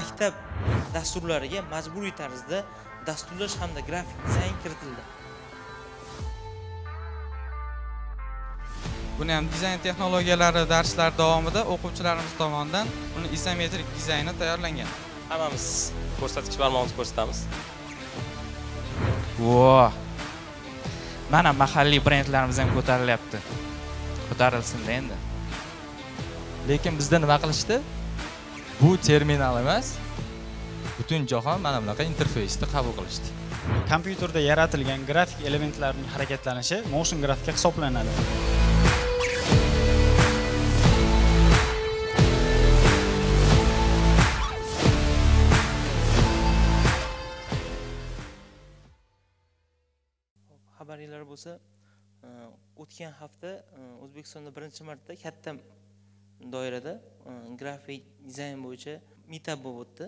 maktab dasturlariga majburiy tarzda dasturlash hamda grafik dizayn kiritildi buni ham dizayn texnologiyalari darslari davomida o'quvchilarimiz tomonidan uni isometrik dizayni tayyorlangan hammamiz ko'rsatkich barmog'imizni ko'rsatamiz vo mana mahalliy brendlarimiz ham ko'tarilyapti ko'tarilsinda endi lekin bizda nima qilishdi bu terminal emas butun jahon mana bunaqa interfeysni qabul qilishdi kompyuterda yaratilgan grafik elementlarning harakatlanishi motion grafika hisoblanadi xabaringlar bo'lsa e, o'tgan hafta e, o'zbekistonda birinchi marta katta doirada e, grafik dizayn bo'yicha meetup bo'lib o'tdi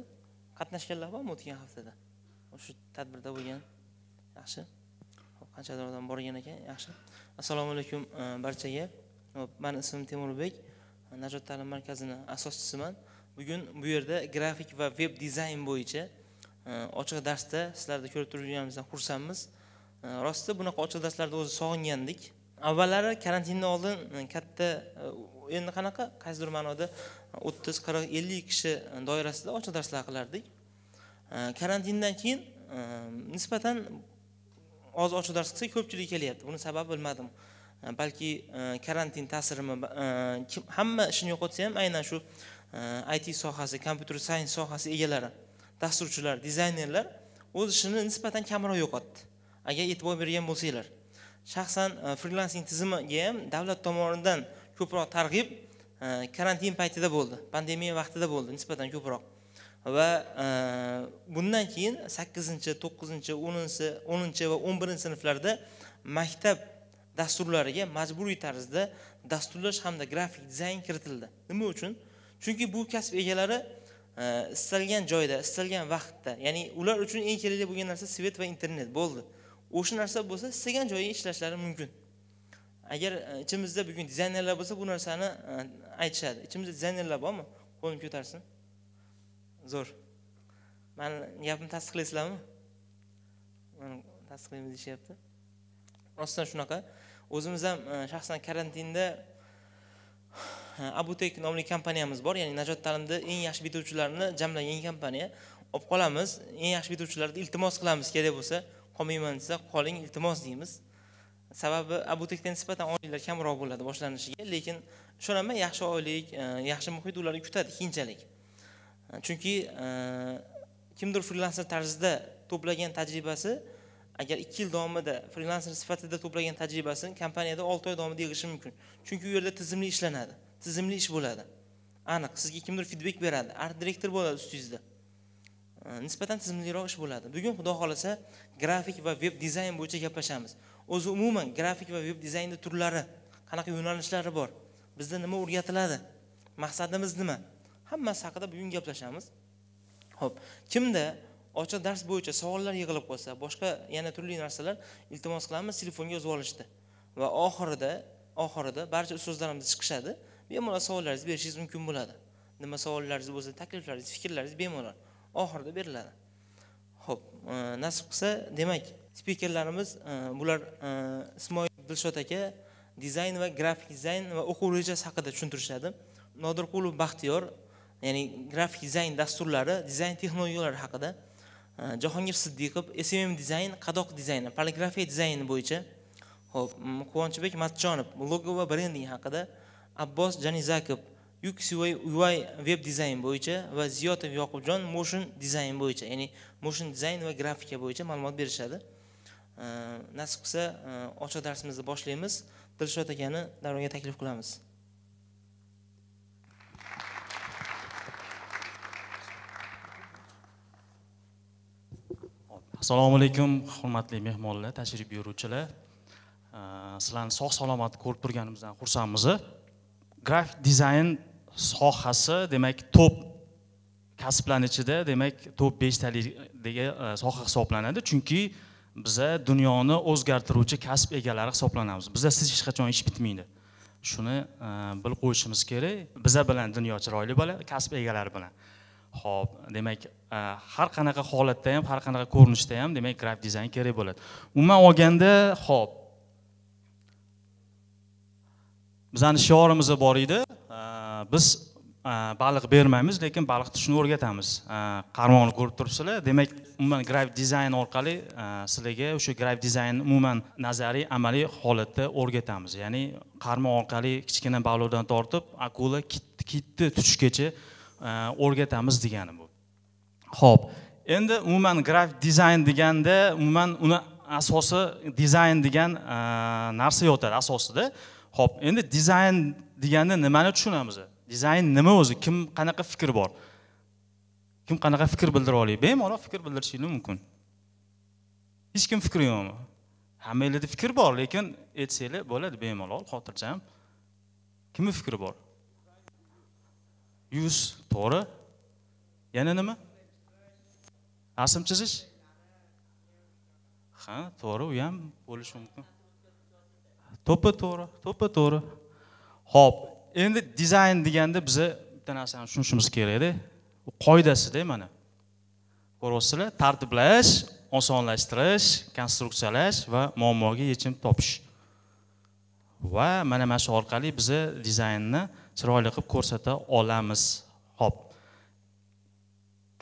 qatnashganlar bormi o'tgan haftada o'sha tadbirda bo'lgan yaxshi qanchadir odam borgan ekan yaxshi assalomu alaykum e, barchaga mani ismim temurbek najot ta'lim markazini asoschisiman bugun bu yerda grafik va veb dizayn bo'yicha e, ochiq darsda sizlarni ko'rib turganimizdan xursandmiz rosti bunaqa ochiq darslarni o'zi sog'ingandik avvallari karantindan oldin katta endi qanaqa qaysidir ma'noda o'ttiz qirq ellik kishi doirasida ochiq darslar qilardik karantindan keyin e, nisbatan oz ochiq dars qilsak ko'pchilik kelyapti buni sababi bilmadim e, balki e, karantin ta'sirimi kim hamma ishini yo'qotsa ham aynan shu it sohasi kompyuter sayens sohasi egalari dasturchilar dizaynerlar o'z ishini nisbatan kamroq yo'qotdi agar e'tibor bergan bo'lsanglar shaxsan frilansing tizimiga ham davlat tomonidan ko'proq targ'ib e, karantin paytida bo'ldi pandemiya vaqtida bo'ldi nisbatan ko'proq va e, bundan keyin sakkizinchi to'qqizinchi o'ninchi o'ninchi va o'n birinchi sinflarda maktab dasturlariga majburiy tarzda dasturlash hamda grafik dizayn kiritildi nima uchun chunki bu kasb egalari e, istalgan joyda istalgan vaqtda ya'ni ular uchun eng kerakli bo'lgan narsa svet va internet bo'ldi o'sha narsa bo'lsa istagan joyiga ishlashlari mumkin agar e, ichimizda bugun dizaynerlar bo'lsa bu narsani e, aytishadi ichimizda dizaynerlar bormi qo'lini ko'tarsin zo'r mani gapimni tasdiqlaysizlarmi mani tasdiqlaymiz deyishyapti rostdan shunaqa o'zimiz ham e, shaxsan karantinda abutek nomli kompaniyamiz bor ya'ni najot ta'limda eng yaxshi bitiruvchilarni jamlagan kompaniya olib qolamiz eng yaxshi bitiruvchilarni iltimos qilamiz kerak bo'lsa qolmayman desa qoling iltimos deymiz sababi abutekda nisbatan oyliklar kamroq bo'ladi boshlanishiga lekin ishonaman yaxshi oylik e, yaxshi muhit ularni kutadi keyinchalik e, chunki e, kimdir frilanser tarzida to'plagan tajribasi agar ikki yil davomida frilanser sifatida to'plagan tajribasini kompaniyada olti oy davomida yig'ishi mumkin chunki u yerda tizimli ishlanadi tizimli ish bo'ladi aniq sizga kimdir feedback beradi art direktor bo'ladi ustingizda nisbatan tizimliroq ish bo'ladi bugun xudo xohlasa grafik va veb dizayn bo'yicha gaplashamiz o'zi umuman grafik va veb dizaynni turlari qanaqa yo'nalishlari bor bizda nima o'rgatiladi maqsadimiz nima hammasi haqida bugun gaplashamiz ho'p kimda ochiq dars bo'yicha savollar yig'ilib qolsa boshqa yana turli narsalar iltimos qilamiz telefonga yozib olishdi va oxirida oxirida barcha ustozlarimiz chiqishadi bemalol savollaringizni berishingiz mumkin bo'ladi nima savollaringiz bo'lsa takliflaringiz fikrlaringiz bemalol oxirida beriladi ho'p e, nasib qilsa demak spikerlarimiz e, bular e, ismoil dilshod aka dizayn va grafik dizayn va o'quv rejasi haqida tushuntirishadi nodirqulov baxtiyor ya'ni grafik dizayn dasturlari dizayn texnologiyalari haqida e, jahongir siddiqov smm dizayn qadoq dizayni poligrafiya dizayni bo'yicha ho'p quvonchbek matjonov logo va brending haqida abbos janizakov ux ui veb dizayn bo'yicha va ziyotov yoqubjon motion dizayn bo'yicha ya'ni motion dizayn va grafika bo'yicha ma'lumot berishadi Э, nasib qilsa э, ochiq darsimizni boshlaymiz dilshod akani davraga taklif qilamiz assalomu alaykum hurmatli mehmonlar tashrif buyuruvchilar э, sizlarni sog' salomat ko'rib turganimizdan xursandmiz grafik dizayn sohasi demak top kasblarni ichida demak top beshtalik e, soha hisoblanadi chunki biza dunyoni o'zgartiruvchi kasb egalari hisoblanamiz bizda siz hech qachon ish bitmaydi shuni e, bilib qo'yishimiz kerak biza bilan dunyo chiroyli bola kasb egalari bilan ho'p demak e, har qanaqa holatda ham har qanaqa ko'rinishda ham demak graf dizayn kerak bo'ladi umuman olganda ho'p bizani shiorimiz bor edi e, biz baliq bermaymiz lekin baliq tutishni o'rgatamiz qarmoqni ko'rib turibsizlar demak umuman graf dizayn orqali sizlarga o'sha graf dizayn umuman nazariy amaliy holatda o'rgatamiz ya'ni qarmoq orqali kichkina baliqdan tortib akula kitni tutishgacha o'rgatamiz degani bu ho'p endi umuman graf dizayn deganda umuman uni asosi dizayn degan narsa yotadi asosida ho'p endi dizayn deganda nimani tushunamiz dizayn nima o'zi kim qanaqa fikr bor kim qanaqa fikr bildira oladi bemalol fikr bildirishingiz mumkin hech kim fikri yo'qmi hammanglarda fikr bor lekin aytsanglar bo'ladi bemalol xotirjam kimni fikri bor yuz to'g'ri yana nima rasm chizish ha to'g'ri u ham bo'lishi mumkin to'ppa to'g'ri to'ppa to'g'ri ho'p endi dizayn deganda biza bitta narsani tushunishimiz kerakda u qoidasida mana ko'ryapsizlar tartiblash osonlashtirish konstruksiyalash va muammoga yechim topish va mana mana shu orqali biza dizaynni chiroyli qilib ko'rsata olamiz ho'p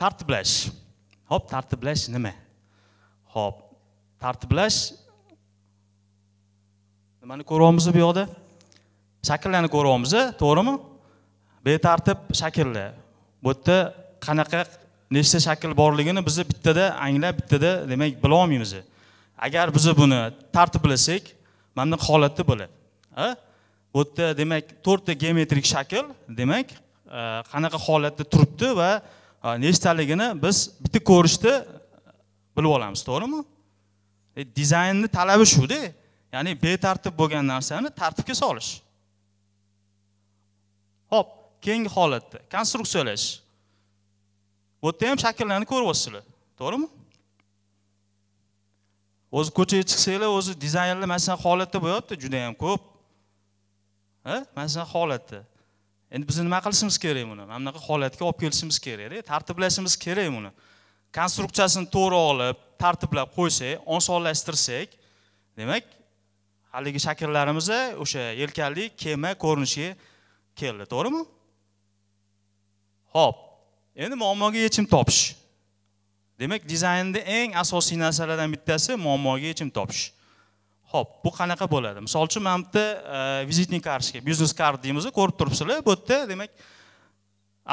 tartiblash ho'p tartiblash nima ho'p tartiblash nimani ko'ryapmiz bu yoqda shakllarni ko'ryapmiz to'g'rimi betartib shakllar bu yerda qanaqa nechta shakl borligini biz bittada anglab bittada demak bilolmaymiz agar biz buni tartiblasak mana bunday holatda bo'ladi bu yerda demak to'rtta geometrik shakl demak e, qanaqa holatda turibdi va e, nechtaligini biz bitta ko'rishda bilib olamiz to'g'rimi e, dizaynni talabi shuda ya'ni betartib bo'lgan narsani tartibga solish keyingi holatda konstruksiyalash bu yerda ham shakllarni ko'ryapsizlar to'g'rimi o'zi ko'chaga chiqsanglar o'zi dizaynerlar mana shunaqa holatda bo'lyapti juda yam ko'p mana shunaqa holatda endi biz nima qilishimiz kerak buni mana bunaqa holatga olib kelishimiz kerakda tartiblashimiz kerak buni konstruksiyasini to'g'ri olib tartiblab qo'ysak osonlashtirsak demak haligi shakllarimiz o'sha yelkanli kema ko'rinishiga keldi to'g'rimi ho'p endi muammoga yechim topish demak dizaynni eng asosiy narsalardan bittasi muammoga yechim topish ho'p bu qanaqa bo'ladi misol uchun mana yerda vizitni kartochka biznes kart deymiz ko'rib turibsizlar bu yerda demak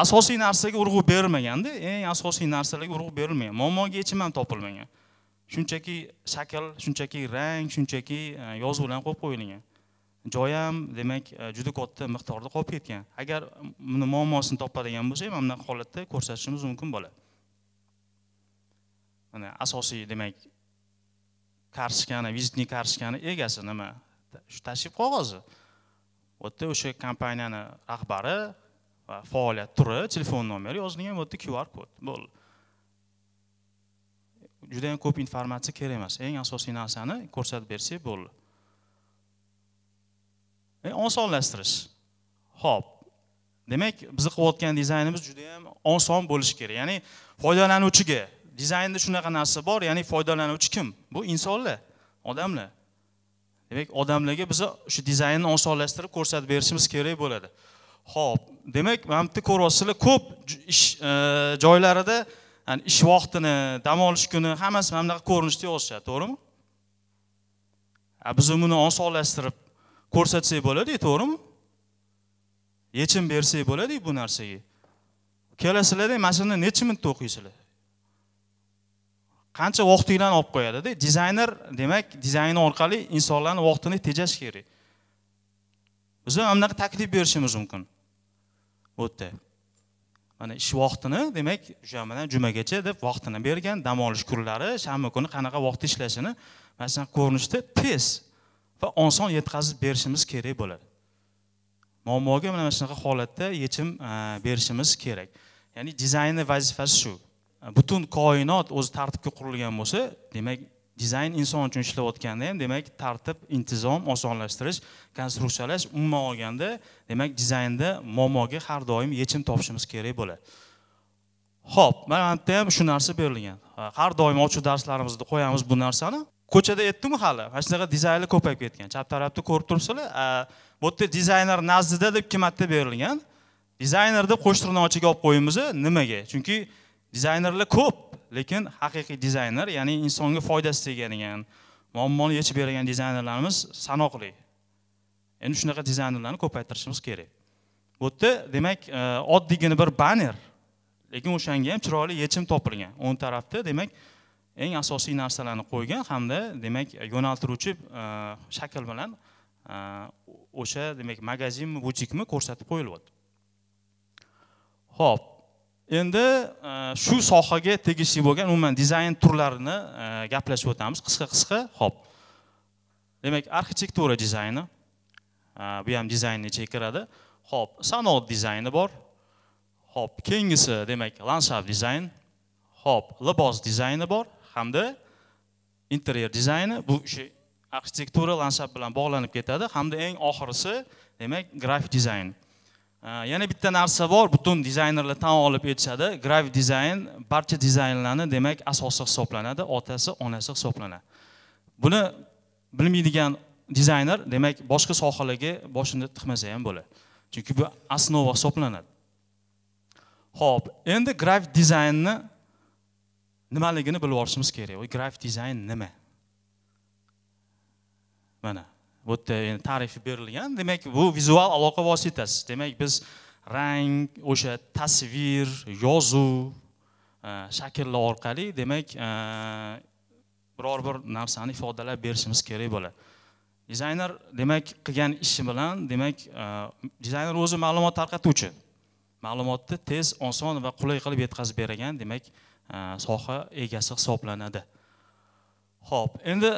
asosiy narsaga urg'u berilmaganda eng asosiy narsalarga urg'u berilmagan muammoga yechim ham topilmagan shunchaki shakl shunchaki rang shunchaki e, yozuvlar qo'yib qo'yilgan joy ham demak e, juda katta miqdorda qolib ketgan agar buni muammosini topadigan bo'lsak mana bunaqa holatda ko'rsatishimiz mumkin bo'ladi mana asosiy demak kartochkani vizitniy kartochkani egasi nima shu tashrif qog'ozi u yerda o'sha kompaniyani rahbari va faoliyat turi telefon nomeri yozilgan bu yerda qr kod bo'ldi judayam ko'p informatsiya kerak emas eng asosiy narsani ko'rsatib bersak bo'ldi E, osonlashtirish ho'p demak bizni qilayotgan dizaynimiz juda yam oson bo'lishi kerak ya'ni foydalanuvchiga dizaynda shunaqa narsa bor ya'ni foydalanuvchi kim bu insonlar odamlar demak odamlarga biz shu dizaynni osonlashtirib ko'rsatib berishimiz kerak bo'ladi ho'p demak mana bu yerda ko'ryapsizlar ko'p ish e, joylarida yani ish vaqtini dam olish kuni hammasi mana bunaqa ko'rinishda yozishadi to'g'rimi biz buni osonlashtirib ko'rsatsak bo'ladi to'g'rimi yechim bersak bo'ladi bu narsaga kelasizlarda mana shuni necha minutda o'qiysizlar qancha vaqtinglarni olib qo'yadida dizayner demak dizayn orqali insonlarni vaqtini tejash kerak biza mana bunaqa taklif berishimiz mumkin bu yerda mana ish vaqtini demak dushanbadan jumagacha deb vaqtini bergan dam olish kunlari shanba kuni qanaqa vaqtda ishlashini mana shunaqa ko'rinishda tez va oson yetkazib berishimiz kerak bo'ladi muammoga mana shunaqa holatda yechim e, berishimiz kerak ya'ni dizaynni vazifasi shu e, butun koinot o'zi tartibga qurilgan bo'lsa demak dizayn inson uchun ishlayotganda ham demak tartib intizom osonlashtirish konstruksiyalash umuman olganda demak dizaynda muammoga har doim yechim topishimiz kerak bo'ladi ho'p mana bu yerda ham shu narsa berilgan e, har doim ochiq darslarimizda qo'yamiz bu narsani ko'chada aytdimu hali mana shunaqa dizaynlar ko'payib ketgan chap tarafda ko'rib turibsizlar bu yerda dizayner nazdida deb ikki marta berilgan dizayner deb qo'sh tirnoqchiga olib qo'yamiz nimaga chunki dizaynerlar ko'p lekin haqiqiy dizayner ya'ni insonga foydasi tegadigan muammoni yechib bergan dizaynerlarimiz sanoqli endi shunaqa dizaynerlarni ko'paytirishimiz kerak bu yerda demak oddiygina bir banner lekin o'shanga ham chiroyli yechim topilgan o'ng tarafda demak eng asosiy narsalarni qo'ygan hamda demak yo'naltiruvchi e, shakl bilan e, o'sha demak magazinmi butikmi ko'rsatib qo'yilyapti ho'p endi e, shu sohaga tegishli bo'lgan umuman dizayn turlarini gaplashib o'tamiz qisqa qisqa ho'p demak arxitektura dizayni bu ham dizaynni ichiga kiradi ho'p sanoat dizayni bor ho'p keyingisi demak landshaft dizayn ho'p libos dizayni bor hamda interyer dizayni bu o'sha arxitektura landshaft bilan bog'lanib ketadi hamda eng oxirisi demak grafik dizayn yana bitta narsa bor butun dizaynerlar tan olib aytishadi grafik dizayn barcha dizaynlarni demak asosi hisoblanadi otasi onasi hisoblanadi buni bilmaydigan dizayner demak boshqa sohalarga boshini tiqmasa ham bo'ladi chunki bu asnova hisoblanadi ho'p endi grafik dizaynni nimaligini bilib olishimiz kerak graf dizayn nima mana bu yerda endi tarifi berilgan demak bu vizual aloqa vositasi demak biz rang o'sha tasvir yozuv e, shakllar orqali demak e, biror bir narsani ifodalab berishimiz kerak bo'ladi dizayner demak qilgan ishi bilan demak e, dizayner o'zi ma'lumot tarqatuvchi ma'lumotni tez oson va qulay qilib yetkazib bergan demak E, soha egasi hisoblanadi ho'p endi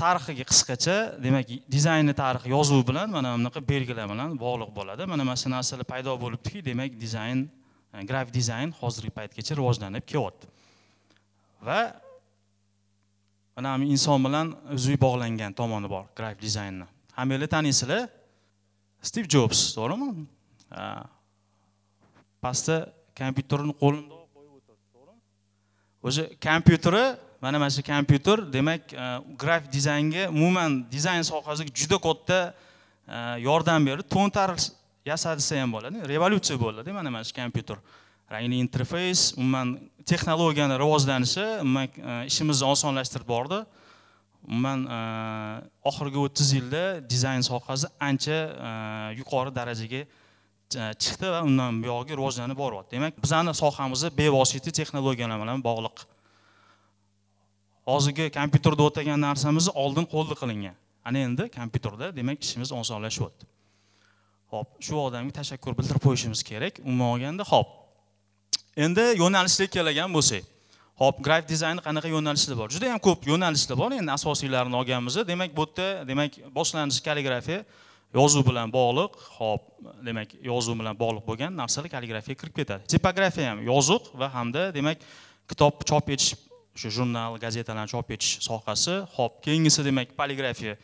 tarixiga qisqacha demak dizaynni tarixi yozuvi bilan mana bunaqa belgilar bilan bog'liq bo'ladi mana mana shu narsalar paydo bo'libdiki demak dizayn e, graf dizayn hozirgi paytgacha rivojlanib kelyapti va mana inson bilan uzviy bog'langan tomoni bor graf dizaynni hammanglar taniysizlar stiv jobs to'g'rimi e, pastda kompyuterni qo'limda o'sha kompyuteri mana mana shu kompyuter demak e, graf dizaynga umuman dizayn sohasiga juda katta e, yordam berdi to'ntarish desa ham bo'ladi revolyutsiya bo'ldi mana mana shu kompyuter rangli interfeys umuman texnologiyani rivojlanishi umuman e, ishimizni osonlashtirib bordi umuman oxirgi o'ttiz yilda dizayn sohasi ancha yuqori darajaga E, chiqdi va undan buyog'iga rivojlanib boryapti demak bizani sohamiz bevosita texnologiyalar bilan bog'liq hozirgi kompyuterda o'tagan narsamiz oldin qo'lda qilingan ana endi kompyuterda demak ishimiz osonlashyapti ho'p shu odamga tashakkur bildirib qo'yishimiz kerak umuman olganda ho'p endi yo'nalishlarga keladigan bo'lsak ho'p graf dizaynni qanaqa yo'nalishlar bor juda yam ko'p yo'nalishlar bor endi asosiylarini olganmiz demak bu yerda demak boshlanishi kalligrafiya yozuv bilan bog'liq hop demak yozuv bilan bog'liq bo'lgan narsalar kalligrafiyaga kirib ketadi tipografiya ham yozuq va hamda demak kitob chop etish shu jurnal gazetalarni chop etish sohasi hop keyingisi demak poligrafiya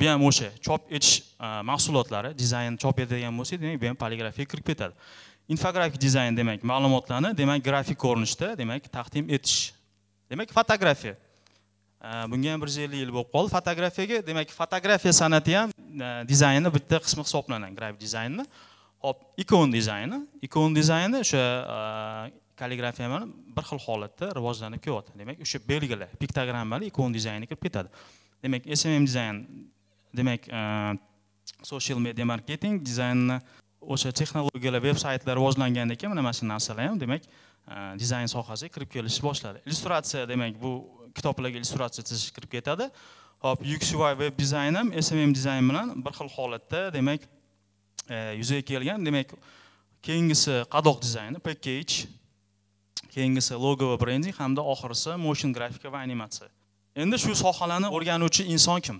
bu ham o'sha chop etish e, mahsulotlari dizayn chop etadigan bo'lsak demak bu ham poligrafiyaga kirib ketadi infografik dizayn demak ma'lumotlarni demak grafik ko'rinishda demak taqdim etish demak fotografiya bunga ham bir yuz ellik yil bo'lib qoldi fotografiyaga demak fotografiya san'ati ham e, dizaynni bitta qismi hisoblanadi grafik dizaynni hop ikon dizayni ikon dizayni o'sha e, kalligrafiya ham bir xil holatda rivojlanib kelyapti demak o'sha belgilar piktogrammali ikon dizayni kirib ketadi demak smm dizayn demak e, social media marketing dizaynni o'sha texnologiyalar veb saytlar rivojlangandan keyin mana mana shu narsalar ham demak dizayn sohasiga kirib kelishni boshladi illyustratsiya demak bu kitoblarga illyustratsiya chizish kirib ketadi hop uxy veb dizayn ham smm dizayn bilan bir xil holatda demak e, yuzaga kelgan demak keyingisi qadoq dizayni package keyingisi logo va brending hamda oxirgisi motion grafika va animatsiya endi shu sohalarni o'rganuvchi inson kim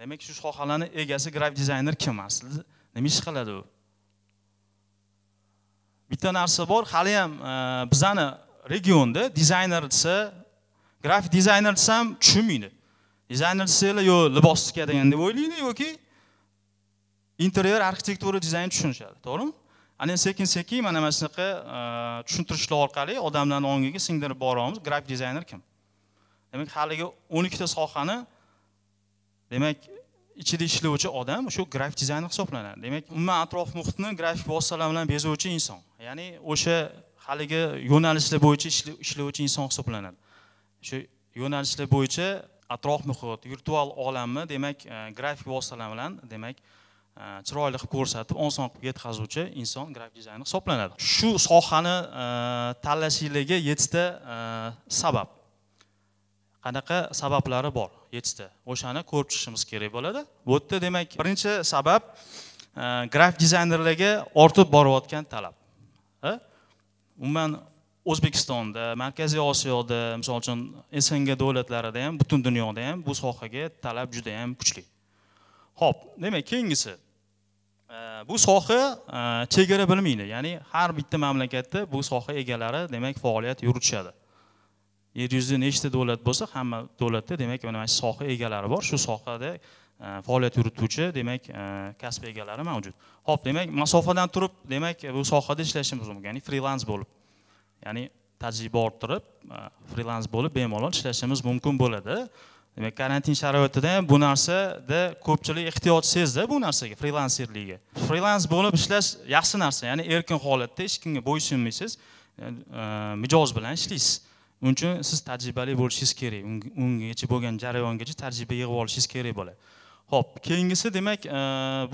demak shu sohalarni egasi graf dizayner kim aslida nima ish qiladi u bitta narsa bor hali ham e, bizani regionda dizayner desa grafik dizayner desam tushunmaydi dizayner desanglar yo libos tikadigan deb o'ylaydi yoki interyer arxitektura dizayn tushunishadi to'g'rimi ana sekin sekin mana mana shunaqa e, tushuntirishlar orqali odamlarni ongiga singdirib boryapmiz grafik dizayner kim demak haligi o'n ikkita sohani demak ichida ishlovchi odam o'sha grafik dizayner hisoblanadi demak umuman atrof muhitni grafik vositalar bilan bezovchi inson ya'ni o'sha haligi yo'nalishlar bo'yicha ishlovchi inson hisoblanadi shu yo'nalishlar bo'yicha atrof muhit virtual olamni demak e, grafik vositalar bilan demak e, chiroyli qilib ko'rsatib oson qilib yetkazuvchi inson grafik dizayner hisoblanadi shu sohani e, tanlashinglarga yettita sabab qanaqa sabablari bor yettita o'shani ko'rib chiqishimiz kerak bo'ladi bu yerda demak birinchi sabab grafik dizaynerlarga ortib borayotgan talab umuman o'zbekistonda markaziy osiyoda misol uchun sng davlatlarida ham butun dunyoda ham bu sohaga talab juda yam kuchli ho'p demak keyingisi bu soha e, chegara bilmaydi ya'ni har bitta mamlakatda bu soha egalari demak faoliyat yuritishadi yer yuzida nechta davlat bo'lsa hamma davlatda demak mana shu soha egalari bor shu sohada e, faoliyat yurituvchi demak e, kasb egalari mavjud ho'p demak masofadan turib demak bu sohada ishlashimiz mumkin ya'ni frilans bo'lib ya'ni tajriba orttirib e, frilans bo'lib bemalol ishlashimiz mumkin bo'ladi demak karantin sharoitida ham bu narsada ko'pchilik ehtiyoj sezdi bu narsaga frilanserlikka frilans bo'lib ishlash yaxshi narsa ya'ni erkin holatda hech kimga bo'ysunmaysiz e, mijoz bilan ishlaysiz uning uchun siz tajribali bo'lishingiz kerak ungacha bo'lgan jarayongacha tajriba yig'ib olishingiz kerak bo'ladi ho'p keyingisi demak e,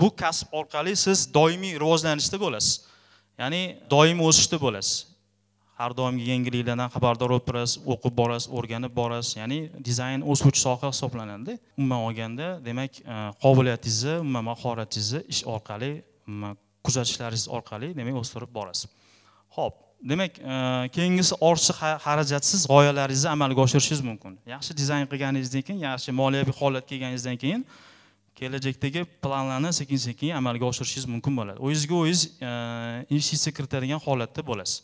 bu kasb orqali siz doimiy rivojlanishda bo'lasiz ya'ni doim o'sishda bo'lasiz har doimgi yangiliklardan xabardor bo'lib turasiz o'qib borasiz o'rganib borasiz ya'ni dizayn o'suvchi soha hisoblanadida umuman olganda demak e, qobiliyatingizni umuman mahoratingizni ish orqali kuzatishlaringiz orqali demak o'stirib borasiz ho'p demak e, keyingisi ortiqcha xarajatsiz g'oyalaringizni amalga oshirishingiz mumkin yaxshi dizayn qilganingizdan keyin yaxshi moliyaviy holat kelganingizdan keyin kelajakdagi planlarni sekin sekin amalga oshirishingiz mumkin bo'ladi o'zingizga o'zingiz e, investitsiya kiritadigan holatda bo'lasiz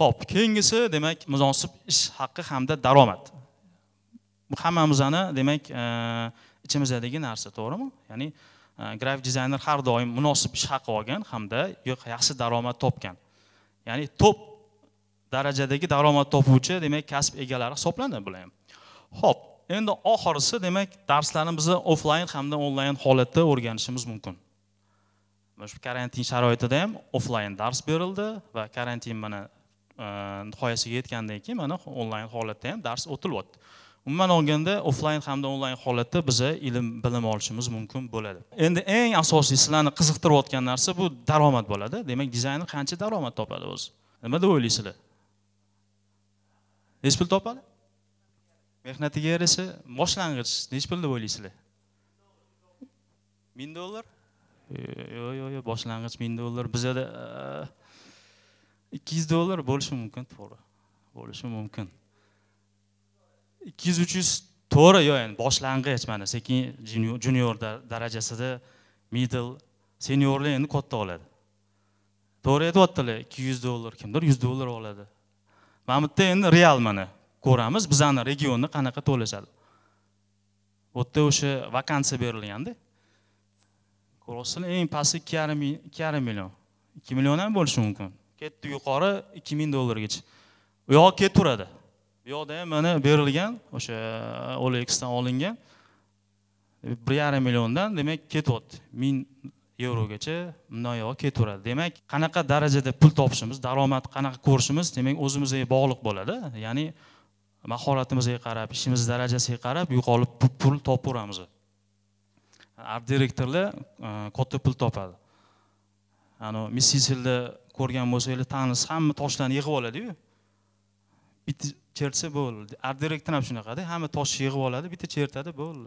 ho'p keyingisi demak munosib ish haqqi hamda daromad bu hammamizni demak e, ichimizdagi narsa to'g'rimi ya'ni e, grafik dizayner har doim munosib ish haqi olgan hamda yaxshi daromad topgan ya'ni top darajadagi daromad topuvchi demak kasb egalari hisoblanadi bular ham ho'p endi oxirisi demak darslarimizni offlayn hamda onlayn holatda o'rganishimiz mumkin mana shu karantin sharoitida ham offlayn dars berildi va karantin mana nihoyasiga e, yetgandan keyin mana onlayn holatda ham dars o'tilyapti umuman olganda offlayn hamda onlayn holatda biza ilm bilim olishimiz mumkin bo'ladi endi eng asosiy sizlarni qiziqtirayotgan narsa bu daromad bo'ladi demak dizayner qancha daromad topadi o'zi nima deb o'ylaysizlar nechi pul topadi mehnatiga yarasha boshlang'ich nechi pul deb o'ylaysizlar ming dollar yo'q yo'q yo'q boshlang'ich ming dollar bizada e, ikki yuz dollar bo'lishi mumkin to'g'ri bo'lishi mumkin ikki yuz uch yuz to'g'ri yo'q endi boshlang'ich mana sekin junior darajasida middle seniorlar endi katta oladi to'g'ri aytyaptilar ikki yuz dollar kimdir yuz dollar oladi mana bu yerda endi real mana ko'ramiz bizani regionda qanaqa to'lashadi bu yerda o'sha vakansiya berilganda ko'ryapsizlar eng pasti ikki yarim ikki yarim million ikki million ham bo'lishi mumkin ketdi yuqori ikki ming dollargacha u yog'i turadi bu yoqda ham mana berilgan o'sha olexdan olingan bir yarim milliondan demak ketyapti ming yevrogacha bundan yog'i ketaveradi demak qanaqa darajada pul topishimiz daromad qanaqa ko'rishimiz demak o'zimizga bog'liq bo'ladi ya'ni mahoratimizga qarab ishimiz darajasiga qarab yuqori pul topaveramiz art direktorlar e, katta pul topadi anavi missisillda ko'rgan bo'lsanglar tanisi hamma toshlarni yig'ib oladiyu bitta chertsa bo'ldi art direktor ham shunaqada hamma tosh yig'ib oladi bitta chertadi bo'ldi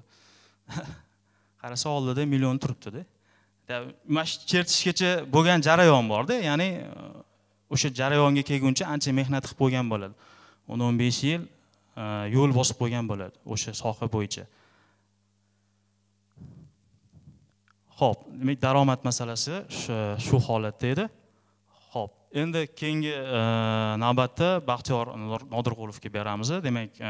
qarasa oldida million turibdida mana shu chertishgacha bo'lgan jarayon borda ya'ni uh, o'sha jarayonga kelguncha ancha mehnat qilib qo'ygan bo'ladi o'n o'n besh yil uh, yo'l bosib qo'ygan bo'ladi o'sha soha bo'yicha ho'p demak daromad masalasi shu holatda edi endi keyingi e, navbatda baxtiyor nodirqulovga beramiz demak e,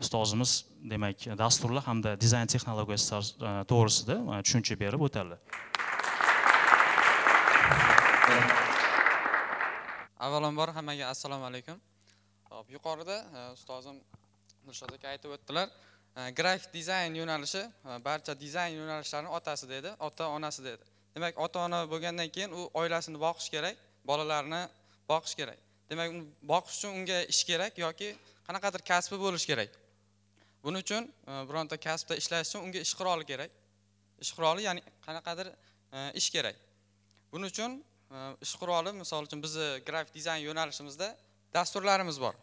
ustozimiz demak dasturlar hamda dizayn texnologiyasi e, to'g'risida tushuncha berib o'tadilar avvalambor hammaga assalomu alaykum hop yuqorida ustozim dilshod aka aytib o'tdilar grafik dizayn yo'nalishi barcha dizayn yo'nalishlarini otasi dedi ota onasi dedi demak ota ona bo'lgandan keyin u oilasini boqish kerak bolalarni boqish kerak demak boqish uchun unga ish kerak yoki qanaqadir kasbi bo'lishi kerak buning uchun e, bironta kasbda ishlash uchun unga ish quroli kerak ish quroli ya'ni qanaqadir e, ish kerak buning uchun e, ish quroli misol uchun bizni grafik dizayn yo'nalishimizda dasturlarimiz bor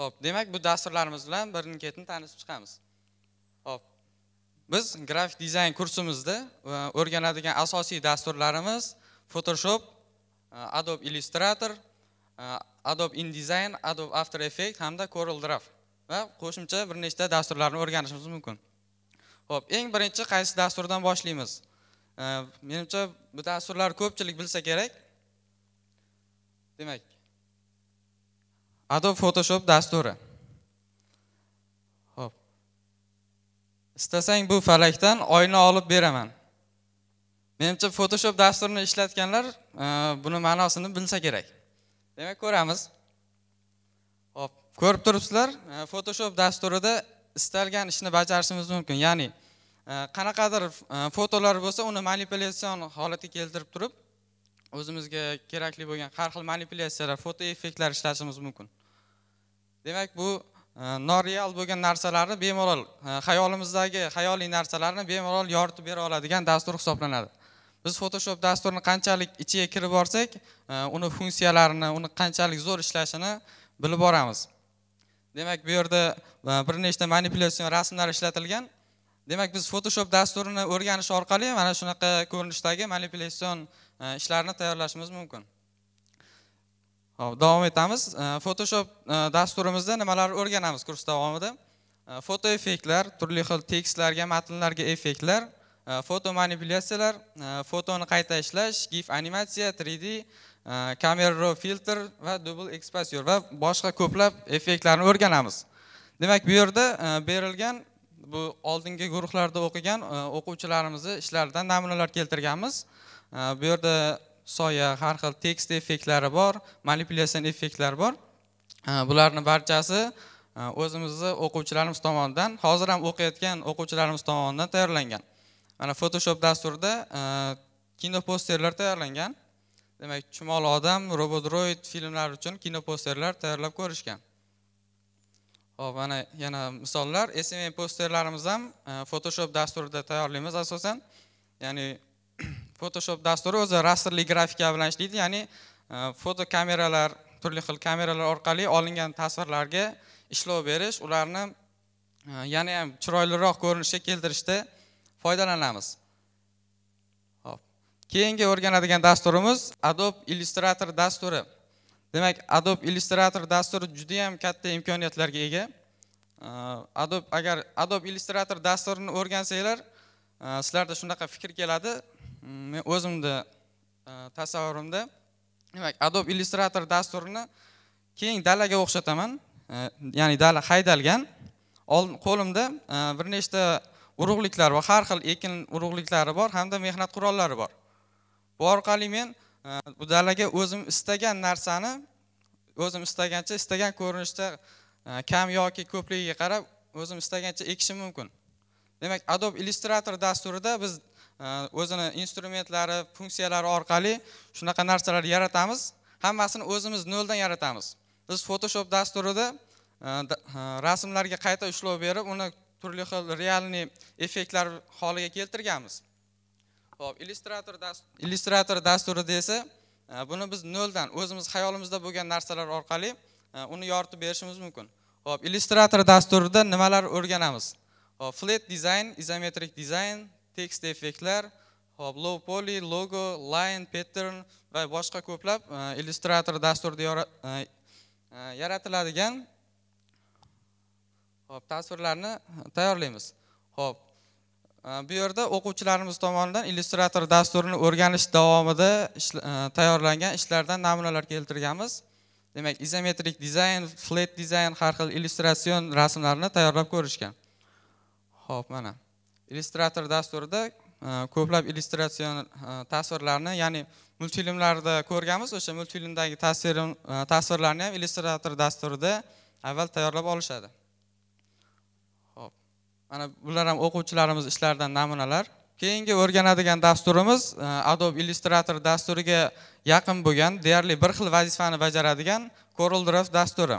ho'p demak bu dasturlarimiz bilan birini ketini tanishib chiqamiz ho'p biz grafik dizayn kursimizda o'rganadigan asosiy dasturlarimiz photoshop Э, adobe illustrator э, adobe indesign adobe after effects hamda corel Draw va qo'shimcha bir nechta dasturlarni o'rganishimiz mumkin Xo'p, eng birinchi qaysi dasturdan boshlaymiz э, menimcha bu dasturlar ko'pchilik bilsa kerak demak adobe photoshop dasturi Xo'p. istasang bu falakdan oyna olib beraman menimcha photoshop dasturini ishlatganlar buni ma'nosini bilsa kerak demak ko'ramiz hop ko'rib turibsizlar e, photoshop dasturida istalgan ishni bajarishimiz mumkin ya'ni e, qanaqadir e, fotolar bo'lsa uni manipulyatsion holatga keltirib turib o'zimizga kerakli bo'lgan har xil manipulyatsiyalar foto effektlar ishlatishimiz mumkin demak bu noreal bo'lgan narsalarni bemalol xayolimizdagi xayoliy narsalarni bemalol yoritib bera oladigan dastur hisoblanadi biz photoshop dasturini qanchalik ichiga kirib borsak e, uni funksiyalarini uni qanchalik zo'r ishlashini bilib boramiz demak bu yerda e, bir nechta manipulyatsiya rasmlar ishlatilgan demak biz photoshop dasturini o'rganish orqali mana shunaqa ko'rinishdagi manipulyatsion e, ishlarni tayyorlashimiz mumkin hop davom etamiz photoshop dasturimizda nimalarni o'rganamiz kurs davomida foto effektlar turli xil tekstlarga matnlarga effektlar foto manipulyatsiyalar fotoni qayta ishlash gif animatsiya 3d kamera э, raw filter va double exposure va boshqa ko'plab effektlarni o'rganamiz demak bu yerda э, berilgan bu oldingi guruhlarda o'qigan э, o'quvchilarimizni ishlaridan namunalar keltirganmiz bu yerda soya har xil tekst effektlari bor manipulyasion effektlar bor Bularning barchasi o'zimizni o'quvchilarimiz tomonidan hozir ham o'qiyotgan o'quvchilarimiz tomonidan tayyorlangan mana photoshop dasturida e, kino posterlar tayyorlangan demak chumoli odam robodroid filmlari uchun kino posterlar tayyorlab ko'rishgan hop mana yana misollar smm posterlarimiz ham e, photoshop dasturida tayyorlaymiz asosan ya'ni photoshop dasturi o'zi rasterli grafika bilan ishlaydi ya'ni e, fotokameralar turli xil kameralar orqali olingan tasvirlarga ishlov berish ularni yana ham chiroyliroq ko'rinishga keltirishda foydalanamiz hop keyingi o'rganadigan dasturimiz adobe illyustrator dasturi demak adobe illyustrator dasturi judayam katta imkoniyatlarga ega adobe agar adobe illyustrator dasturini o'rgansanglar sizlarda shunaqa fikr keladi mm, men o'zimni tasavvurimda demak adobe illyustrator dasturini keng dalaga o'xshataman ya'ni dala haydalgan qo'limda bir nechta urug'liklar va har xil ekin urug'liklari bor hamda mehnat qurollari bor bu orqali men e, bu dalaga o'zim istagan narsani o'zim istagancha istagan ko'rinishda e, kam yoki ko'pligiga qarab o'zim istagancha ekishim mumkin demak adobe illustrator dasturida biz e, o'zini instrumentlari funksiyalari orqali shunaqa narsalar yaratamiz hammasini o'zimiz noldan yaratamiz biz photoshop dasturida rasmlarga qayta ishlov berib uni turli xil realniy effektlar holiga keltirganmiz ho'p illyustrator illyustrator dasturida esa e, buni biz noldan o'zimiz xayolimizda bo'lgan narsalar orqali e, uni yoritib berishimiz mumkin ho'p illyustrator dasturida nimalar o'rganamiz hop flat dizayn izometrik dizayn tekst effektlar hop low poly logo line pattern va boshqa ko'plab e, illyustrator dasturida yaratiladigan ho'p tasvirlarni tayyorlaymiz ho'p e, bu yerda o'quvchilarimiz tomonidan illustrator dasturini o'rganish davomida e, tayyorlangan ishlardan namunalar keltirganmiz demak izometrik dizayn flat dizayn har xil illustratsion rasmlarni tayyorlab ko'rishgan ho'p mana illustrator dasturida e, ko'plab illustratsion tasvirlarni ya'ni multfilmlarda ko'rganmiz o'sha multfilmdagi tasvir tasvirlarni ham illustrator dasturida avval tayyorlab olishadi mana bular ham o'quvchilarimiz ishlaridan namunalar keyingi o'rganadigan dasturimiz e, adobe illustrator dasturiga yaqin bo'lgan deyarli bir xil vazifani bajaradigan corel draft dasturi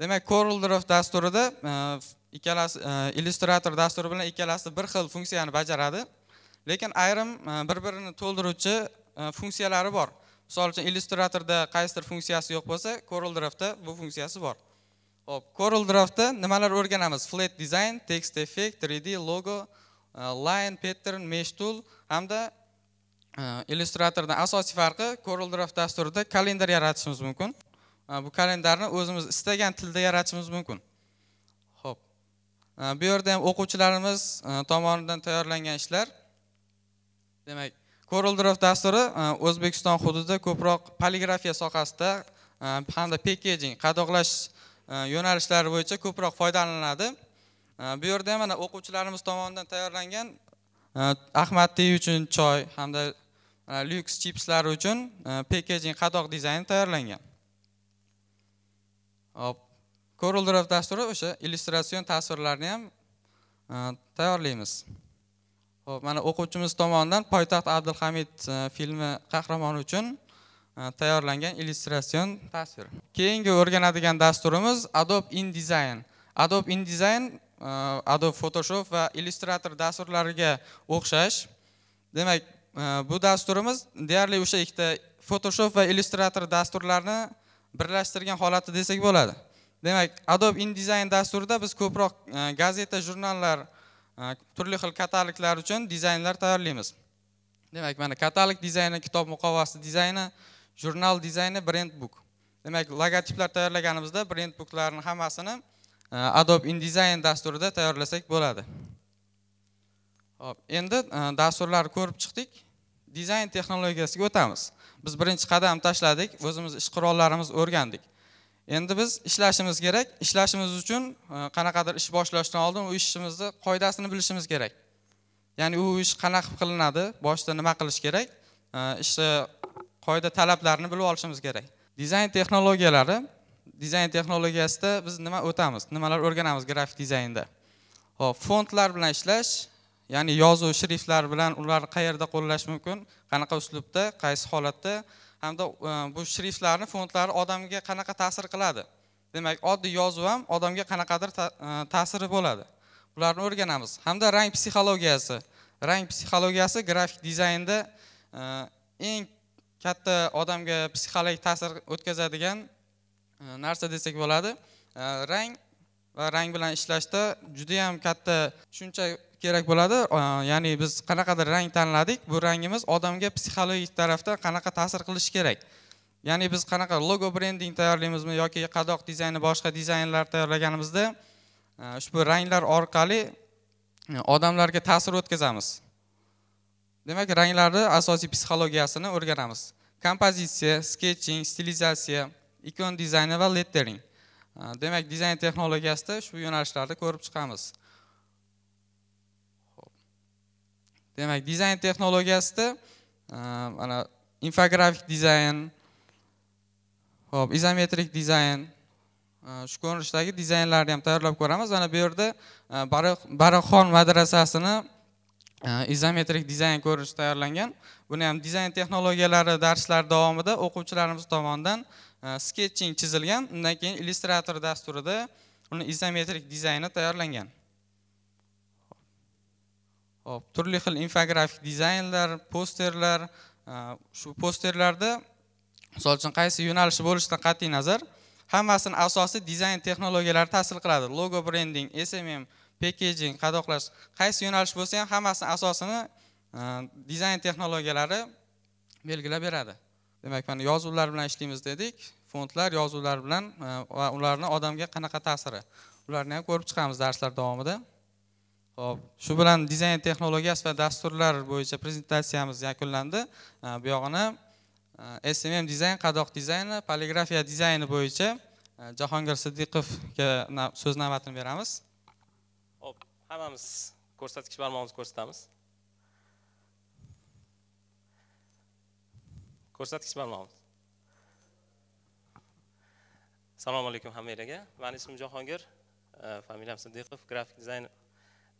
demak corel draft dasturida e, ikkalasi e, illustrator dasturi bilan ikkalasi bir xil funksiyani bajaradi lekin ayrim bir birini to'ldiruvchi funksiyalari bor misol uchun illustratorda qaysidir funksiyasi yo'q bo'lsa corel draftda bu funksiyasi bor hop coral draftda nimalar o'rganamiz flat design text effect 3d logo uh, line pattern mesh tool hamda uh, illyustratordan asosiy farqi coral draft dasturida kalendar yaratishimiz mumkin uh, bu kalendarni o'zimiz istagan tilda yaratishimiz mumkin ho'p bu yerda ham o'quvchilarimiz tomonidan tayyorlangan ishlar demak coral draft dasturi o'zbekiston hududida ko'proq poligrafiya sohasida hamda packaging qadoqlash Э, yo'nalishlari bo'yicha ko'proq foydalaniladi э, bu yerda ham mana o'quvchilarimiz tomonidan tayyorlangan э, ahmad tey uchun choy hamda lyuks chipslari uchun pekejing qadoq dizayni tayyorlangan hop ko'rildirov dasturi o'sha illustratsion tasvirlarni ham tayyorlaymiz ho'p mana o'quvchimiz tomonidan poytaxt abdulhamid filmi qahramoni uchun Э, tayyorlangan illustratsion tasvir keyingi o'rganadigan dasturimiz adobe indesign adobe indesign e, adobe photoshop va illustrator dasturlariga o'xshash demak e, bu dasturimiz deyarli o'sha ikkita photoshop va illustrator dasturlarini birlashtirgan holati desak bo'ladi demak adobe indesign dasturida biz ko'proq e, gazeta jurnallar turli xil kataloglar uchun dizaynlar tayyorlaymiz demak mana katalog dizayni kitob muqovasi dizayni jurnal dizayni brend book demak logotiplar tayyorlaganimizda brend booklarning hammasini e, adobe indesign dasturida tayyorlasak bo'ladi hop endi e, dasturlarni ko'rib chiqdik dizayn texnologiyasiga o'tamiz biz birinchi qadam tashladik o'zimiz ish qurollarimiz o'rgandik endi biz ishlashimiz kerak ishlashimiz uchun e, qanaqadir ish boshlashdan oldin u ishimizni qoidasini bilishimiz kerak ya'ni u ish qanaqa qilinadi boshida nima qilish kerak ishni qoida talablarini bilib olishimiz kerak dizayn texnologiyalari dizayn texnologiyasida biz nima o'tamiz nimalar o'rganamiz grafik dizaynda hop fontlar bilan ishlash ya'ni yozuv shriftlar bilan ularni qayerda qo'llash mumkin qanaqa uslubda qaysi holatda hamda e, bu shriftlarni fondlari odamga qanaqa ta'sir qiladi demak oddiy yozuv ham odamga qanaqadir e, ta'siri bo'ladi bularni o'rganamiz hamda rang psixologiyasi rang psixologiyasi grafik dizaynda e, eng katta odamga psixologik ta'sir o'tkazadigan e, narsa desak bo'ladi e, rang va rang bilan ishlashda judayam katta tushuncha kerak bo'ladi e, ya'ni biz qanaqadir rang tanladik bu rangimiz odamga psixologik tarafdan qanaqa ta'sir qilishi kerak ya'ni biz qanaqa logo brending tayyorlaymizmi yoki qadoq dizayni boshqa dizaynlar tayyorlaganimizda ushbu ranglar orqali odamlarga ta'sir o'tkazamiz demak ranglarni asosiy psixologiyasini o'rganamiz kompozitsiya sketching stilizatsiya ikon dizayni va lettering demak dizayn texnologiyasida shu yo'nalishlarni ko'rib chiqamiz demak dizayn texnologiyasida mana infografik dizayn ho'p izometrik dizayn shu ko'rinishdagi dizaynlarni ham tayyorlab ko'ramiz mana bu yerda baraxon madrasasini izometrik dizayn ko'rinishida tayyorlangan buni ham dizayn texnologiyalari darslari davomida o'quvchilarimiz tomonidan e, sketching chizilgan undan keyin illustrator dasturida uni izometrik dizayni tayyorlangan hop turli xil infografik dizaynlar posterlar e, shu posterlarda misol uchun qaysi yo'nalishi bo'lishidan qat'iy nazar hammasini asosiy dizayn texnologiyalari ta'sir qiladi logo brending smm packaging qadoqlash qaysi yo'nalish bo'lsa ham hammasini asosini dizayn э, texnologiyalari belgilab beradi demak mana yozuvlar bilan ishlaymiz dedik fondlar yozuvlar bilan e, va ularni odamga qanaqa ta'siri ularni ham ko'rib chiqamiz darslar davomida ho'p shu bilan dizayn texnologiyasi va dasturlar bo'yicha prezentatsiyamiz yakunlandi e, yog'ini e, smm dizayn qadoq dizayni poligrafiya dizayni bo'yicha jahongir siddiqovga so'z navbatini beramiz ho'p hammamiz ko'rsatkich barmog'imizni ko'rsatamiz ko'rsatkich barmog'imiz assalomu alaykum hammanglarga mani ismim jahongir familiyam siddiqov grafik dizayn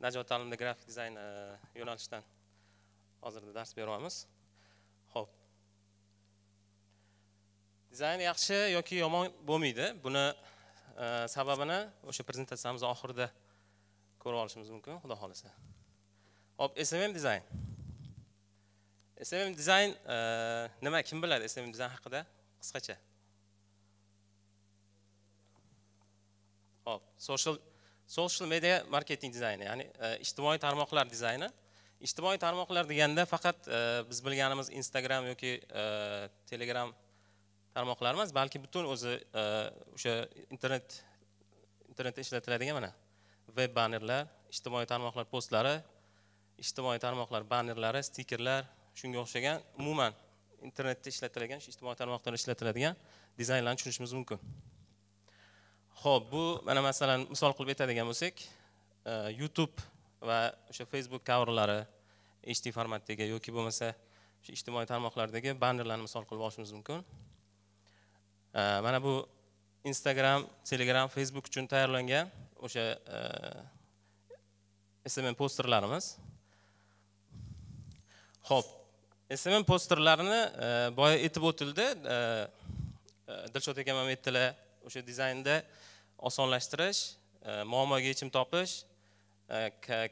najot ta'limida grafik dizayn yo'nalishidan hozirda dars beryapmiz ho'p dizayn yaxshi yoki yomon bo'lmaydi buni sababini o'sha prezentatsiyamiz oxirida ko'rib olishimiz mumkin xudo xohlasa hop smm dizayn smm dizayn e, nima kim biladi smm dizayn haqida qisqacha hop social social media marketing dizayni ya'ni e, ijtimoiy tarmoqlar dizayni ijtimoiy tarmoqlar deganda faqat e, biz bilganimiz instagram yoki telegram tarmoqlari emas balki butun o'zi o'sha internet internetda ishlatiladigan mana veb bannerlar ijtimoiy tarmoqlar postlari ijtimoiy tarmoqlar bannerlari stikerlar shunga o'xshagan umuman internetda ishlatiladigan ijtimoiy tarmoqlarda ishlatiladigan dizaynlarni tushunishimiz mumkin ho'p bu mana masalan misol qilib aytadigan bo'lsak e, youtube va o'sha facebook kavrlari hd formatdagi yoki bo'lmasa shu ijtimoiy tarmoqlardagi bannerlarni misol qilib olishimiz mumkin e, mana bu instagram telegram facebook uchun tayyorlangan o'sha e, smm posterlarimiz ho'p smm posterlarini e, boya aytib o'tildi e, e, dilshod aka ham aytdilar o'sha dizaynda osonlashtirish muammoga yechim topish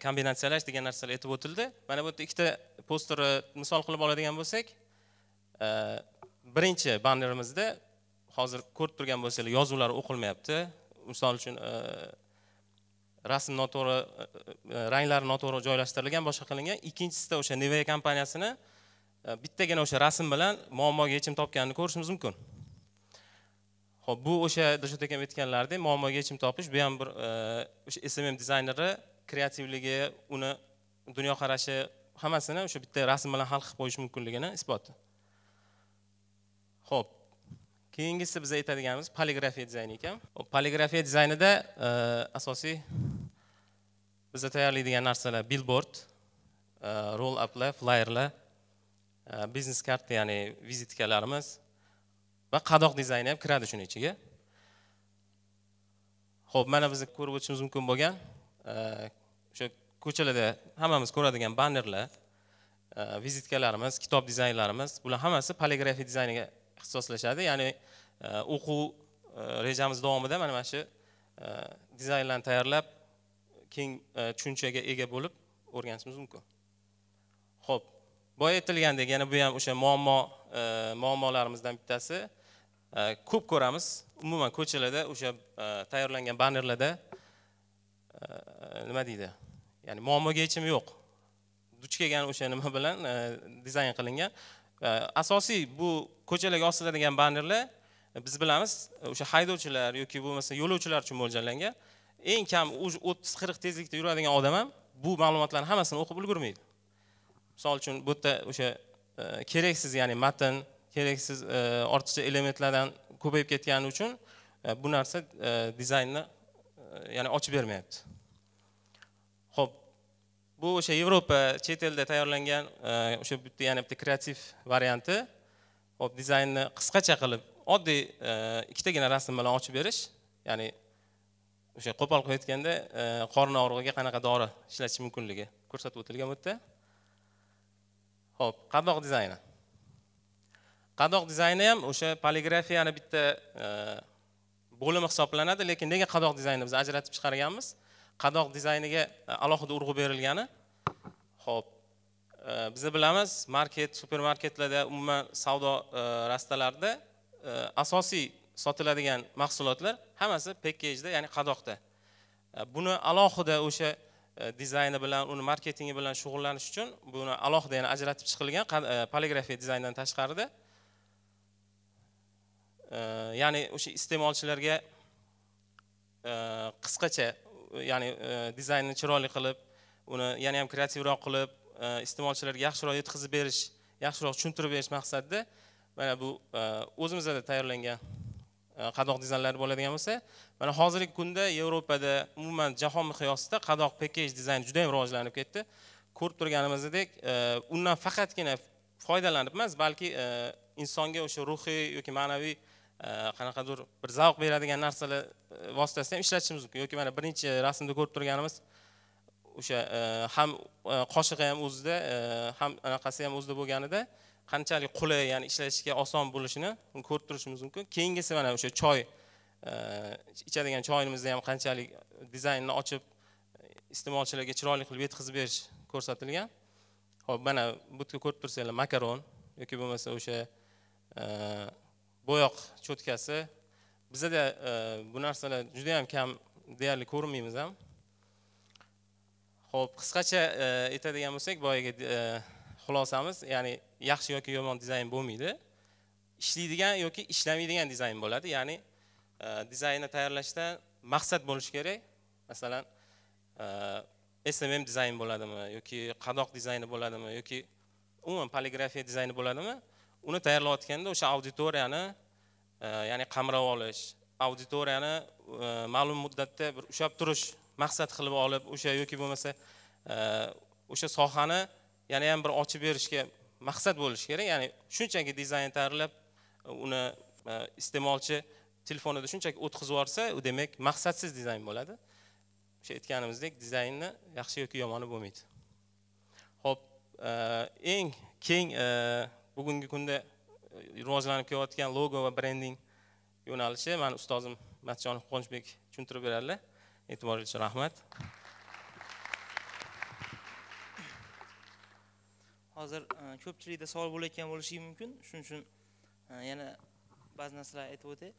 kombinatsiyalash degan narsalar aytib o'tildi mana bu yerda ikkita posterni misol qilib oladigan bo'lsak birinchi bannerimizda hozir ko'rib turgan bo'lsanglar yozuvlar o'qilmayapti misol uchun rasm noto'g'ri ranglari noto'g'ri joylashtirilgan boshqa qilingan ikkinchisida o'sha nevea kompaniyasini Э, bittagina o'sha rasm bilan muammoga yechim topganini ko'rishimiz mumkin ho'p bu o'sha dilshod akam aytganlaridek muammoga yechim topish bu ham bir e, o'sha smm dizayneri kreativligi uni dunyoqarashi hammasini o'sha bitta rasm bilan hal qilib qo'yish mumkinligini isboti ho'p keyingisi biz aytadiganimiz poligrafiya dizayni ekan poligrafiya dizaynida e, asosiy biza tayyorlaydigan narsalar billboard e, roll uplar flyerlar biznes karta ya'ni vizitkalarimiz va qadoq dizayni ham kiradi shuni ichiga ho'p mana biz ko'rib o'tishimiz mumkin bo'lgan o'sha ko'chalarda hammamiz ko'radigan bannerlar vizitkalarimiz kitob dizaynlarimiz bular hammasi poligrafiya dizayniga ixtisoslashadi ya'ni e, o'quv e, rejamiz davomida mana mana shu e, dizaynlarni tayyorlab keng tushunchaga ega bo'lib o'rganishimiz mumkin ho'p boya aytilgandek yana bu ham o'sha muammo e, muammolarimizdan bittasi e, ko'p ko'ramiz umuman ko'chalarda o'sha e, tayyorlangan bannerlarda nima deydi ya'ni muammoga yechim yo'q duch kelgan o'sha nima bilan dizayn qilingan asosiy bu ko'chalarga osiladigan bannerlar biz bilamiz o'sha haydovchilar yoki bo'lmasa yo'lovchilar uchun mo'ljallangan eng kam o'ttiz qirq tezlikda yuradigan odam ham bu ma'lumotlarni hammasini o'qib ulgurmaydi misol uchun bu yerda o'sha e, keraksiz ya'ni matn keraksiz e, ortiqcha elementlardan ko'payib ketgani uchun e, bu narsa dizaynni ya'ni ochib bermayapti ho'p bu o'sha yevropa chet elda tayyorlangan o'sha bitta yana bitta kreativ varianti hop dizaynni qisqacha qilib oddiy ikkitagina rasm bilan ochib berish ya'ni o'sha qo'pol qilib aytganda qorin og'rig'iga qanaqa dori ishlatish mumkinligi ko'rsatib o'tilgan bu yerda ho'p qadoq dizayni qadoq dizayni ham o'sha poligrafiyani bitta e, bo'limi hisoblanadi lekin nega qadoq dizaynni biz ajratib chiqarganmiz qadoq dizayniga e, alohida urg'u berilgani ho'p e, biz bilamiz market supermarketlarda umuman savdo rastalarida asosiy sotiladigan mahsulotlar hammasi pekkejda ya'ni qadoqda buni alohida o'sha E, dizayni bilan uni marketingi bilan shug'ullanish uchun buni alohida yana ajratib chiqilgan e, poligrafiya dizayndan tashqarida e, ya'ni o'sha iste'molchilarga qisqacha ya'ni dizaynni chiroyli qilib uni yana ham kreativroq qilib iste'molchilarga yaxshiroq yetkazib berish yaxshiroq tushuntirib berish maqsadida mana bu o'zimizda tayyorlangan qadoq dizaynlari bo'ladigan bo'lsa mana hozirgi kunda yevropada umuman jahon miqyosida qadoq pekej dizayni juda yam rivojlanib ketdi ko'rib turganimizdek e, undan faqatgina foydalanib emas balki e, insonga o'sha ruhiy yoki ma'naviy e, qanaqadir bir zavq beradigan narsalar vositasida ham ishlatishimiz mumkin yoki mana birinchi rasmda ko'rib turganimiz o'sha ham qoshig'i ham o'zida ham anaqasi ham o'zida bo'lganida qanchalik qulay ya'ni ishlatishga oson bo'lishini ko'rib turishimiz mumkin keyingisi mana o'sha choy e, ichadigan choyimizni ham qanchalik dizaynni ochib iste'molchilarga chiroyli qilib yetkazib berish ko'rsatilgan ho'p mana bu yerda ko'rib tursanglar makaron yoki bo'lmasa o'sha e, bo'yoq cho'tkasi bizada e, bu narsalar juda yam kam deyarli ko'rinmaymiz ham ho'p qisqacha aytadigan bo'lsak boyagi xulosamiz ya'ni yaxshi yoki yomon dizayn bo'lmaydi ishlaydigan yoki ishlamaydigan dizayn bo'ladi ya'ni e, dizaynni tayyorlashda maqsad bo'lishi kerak masalan e, smm dizayn bo'ladimi yoki qadoq dizayni bo'ladimi yoki umuman poligrafiya dizayni bo'ladimi uni tayyorlayotganda o'sha auditoriyani e, ya'ni qamrab olish auditoriyani ma'lum muddatda bir ushlab turish maqsad qilib olib o'sha yoki bo'lmasa o'sha sohani yana ham bir ochib berishga maqsad bo'lishi kerak ya'ni shunchaki dizayn tayyorlab uh, uni uh, iste'molchi telefonida shunchaki o'tkazib yuborsa u demak maqsadsiz dizayn bo'ladi o'sha aytganimizdek dizaynni yaxshi yoki yomoni bo'lmaydi ho'p uh, eng keng bugungi kunda rivojlanib kelayotgan logo va brending yo'nalishi mana ustozim matjonov quvonchbek tushuntirib beradilar e'tiboringiz uchun rahmat hozir e, ko'pchilikda savol bo'layotgan bo'lishi mumkin shuning uchun e, yana ba'zi narsalar aytib o'tay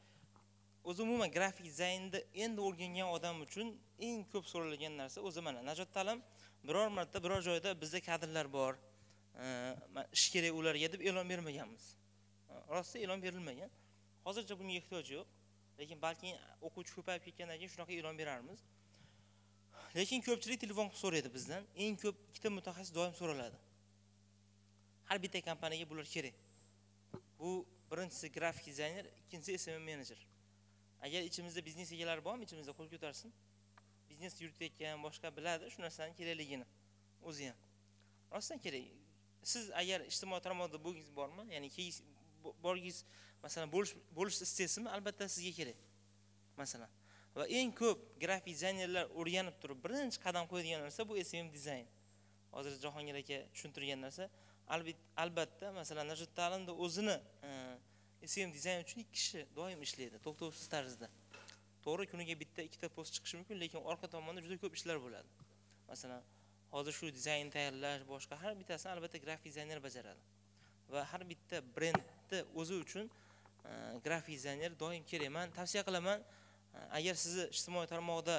o'zi umuman grafik dizaynni endi o'rgangan odam uchun eng ko'p so'ralgan narsa o'zi mana najot ta'lim biror marta biror joyda bizda kadrlar bor e, ish kerak ularga deb e'lon bermaganmiz rosti e'lon berilmagan hozircha bunga ehtiyoj yo'q lekin balki o'quvchi ko'payib ketgandan keyin shunaqa e'lon berarmiz lekin ko'pchilik telefon qilib so'raydi bizdan eng ko'p ikkita mutaxassis doim so'raladi har bitta kompaniyaga bular kerak bu birinchisi grafik dizayner ikkinchisi smm menejer agar ichimizda biznes egalari bormi ichimizda qo'l ko'tarsin biznes yuritayotgan boshqa biladi shu narsani kerakligini o'zi ham rostdan kerak siz agar ijtimoiy tarmoqda bo'lgingiz bormi ya'ni borgingiz masalan bo'lishni istaysizmi albatta sizga kerak masalan va eng ko'p grafik dizaynerlar o'rganib turib birinchi qadam qo'yadigan narsa bu smm dizayn hozir jahongir aka tushuntirgan narsa albatta masalan shu ta'limda o'zini e, sm e dizayn uchun ikki kishi doim ishlaydi to'xtovsiz tarzda to'g'ri kuniga bitta ikkita post chiqishi mumkin lekin orqa tomonda juda ko'p ishlar bo'ladi masalan hozir shu dizaynni tayyorlash boshqa har bittasini albatta grafik dizayner bajaradi va har bitta brendni o'zi uchun e, grafik dizayner doim kerak man tavsiya qilaman agar sizni ijtimoiy tarmoqda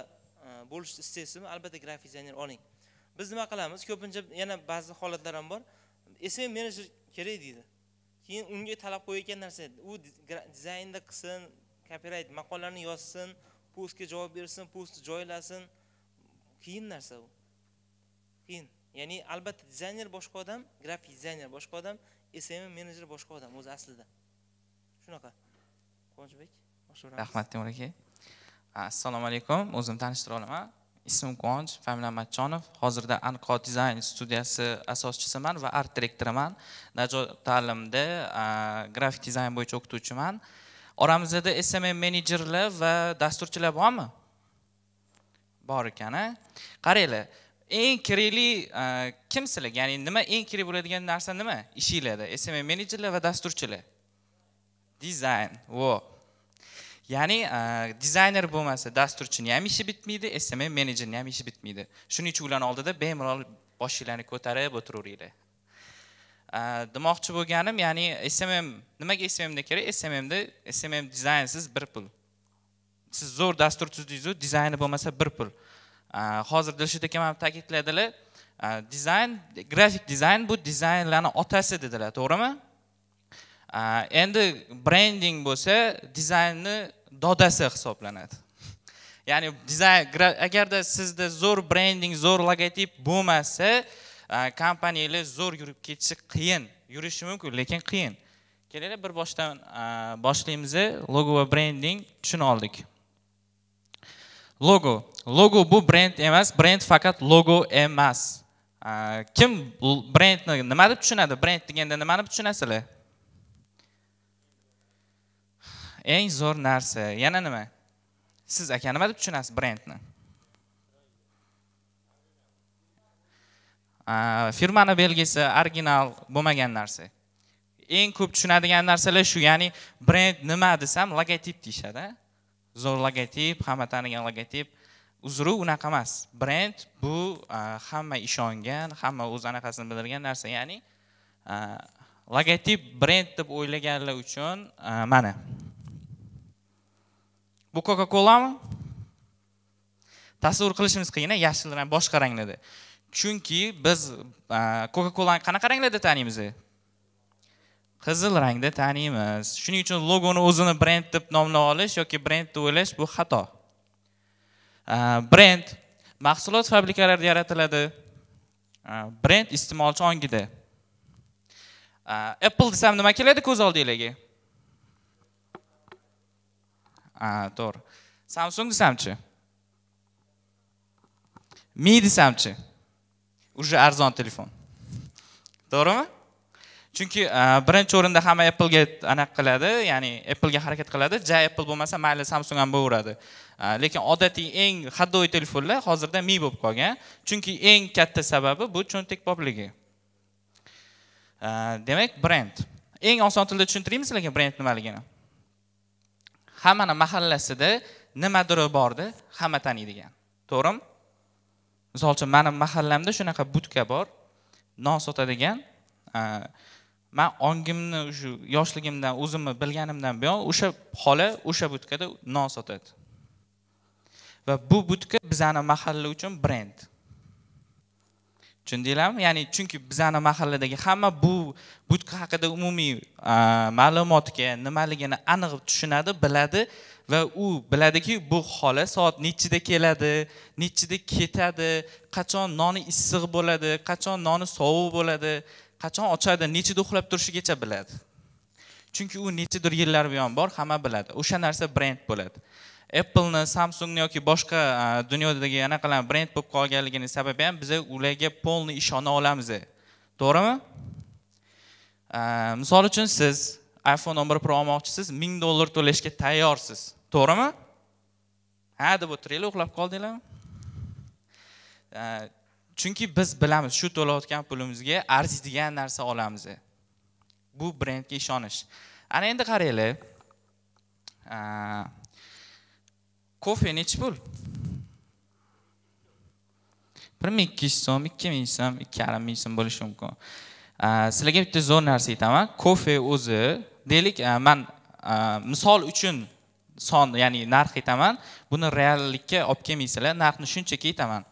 bo'lishni istaysizmi albatta grafik dizayner oling biz nima qilamiz ko'pincha yana ba'zi holatlar ham bor sm menejer kerak deydi keyin unga talab qo'yayotgan narsa u dizaynda qilsin kopirayt maqolalarni yozsin postga javob bersin postni joylasin qiyin narsa u qiyin ya'ni albatta dizayner boshqa odam grafik dizayner boshqa odam sm menejer boshqa odam o'zi aslida shunaqa quvonchbek rahmat temur aka assalomu alaykum o'zimni tanishtira olaman ismim quvonch familiyam matchonov hozirda anqo dizayn studiyasi asoschisiman va art direktoriman najo ta'limda grafik dizayn bo'yicha o'qituvchiman oramizda smm menejerlar va dasturchilar bormi bor ekan a qaranglar eng kerakli kimsizlar ya'ni nima eng kerak bo'ladigan narsa nima ishinglarda smm menejerlar va dasturchilar dizayn vo ya'ni e, dizayner bo'lmasa dasturchini ham ishi bitmaydi smm menejerni ham ishi bitmaydi shuning uchun ularni oldida bemalol boshinglarni ko'tarib o'tiraveringlar e, demoqchi bo'lganim ya'ni smm nimaga smmda kerak smmda smm dizaynsiz bir pul siz zo'r dastur tuzdingizu dizayni bo'lmasa bir pul e, hozir dilshod aka ham ta'kidladilar dizayn grafik dizayn bu dizaynlarni otasi dedilar to'g'rimi endi brending bo'lsa dizaynni dodasi hisoblanadi ya'ni dizayn agarda sizda zo'r brending zo'r logotip bo'lmasa kompaniyalar zo'r yurib ketishi qiyin yurishi mumkin lekin qiyin kelinglar bir boshdan boshlaymiz logo va brending tushun oldik logo logo bu brend emas brend faqat logo emas kim brendni nima deb tushunadi brend deganda nimani tushunasizlar eng zo'r narsa yana nima siz aka nima deb tushunasiz brendni firmani belgisi original bo'lmagan narsa eng ko'p tushunadigan narsalar shu ya'ni brend nima desam logotip deyishadi zo'r logotip hamma tanigan logotip uzru unaqa emas brend bu hamma ishongan hamma o'z anaqasini bildirgan narsa ya'ni logotip brend deb o'ylaganlar uchun mana bu coca colami tasavvur qilishimiz qiyin yashil rang boshqa ranglarda chunki biz e, coca colani qanaqa ranglarda taniymiz qizil rangda taniymiz shuning uchun logoni o'zini brend deb nomlab olish yoki brend deb o'ylash bu xato e, brend mahsulot fabrikalarda yaratiladi e, brend iste'molchi ongida apple desam nima keladi ko'z oldinglarga ha to'g'ri samsung desamchi mi desamchi уже arzon telefon to'g'rimi chunki e, birinchi o'rinda hamma applega anaqa qiladi ya'ni applega harakat qiladi ja apple bo'lmasa mayli samsung ham bo'laveradi e, lekin odatiy eng ходовой telefonlar hozirda mi bo'lib qolgan chunki eng katta sababi bu popligi. E, demak brend eng oson tilda tushuntiraymi sizlarga brend nimaligini hammani mahallasida nimadir borda hamma taniydigan to'g'rimi misol uchun mani mahallamda shunaqa budka bor non sotadigan man ongimni shu yoshligimdan o'zimni bilganimdan buyon o'sha xola o'sha budkada non sotadi va bu budka bizani mahalla uchun brend tushundinglarmi ya'ni chunki bizani mahalladagi hamma bu butka haqida umumiy ma'lumotga nimaligini aniq tushunadi biladi va u biladiki bu xola soat nechida keladi nechida ketadi qachon noni issiq bo'ladi qachon noni sovuq bo'ladi qachon ochadi nechida uxlab turishigacha biladi chunki u nechadir yillar buyon bor hamma biladi o'sha narsa brend bo'ladi appleni samsungni yoki boshqa dunyodagi anaqalar brend bo'lib qolganligini sababi ham biz ularga полный ishona olamiz to'g'rimi misol uchun siz iphone o'n bir pro olmoqchisiz ming dollar to'lashga tayyorsiz to'g'rimi ha deb o'tiringlar uxlab qoldinglarmi chunki biz bilamiz shu to'layotgan pulimizga arziydigan narsa olamiz bu brendga ishonish ana endi qaranglar kofe nechi pul bir ming ikki yuz so'm ikki ming so'm ikki yarim ming so'm bo'lishi mumkin sizlarga bitta zo'r narsa aytaman kofe o'zi deylik man misol uchun son ya'ni narx aytaman buni reallikka olib kelmaysizlar narxni shunchaki aytaman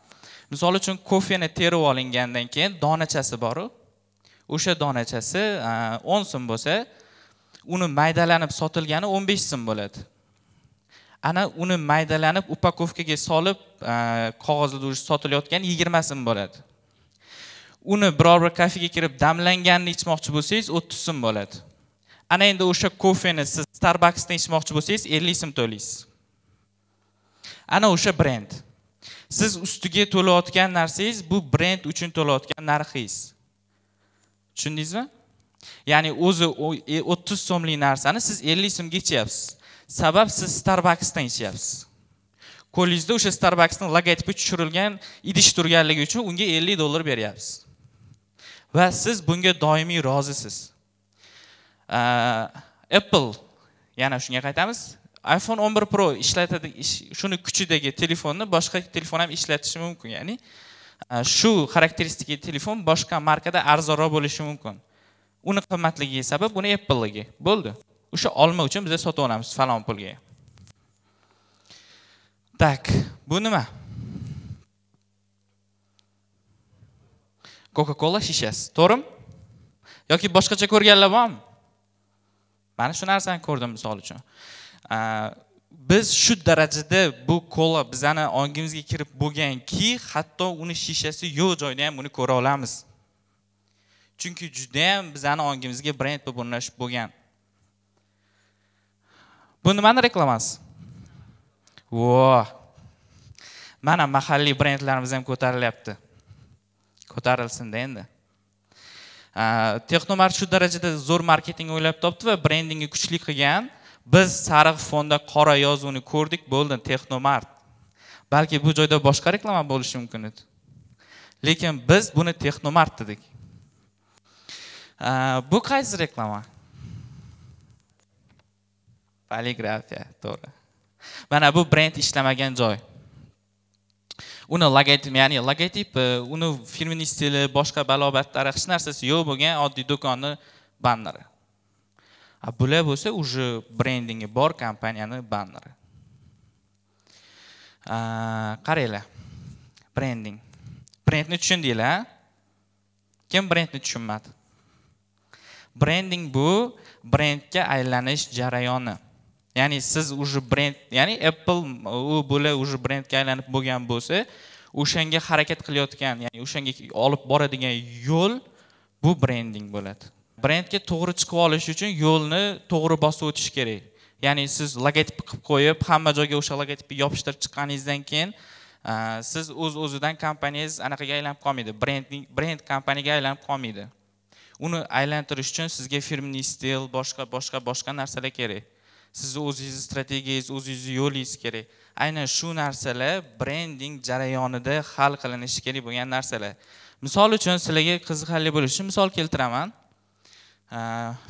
misol uchun kofeni terib olingandan keyin donachasi boru o'sha donachasi o'n so'm bo'lsa uni maydalanib sotilgani o'n besh so'm bo'ladi ana uni maydalanib upakovkaga solib e, qog'ozda уже sotilayotgan yigirmasi bo'ladi uni biror bir kafega kirib damlanganini ichmoqchi bo'lsangiz o'ttiz so'm bo'ladi ana endi o'sha kofeni siz starbucksdan ichmoqchi bo'lsangiz ellik so'm to'laysiz ana o'sha brend siz ustiga to'layotgan narsangiz bu brend uchun to'layotgan narxingiz tushundingizmi ya'ni o'zi e, o'ttiz so'mlik narsani siz ellik so'mga ichyapsiz sabab siz starbaksdan ichyapsiz kollejda o'sha starbaksni logotipi tushirilgan idish turganligi uchun unga ellik dollar beryapsiz va siz bunga doimiy rozisiz apple yana shunga qaytamiz iphone 11 pro ishlatadi shuni kuchidagi telefonni boshqa telefon ham ishlatishi mumkin ya'ni shu xarakteristikaga telefon boshqa markada arzonroq bo'lishi mumkin uni qimmatligi sabab buni appleligi bo'ldi o'sha olma uchun biza sotib olamiz falon pulga так bu nima coca cola shishasi to'g'rimi yoki boshqacha ko'rganlar bormi mana shu narsani ko'rdim misol uchun biz shu darajada bu kola bizani ongimizga kirib bo'lganki hatto uni shishasi yo'q joyda ham uni ko'ra olamiz chunki judayam bizani ongimizga brend bo'lib o'rnashib bo'lgan bu nimani reklamasi vo mana mahalliy brendlarimiz ham ko'tarilyapti kotarilsin de endi texnomart shu darajada zo'r marketing o'ylab topdi va brendingni kuchli qilgan biz sariq fonda qora yozuvni ko'rdik bo'ldi texnomart balki bu joyda boshqa reklama bo'lishi mumkin edi lekin biz buni texnomart dedik bu qaysi reklama poligrafiya to'g'ri mana bu brend ishlamagan joy uni logotip ya'ni logotip uni firmani stili boshqa balobatlari hech narsasi yo'q bo'lgan oddiy do'konni banneri a bular bo'lsa уже brendingi bor kompaniyani banneri qaranglar brending brendni tushundinglar kim brendni tushunmadi brending bu brendga aylanish jarayoni ya'ni siz уже brend ya'ni apple u bo'la уже brendga aylanib bo'lgan bo'lsa o'shanga harakat qilayotgan ya'ni o'shanga olib boradigan yo'l bu brending bo'ladi brendga to'g'ri chiqib olish uchun yo'lni to'g'ri bosib o'tish kerak ya'ni siz logotip qilib qo'yib hamma joyga o'sha logotipni yopishtirib chiqqaningizdan keyin siz o'z o'zidan kompaniyangiz anaqaga aylanib qolmaydi brendning brend kompaniyaga aylanib qolmaydi uni aylantirish uchun sizga firmniy stil boshqa boshqa boshqa narsalar kerak sizni o'zingizni strategiyangiz o'zingizni yo'lingiz kerak aynan shu narsalar brending jarayonida hal qilinishi kerak bo'lgan narsalar misol uchun sizlarga qiziqarli bo'lishi uchun misol keltiraman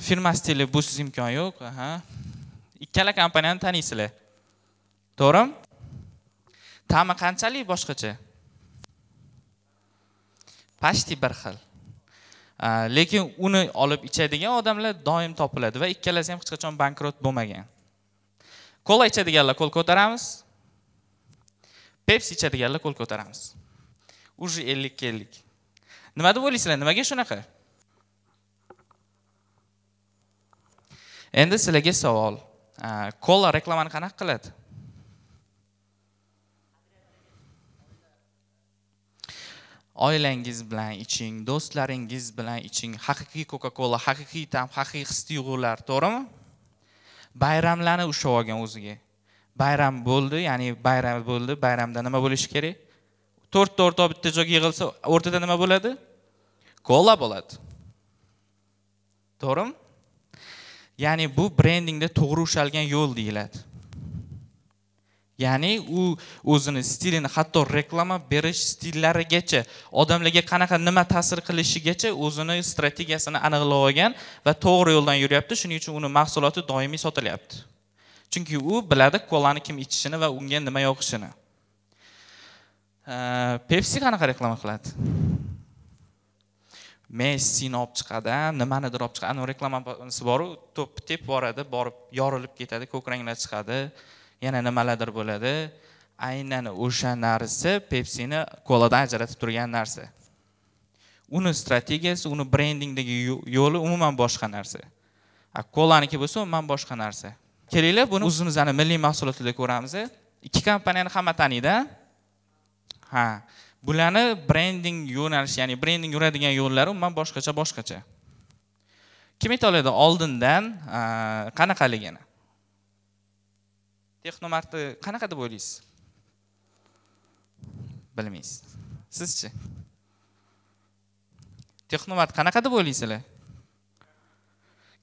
firma stili busiz imkon yo'q aha ikkala kompaniyani taniysizlar to'g'rimi ta'mi qanchalik boshqacha почти bir xil lekin uni olib ichadigan odamlar doim topiladi va ikkalasi ham hech qachon bankrot bo'lmagan kola ichadiganlar qo'l ko'taramiz pepsi ichadiganlar qo'l ko'taramiz уже ellikka ellik nima deb o'ylaysizlar nimaga shunaqa endi sizlarga savol kola reklamani qanaqa qiladi oilangiz bilan iching do'stlaringiz bilan iching haqiqiy coca cola haqiqiy ta'm haqiqiy his tuyg'ular to'g'rimi bayramlarni ushlab olgan o'ziga bayram bo'ldi ya'ni bayram bo'ldi bayramda nima bo'lishi kerak to'rtta o'rtoq bitta joyga yig'ilsa o'rtada nima bo'ladi kola bo'ladi to'g'rimi ya'ni bu brendingda to'g'ri ushalgan yo'l deyiladi ya'ni u o'zini stilini hatto reklama berish stillarigacha odamlarga qanaqa nima ta'sir qilishigacha o'zini strategiyasini aniqlab olgan va to'g'ri yo'ldan yuryapti shuning uchun uni mahsuloti doimiy sotilyapti chunki u biladi kolani kim ichishini va unga nima yoqishini pepsi qanaqa reklama qiladi messini olib chiqadi nimanidir olib chiqadi anavi reklamasi boru to'p tepib boradi borib yorilib ketadi ko'k ranglar chiqadi yana nimalardir bo'ladi aynan o'sha narsa pepsini koladan ajratib turgan narsa uni strategiyasi uni brendingdagi yo'li umuman boshqa narsa a kolaniki bo'lsa umuman boshqa narsa kelinglar buni o'zimizni milliy mahsulotida ko'ramiz ikki kompaniyani hamma taniydi ha bularni brending yo'nalishi ya'ni brending yuradigan yo'llari umuman boshqacha boshqacha kim ayta oladi oldindan qanaqaligini texnomartni qanaqa deb o'ylaysiz bilmaysiz sizchi texnomart qanaqa deb o'ylaysizlar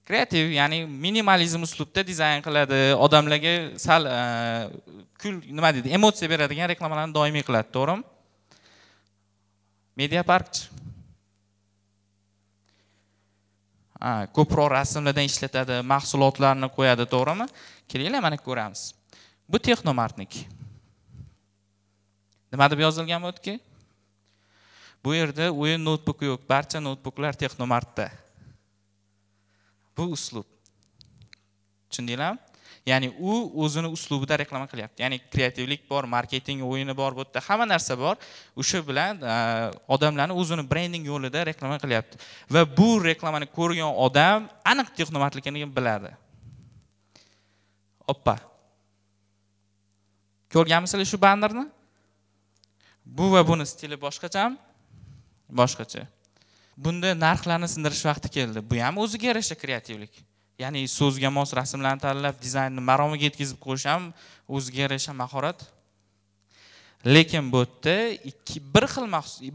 kreativ ya'ni minimalizm uslubda dizayn qiladi odamlarga sal kul nima deydi emotsiya beradigan reklamalarni doimiy qiladi to'g'rimi media parkchi ko'proq rasmlardan ishlatadi mahsulotlarni qo'yadi to'g'rimi kelinglar mana ko'ramiz bu texnomartniki nima deb yozilgan o'tki bu yerda o'yin noutbuki yo'q barcha noutbuklar texnomartda bu uslub tushundinglarmi ya'ni u o'zini uslubida reklama qilyapti ya'ni kreativlik bor marketing o'yini bor bu yerda hamma narsa bor o'sha bilan e, odamlarni o'zini brending yo'lida reklama qilyapti va bu reklamani ko'rgan odam aniq texnomartligini biladi oppa ko'rganmisizlar shu bannerni bu va buni stili boshqachami boshqacha bunda narxlarni sindirish vaqti keldi bu ham o'ziga yarasha kreativlik ya'ni so'zga mos rasmlarni tanlab dizaynni maromiga yetkazib qo'yish ham o'ziga yarasha mahorat lekin bu yerda ikki bir xil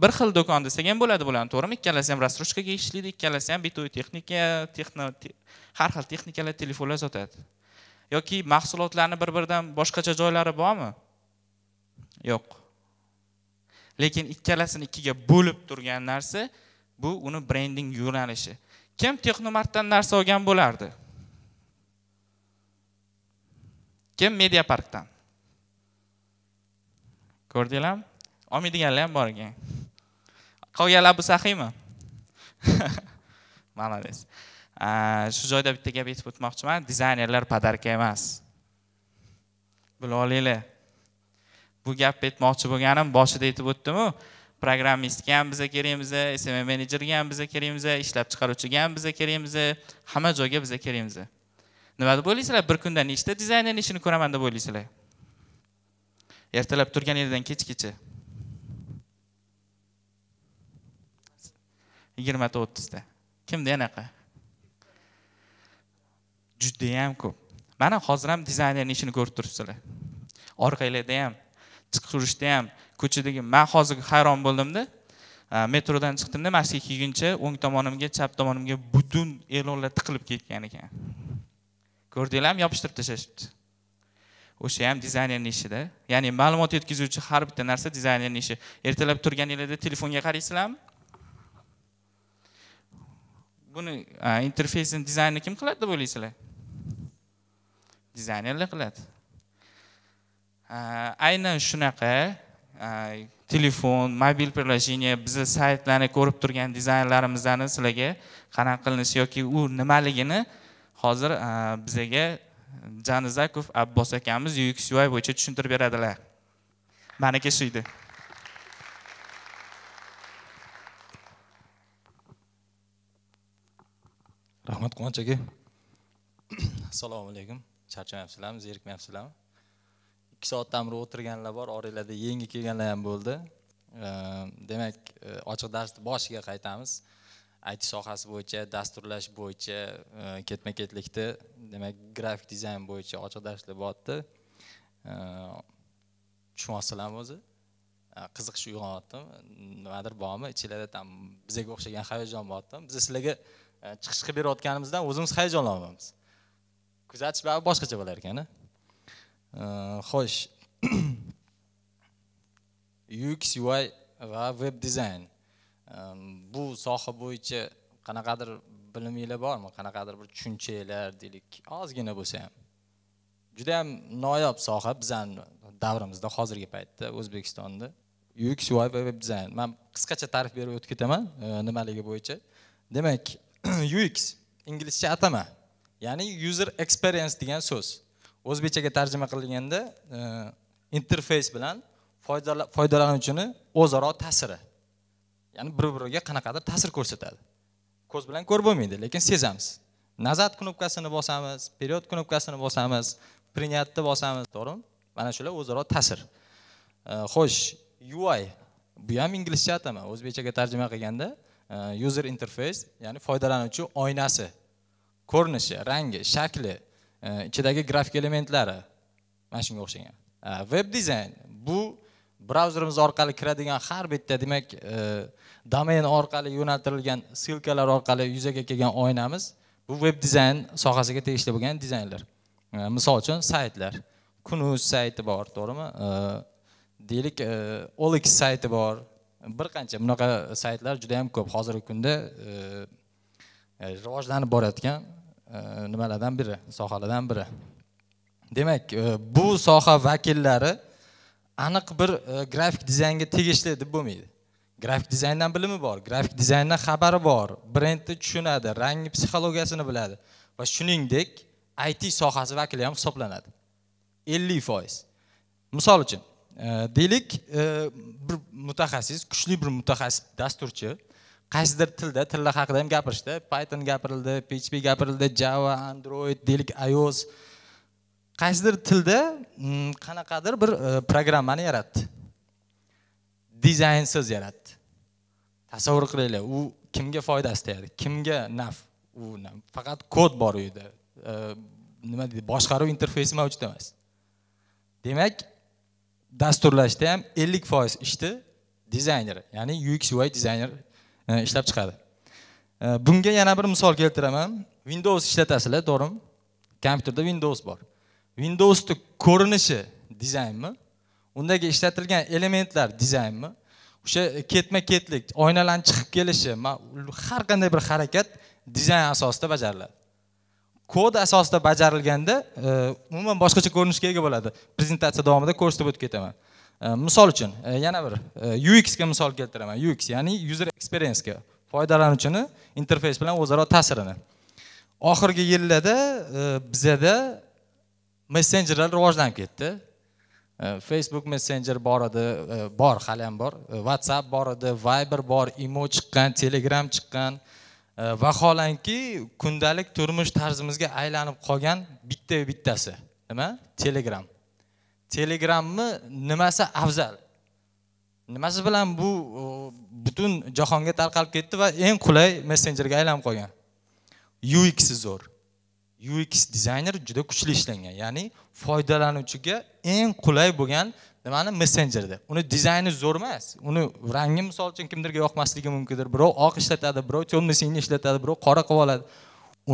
bir xil do'kon desak ham bo'ladi bularni to'g'rimi ikkalasi ham rastrochkaga ishlaydi ikkalasi ham bitoy texnika texno har xil texnikalar telefonlar sotadi yoki mahsulotlarni bir biridan boshqacha joylari bormi yo'q lekin ikkalasini ikkiga bo'lib turgan narsa bu uni brending yo'nalishi kim texnomartdan narsa olgan bo'lardi kim media parkdan ko'rdinglarmi olmaydiganlar ham bor ekan qolganlar bu saxiymi malades shu joyda bitta gap aytib o'tmoqchiman dizaynerlar podarka emas bila olinglar bu gapni aytmoqchi bo'lganim boshida aytib o'tdimu programmistga ham biza kerakmiz sm menejerga ham biza kerakmiz ishlab chiqaruvchiga ham biza kerakmiz hamma joyga biza kerakmiz nima deb o'ylaysizlar bir kunda nechta dizaynerni ishini ko'raman deb o'ylaysizlar ertalab turganingizdan kechgacha yigirmata o'ttizta kimda anaqa judayam ko'p mana hozir ham dizaynerni ishini ko'rib turibsizlar orqanglarda ham chiqishda ham ko'chadagi man hozir hayron bo'ldimda metrodan chiqdimda mashka kiyguncha o'ng tomonimga chap tomonimga butun e'lonlar tiqilib ketgan ekan ko'rdinglarmi yopishtirib tashlashibdi o'sha ham dizaynerni ishida ya'ni ma'lumot yetkazuvchi har bitta narsa dizaynerni ishi ertalab turganinglarda telefonga qaraysizlarmi buni interfeysni dizaynini kim qiladi deb o'ylaysizlar dizaynerlar qiladi aynan shunaqa telefon mobil приложение bizni saytlarni ko'rib turgan dizaynerlarimizni sizlarga qanaqa qilinishi yoki u nimaligini hozir bizaga janizakov abbos akamiz ux ui bo'yicha tushuntirib beradilar ma'raka shu edi rahmat quvonch aka assalomu alaykum charchamayapsizlarmi zerikmayapsizlarmi ikki soatdan beri o'tirganlar bor oranglarda yangi kelganlar ham bo'ldi demak e, ochiq darsni boshiga qaytamiz it sohasi bo'yicha dasturlash bo'yicha e, ketma ketlikda demak grafik dizayn bo'yicha ochiq darslar bo'lyapti tushunyapsizlarmi o'zi e, qiziqish uyg'onyaptimi nimadir bormi ichinglarda там bizga o'xshagan hayajon bo'lyaptimi biz sizlarga E, chiqish qilib berayotganimizdan o'zimiz hayajonlanamiz kuzatish baribir boshqacha bo'lar ekan e, xo'sh ux ui va veb dizayn e, bu soha bo'yicha qanaqadir bilimilar bormi qanaqadir bir tushunchanglar deylik ozgina bo'lsa ham juda yam noyob soha bizani davrimizda hozirgi paytda o'zbekistonda ux ui va veb dizayn man qisqacha ta'rif berib o'tib ketaman nimaligi bo'yicha demak ux inglizcha atama ya'ni user experience degan so'z o'zbekchaga tarjima qilganda e, interfeys bilan foydalanuvchini o'zaro ta'siri ya'ni bir biriga qanaqadir ta'sir ko'rsatadi ko'z bilan ko'rib bo'lmaydi lekin sezamiz nazad knopkasini bosamiz period knopkasini bosamiz принятni bosamiz to'g'rimi mana shular o'zaro ta'sir e, xo'sh ui bu ham inglizcha atama o'zbekchaga tarjima qilganda E, user interface ya'ni foydalanuvchi oynasi ko'rinishi rangi shakli e, ichidagi grafik elementlari mana shunga o'xshagan veb e, dizayn bu brauzerimiz orqali kiradigan har bitta demak domen orqali yo'naltirilgan ssilkalar orqali yuzaga kelgan oynamiz bu veb dizayn sohasiga tegishli bo'lgan dizaynlar misol uchun saytlar kunuz sayti bor to'g'rimi deylik olx sayti bor bir qancha bunaqa saytlar juda yam ko'p hozirgi kunda e, e, rivojlanib borayotgan e, nimalardan biri sohalardan biri demak bu soha vakillari aniq bir grafik dizaynga tegishli deb bo'lmaydi grafik dizayndan bilimi bor grafik dizayndan xabari bor brendni tushunadi rangni psixologiyasini biladi va shuningdek it sohasi vakili ham hisoblanadi ellik foiz misol uchun Э, deylik э, bir mutaxassis kuchli bir mutaxassis dasturchi qaysidir tilda tillar haqida ham gapirishdi python gapirildi php gapirildi java android deylik ios qaysidir tilda mm, qanaqadir bir e, programmani yaratdi dizaynsiz yaratdi tasavvur qilinglar u kimga foydasi tegadi kimga naf u faqat kod bor u yerda e, nima deydi boshqaruv interfeysi mavjud emas demak dasturlashda ham ellik foiz ishni dizayner ya'ni ux ui dizayner e, ishlab chiqadi e, bunga yana bir misol keltiraman windows ishlatasizlar to'g'rimi kompyuterda windows bor windowsni ko'rinishi dizaynmi undagi ishlatilgan elementlar dizaynmi o'sha ketma ketlik oynalarni chiqib kelishi har qanday bir harakat dizayn asosida bajariladi kod asosida bajarilganda e, umuman boshqacha ko'rinishga ega bo'ladi prezentatsiya davomida ko'rsatib o'tib ketaman e, misol uchun e, yana bir uxga misol keltiraman ux ya'ni user experiencega foydalanuvchini interfeys bilan o'zaro ta'sirini oxirgi yillarda bizada messenjerlar rivojlanib ketdi facebook messenjer bor edi bor hali ham bor whatsapp bor edi viber bor imo chiqqan telegram chiqqan Э, vaholanki kundalik turmush tarzimizga aylanib qolgan bitta bittasi nima telegram telegramni nimasi afzal nimasi bilan bu butun jahonga tarqalib ketdi va eng qulay messenjerga aylanib qolgan ux zo'r ux dizayner juda kuchli ishlangan ya'ni foydalanuvchiga eng qulay bo'lgan nimani messenjerda uni dizayni zo'r emas uni rangi misol uchun kimdirga yoqmasligi mumkindir birov oq ishlatadi birov темный синий ishlatadi birov qora qilib oladi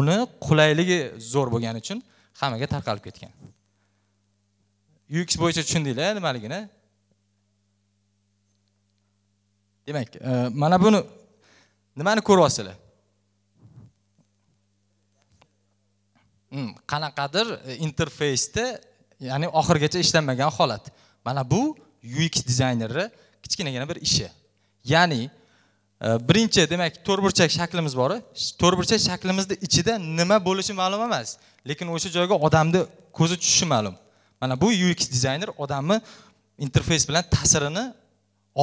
uni qulayligi zo'r bo'lgani uchun hammaga tarqalib ketgan ux bo'yicha tushundinglar nimaligini demak e, mana buni nimani ko'ryapsizlar hmm, qanaqadir interfeysda ya'ni oxirigacha ishlanmagan holat mana bu ux dizaynerni kichkinagina bir ishi ya'ni e, birinchi demak to'rtburchak shaklimiz bor to'rtburchak shaklimizni ichida nima bo'lishi ma'lum emas lekin o'sha joyga odamni ko'zi tushishi ma'lum mana bu ux dizayner odamni interfeys bilan ta'sirini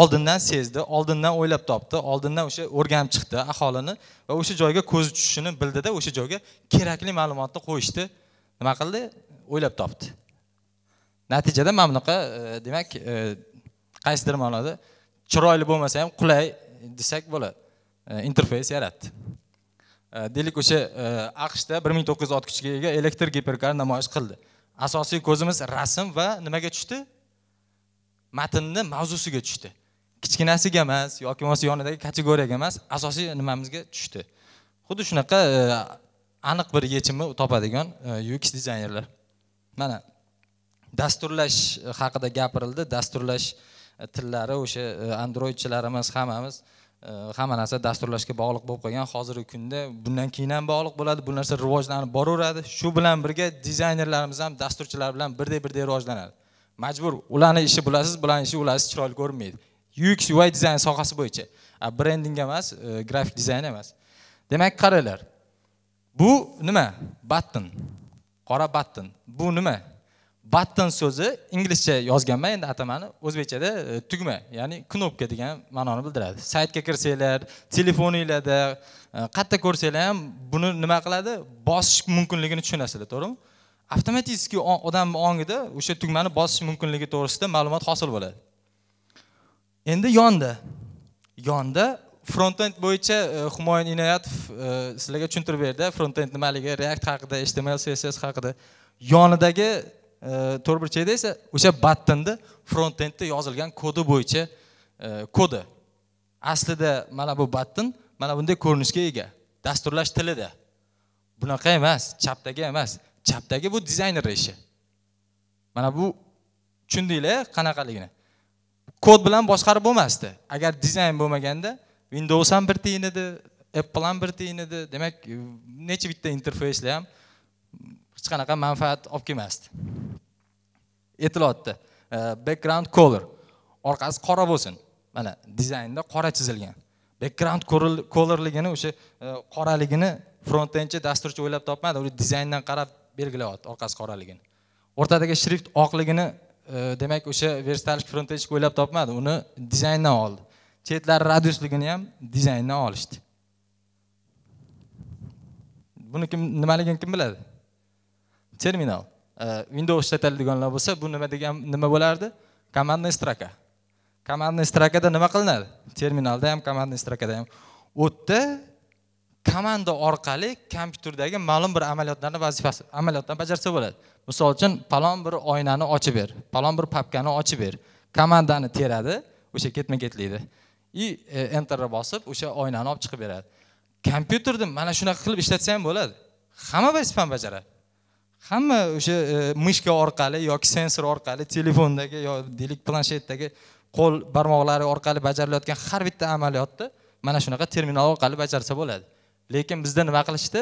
oldindan sezdi oldindan o'ylab topdi oldindan o'sha o'rganib chiqdi aholini va o'sha joyga ko'zi tushishini bildida o'sha joyga kerakli ma'lumotni qo'yishni nima qildi o'ylab topdi natijada mana bunaqa e, demak e, qaysidir ma'noda chiroyli bo'lmasa ham qulay desak bo'ladi e, interfeys yaratdi deylik o'sha aqshda bir ming to'qqiz yuz otkichga ega elektr giperkar namoyish qildi asosiy ko'zimiz rasm va nimaga tushdi matnni mavzusiga tushdi kichkinasiga emas yoki bo'lmasa yonidagi kategoriyaga emas asosiy nimamizga tushdi xuddi shunaqa aniq bir yechimni topadigan ux dizaynerlar mana dasturlash e, haqida gapirildi dasturlash e, tillari o'sha e, androidchilarimiz hammamiz hamma narsa dasturlashga bog'liq bo'lib qolgan hozirgi kunda bundan keyin ham bog'liq bo'ladi bu narsa rivojlanib boraveradi shu bilan birga dizaynerlarimiz ham dasturchilar bilan birdek birdek rivojlanadi majbur ularni ishi bilasiz bularni ishi ularsiz chiroyli ko'rinmaydi ux ui dizayn sohasi bo'yicha brending emas grafik dizayn emas demak qaranglar bu nima batton qora batton bu nima batton so'zi inglizcha yozganman endi atamani o'zbekchada e, tugma ya'ni knopka degan ma'noni bildiradi saytga kirsanglar telefoninglarda e, qayerda ko'rsanglar ham buni nima qiladi bosish mumkinligini tushunasizlar to'g'rimi avtomatik odamni ongida o'sha tugmani bosish mumkinligi to'g'risida ma'lumot hosil bo'ladi endi yonda yonda frontend bo'yicha e, humoyun inoyatov sizlarga tushuntirib berdi frontend nimaligi react haqida html css haqida yonidagi to'rt burchakda esa o'sha front endda yozilgan kodi bo'yicha e, kodi aslida mana bu batton mana bunday ko'rinishga ega dasturlash tilida bunaqa emas chapdagi emas chapdagi bu dizayner ishi mana bu tushundinglar qanaqaligini kod bilan boshqarib bo'lmasdi agar dizayn bo'lmaganda windows ham bir tiyin edi apple ham bir tiyin edi demak necha bitta interfeyslar ham hech qanaqa manfaat olib kelmasdi aytilyapti e, background color orqasi qora bo'lsin mana dizaynda qora chizilgan background colorligini o'sha e, qoraligini front endchi dasturchi o'ylab topmadi u dizayndan qarab belgilayapti orqasi qoraligini o'rtadagi shrift oqligini e, demak o'sha verstalnik front endchi o'ylab topmadi uni dizayndan oldi chetlari radiusligini ham dizayndan olishdi buni kim nimaligini kim biladi terminal э, windows ishlatadiganlar bo'lsa bu nima degan nima bo'lardi командный строка командный strokada nima qilinadi terminalda ham komandniy strokada ham o'tda komanda orqali kompyuterdagi ma'lum bir amaliyotlarni vazifasi amaliyotdan bajarsa bo'ladi misol uchun palon bir oynani ochib ber palon bir papkani ochib ber komandani teradi o'sha ketma ketlikda и e, enterni bosib o'sha oynani olib chiqib beradi kompyuterni mana shunaqa qilib ishlatsa ham bo'ladi hamma vazifani bajaradi hamma o'sha e, mishka orqali yoki sensor orqali telefondagi yo deylik planshetdagi qo'l barmoqlari orqali bajarilayotgan har bitta amaliyotni mana shunaqa terminal orqali bajarsa bo'ladi lekin bizda nima qilishdi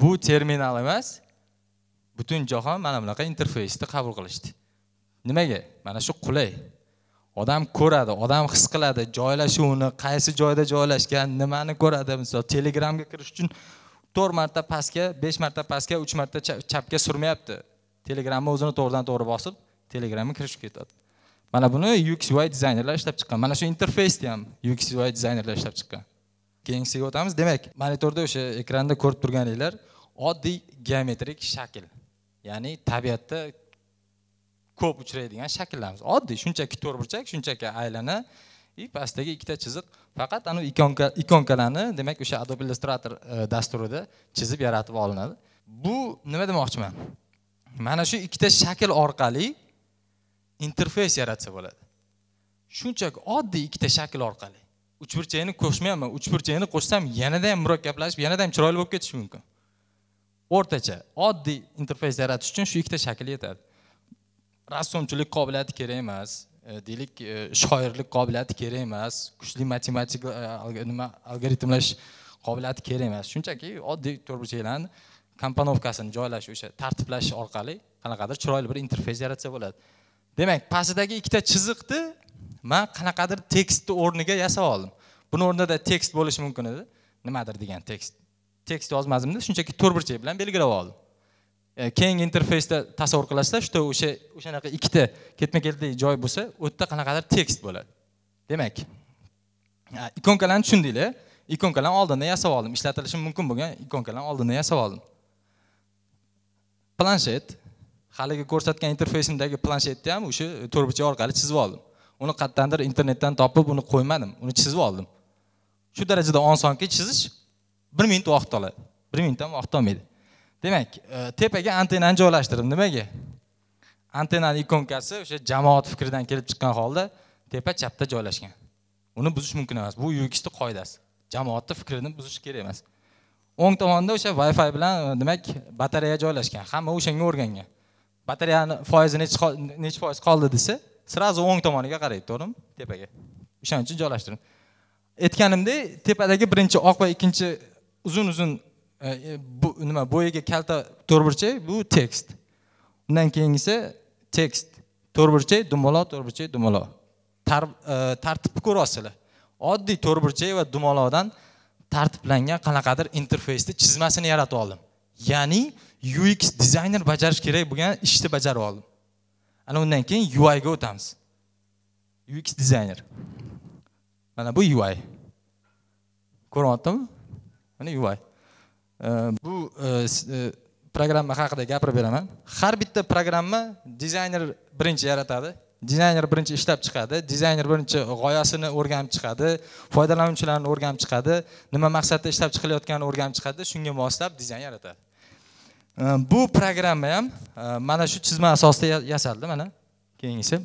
bu terminal emas butun jahon mana bunaqa interfeysni qabul qilishdi nimaga mana shu qulay odam ko'radi odam his qiladi joylashuvini qaysi joyda joylashgan nimani ko'radi misol telegramga kirish uchun to'rt marta pastga besh marta pastga uch marta chapga surmayapti telegramni o'zini to'g'ridan to'g'ri bosib telegramga kirishib ketadi mana buni ux ui dizaynerlar ishlab chiqqan mana shu interfeysni ham ux ui dizaynerlar ishlab chiqqan keyingisiga o'tamiz demak monitorda o'sha ekranda ko'rib turganinglar oddiy geometrik shakl ya'ni tabiatda ko'p uchraydigan shakllarimiz oddiy shunchaki to'rtburchak shunchaki aylana и pastdagi ikkita chiziq faqat ana ikonka ikonkalarni demak o'sha adobe illustrator e, dasturida chizib yaratib olinadi bu nima demoqchiman mana shu ikkita shakl orqali interfeys yaratsa bo'ladi shunchaki oddiy ikkita shakl orqali uchburchakni qo'shmayapman uchburchakni qo'shsam yanada ham murakkablashib yanada ham chiroyli bo'lib ketishi mumkin o'rtacha oddiy interfeys yaratish uchun shu ikkita shakl yetadi rassomchilik qobiliyati kerak emas E, deylik e, shoirlik qobiliyati kerak emas kuchli matematik e, nima algoritmlash qobiliyati kerak emas shunchaki oddiy to'rtburchaklarni komponovkasini joylash o'sha tartiblash orqali qanaqadir chiroyli bir interfeys yaratsa bo'ladi demak pastidagi ikkita chiziqni man qanaqadir tekstni o'rniga yasab oldim buni o'rnida tekst bo'lishi mumkin edi nimadir degan tekst tekst yozmadimda shunchaki to'rtburchak bilan belgilab oldim E, keng interfeysda tasavvur qilasizlar что o'sha o'shanaqa ikkita ketma ketlik joy bo'lsa u yerda qanaqadir tekst bo'ladi demak ikonkalarni tushundinglar ikonkalarni oldindan yasab oldim ishlatilishi mumkin bo'lgan ikonkalarni oldindan yasab oldim planshet haligi ko'rsatgan interfeysimdagi planshetni ham o'sha to'rtburchi orqali chizib oldim uni qayerdandir internetdan topib uni qo'ymadim uni chizib oldim shu darajada osonki chizish bir minut vaqt oladi bir minut ham vaqt olmaydi demak e, tepaga antennani joylashtirdim nimaga antennani ikonkasi o'sha jamoat fikridan kelib chiqqan holda tepa chapda joylashgan uni buzish mumkin emas bu yukisni qoidasi jamoatni fikrini buzish kerak emas o'ng tomonda o'sha wi fi bilan e, demak batareya joylashgan hamma o'shanga o'rgangan batareyani foizi necha foiz qoldi desa сразу o'ng tomoniga qaraydi to'g'rimi tepaga o'shaning uchun joylashtirdim aytganimdek tepadagi birinchi oq va ikkinchi uzun uzun bu nima bo'yiga kalta to'rtburchak bu tekst undan keyingisi tekst to'rtburchak dumaloq to'rtburchak dumaloq tartibni ko'ryapsizlar oddiy to'rtburchak va dumaloqdan tartiblangan qanaqadir interfeysni chizmasini yaratib oldim ya'ni ux dizayner bajarish kerak bo'lgan ishni bajarib oldim ana undan keyin ui ga o'tamiz ux dizayner mana bu ui ko'ryaptimi mana ui bu e, e, programma haqida gapirib beraman har bitta programma dizayner birinchi yaratadi dizayner birinchi ishlab chiqadi dizayner birinchi g'oyasini o'rganib chiqadi foydalanuvchilarni o'rganib chiqadi nima maqsadda ishlab chiqilayotganini o'rganib chiqadi shunga moslab dizayn yaratadi e, bu programma ham mana shu chizma asosida yasaldi mana keyingisi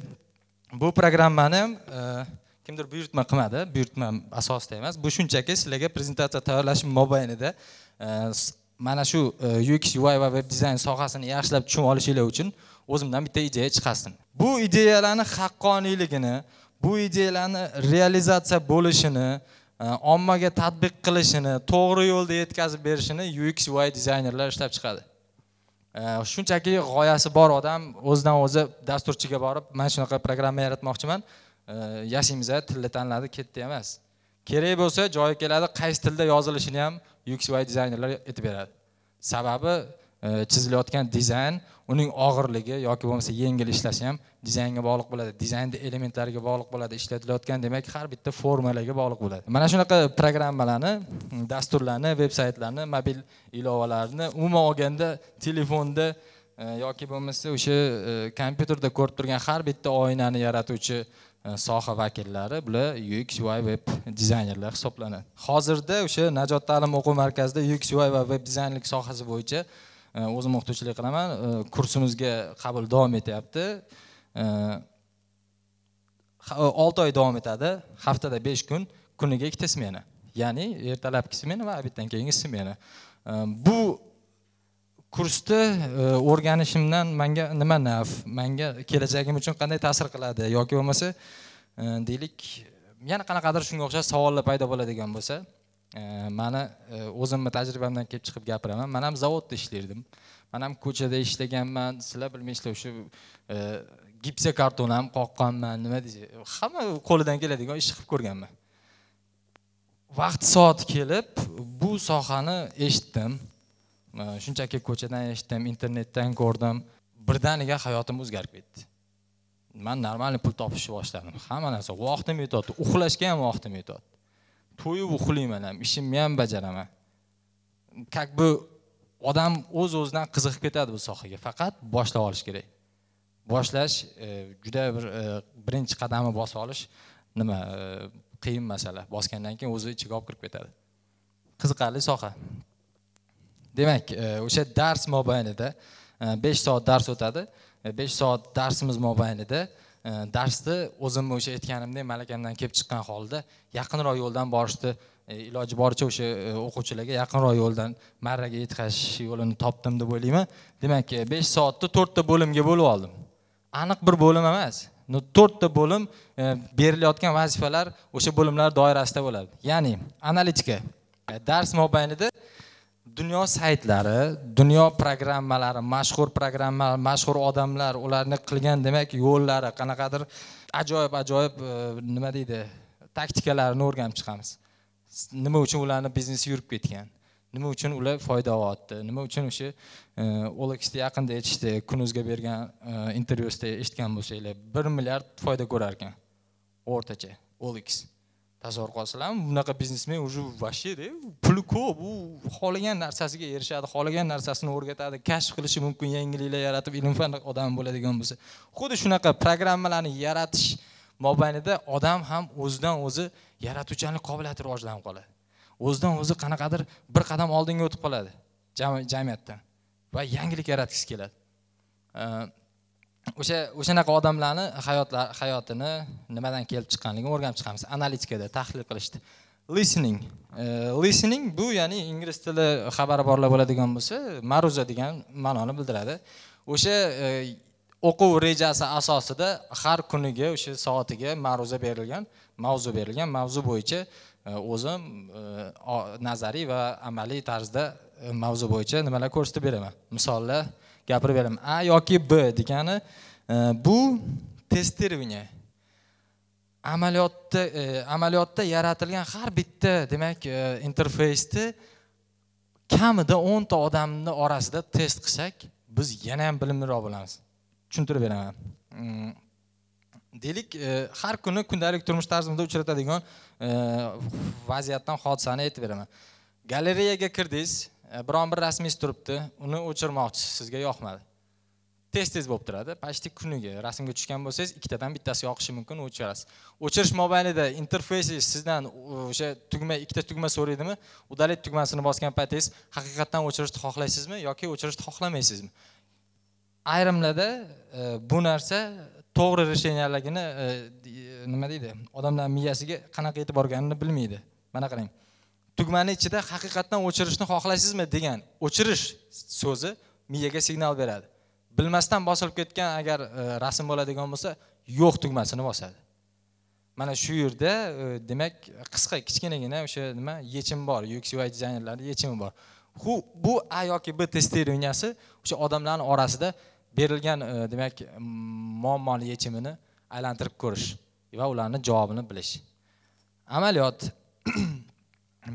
bu programmani ham kimdir buyurtma qilmadi buyurtma asosida emas bu shunchaki sizlarga prezentatsiya tayyorlashim mobaynida Э, mana shu э, ux ui va veb dizayn sohasini yaxshilab tushunib olishinglar uchun o'zimdan bitta ideya chiqarsin bu ideyalarni haqqoniyligini bu ideyalarni realizatsiya bo'lishini e, ommaga tadbiq qilishini to'g'ri yo'lda yetkazib berishini ux ui dizaynerlar ishlab chiqadi e, shunchaki g'oyasi bor odam o'zidan o'zi dasturchiga borib mana shunaqa programma yaratmoqchiman e, yashaymiz tilni tanladi ketdi emas kerak bo'lsa joyi keladi qaysi tilda yozilishini ham uxy dizaynerlar aytib beradi sababi e, chizilayotgan dizayn uning og'irligi yoki bo'lmasa yengil ishlashi ham dizaynga bog'liq bo'ladi dizaynni elementlariga bog'liq bo'ladi ishlatilayotgan demak har bitta formalarga bog'liq bo'ladi mana shunaqa programmalarni dasturlarni veb saytlarni mobil ilovalarni umuman olganda telefonda yoki bo'lmasa o'sha e, kompyuterda ko'rib turgan har bitta oynani yaratuvchi e, soha vakillari bular ux ui veb dizaynerlar hisoblanadi hozirda o'sha najot ta'lim o'quv markazida ux ui va veb dizaynlik sohasi bo'yicha e, o'zim o'qituvchilik qilaman kursimizga qabul davom etyapti olti oy davom etadi haftada besh kun kuniga ikkita smena ya'ni ertalabki smena va obeddan keyingi smena bu kursni e, o'rganishimdan menga nima naf menga kelajagim uchun qanday ta'sir qiladi yoki bo'lmasa e, deylik yana qanaqadir shunga o'xshash savollar paydo bo'ladigan bo'lsa e, mani o'zimni tajribamdan kelib chiqib gapiraman man ham zavodda ishlardim man ham ko'chada ishlaganman sizlar bilmaysizlar o'sha gipsokarton ham qoqqanman nima deysiz hamma qo'lidan keladigan ishni qilib ko'rganman vaqti soati kelib bu sohani eshitdim Э, shunchaki ko'chadan eshitdim internetdan ko'rdim birdaniga hayotim o'zgarib ketdi man нормальный pul topishni boshladim hamma narsa vaqtim yetadi uxlashga ham vaqtim yetadi to'yib uxlayman ham ishimni ham bajaraman как бы odam o'z o'zidan qiziqib ketadi bu sohaga faqat boshlab olish kerak boshlash e, juda bir e, birinchi qadamni bosib olish nima e, qiyin masala bosgandan keyin o'zi ichiga olib kirib ketadi qiziqarli soha demak e, o'sha dars mobaynida e, besh soat dars o'tadi e, besh soat darsimiz mobaynida darsni o'zimni o'sha aytganimdek malakamdan kelib chiqqan holda yaqinroq yo'ldan borishni iloji boricha o'sha o'quvchilarga yaqinroq yo'ldan marraga yetkazish yo'lini topdim deb o'ylayman demak besh soatni to'rtta bo'limga bo'lib oldim aniq bir bo'lim emas to'rtta bo'lim berilayotgan vazifalar o'sha bo'limlar doirasida bo'ladi ya'ni analitika dars mobaynida dunyo saytlari dunyo programmalari mashhur programmalar mashhur odamlar ularni qilgan demak yo'llari qanaqadir ajoyib ajoyib e, nima deydi taktikalarini o'rganib chiqamiz nima uchun ularni biznesi yurib ketgan nima uchun ular foyda olyapti nima uchun o'sha e, olxni yaqinda aytishdi kunuzga bergan e, intervyusida eshitgan bo'lsanglar bir milliard foyda ko'rar ekan o'rtacha olx tasavvur qilasizlarmi bunaqa biznesmen уже вообщеda puli ko'p u xohlagan narsasiga erishadi xohlagan narsasini o'rgatadi kashf qilishi mumkin yangiliklar yaratib ilm fan odami bo'ladigan bo'lsa xuddi shunaqa programmalarni yaratish mobaynida odam ham o'zidan o'zi yaratuvchanlik qobiliyati rivojlanib qoladi o'zidan o'zi qanaqadir bir qadam oldinga o'tib qoladi jamiyatdan va yangilik yaratgisi keladi o'sha o'shanaqa odamlarni hayotlar hayotini nimadan kelib chiqqanligini o'rganib chiqamiz analitikada tahlil qilishda listening e, listening bu ya'ni ingliz tili xabari borlar bo'ladigan bo'lsa ma'ruza degan ma'noni bildiradi o'sha e, o'quv rejasi asosida har kuniga o'sha soatiga ma'ruza berilgan mavzu berilgan mavzu bo'yicha e, o'zim nazariy va amaliy tarzda mavzu bo'yicha nimalar ko'rsatib beraman misollar gapirib beraman a yoki b degani e, bu testirование amaliyotda e, amaliyotda yaratilgan har bitta demak e, interfeysni kamida o'nta odamni orasida test qilsak biz yana ham bilimliroq bo'lamiz tushuntirib beraman mm. deylik har kuni kundalik turmush tarzimizda uchratadigan vaziyatdan hodisani aytib beraman galereyaga kirdingiz E, biron bir rasmingiz turibdi uni o'chirmoqchisiz sizga yoqmadi tez tez bo'lib turadi почти kuniga rasmga tushgan bo'lsangiz ikkitadan bittasi yoqishi mumkin o'chirasiz o'chirish mobaynida interfeysi sizdan o'sha tugma ikkita tugma so'raydimi удалить tugmasini bosgan paytingiz haqiqatdan o'chirishni xohlaysizmi yoki o'chirishni xohlamaysizmi ayrimlarda e, bu narsa to'g'ri решениеligini e, nima deydi odamlarni miyasiga qanaqa yetib borganini bilmaydi mana qarang tugmani ichida haqiqatdan o'chirishni xohlaysizmi degan o'chirish so'zi miyaga signal beradi bilmasdan bosilib ketgan agar e, rasm bo'ladigan bo'lsa yo'q tugmasini bosadi mana shu yerda e, demak qisqa kichkinagina o'sha nima yechim bor ux ui dizaynerlarni yechimi bor hu bu a yoki b testerovniyasi o'sha odamlarni orasida berilgan e, demak muammoli yechimini aylantirib ko'rish va ularni javobini bilish amaliyot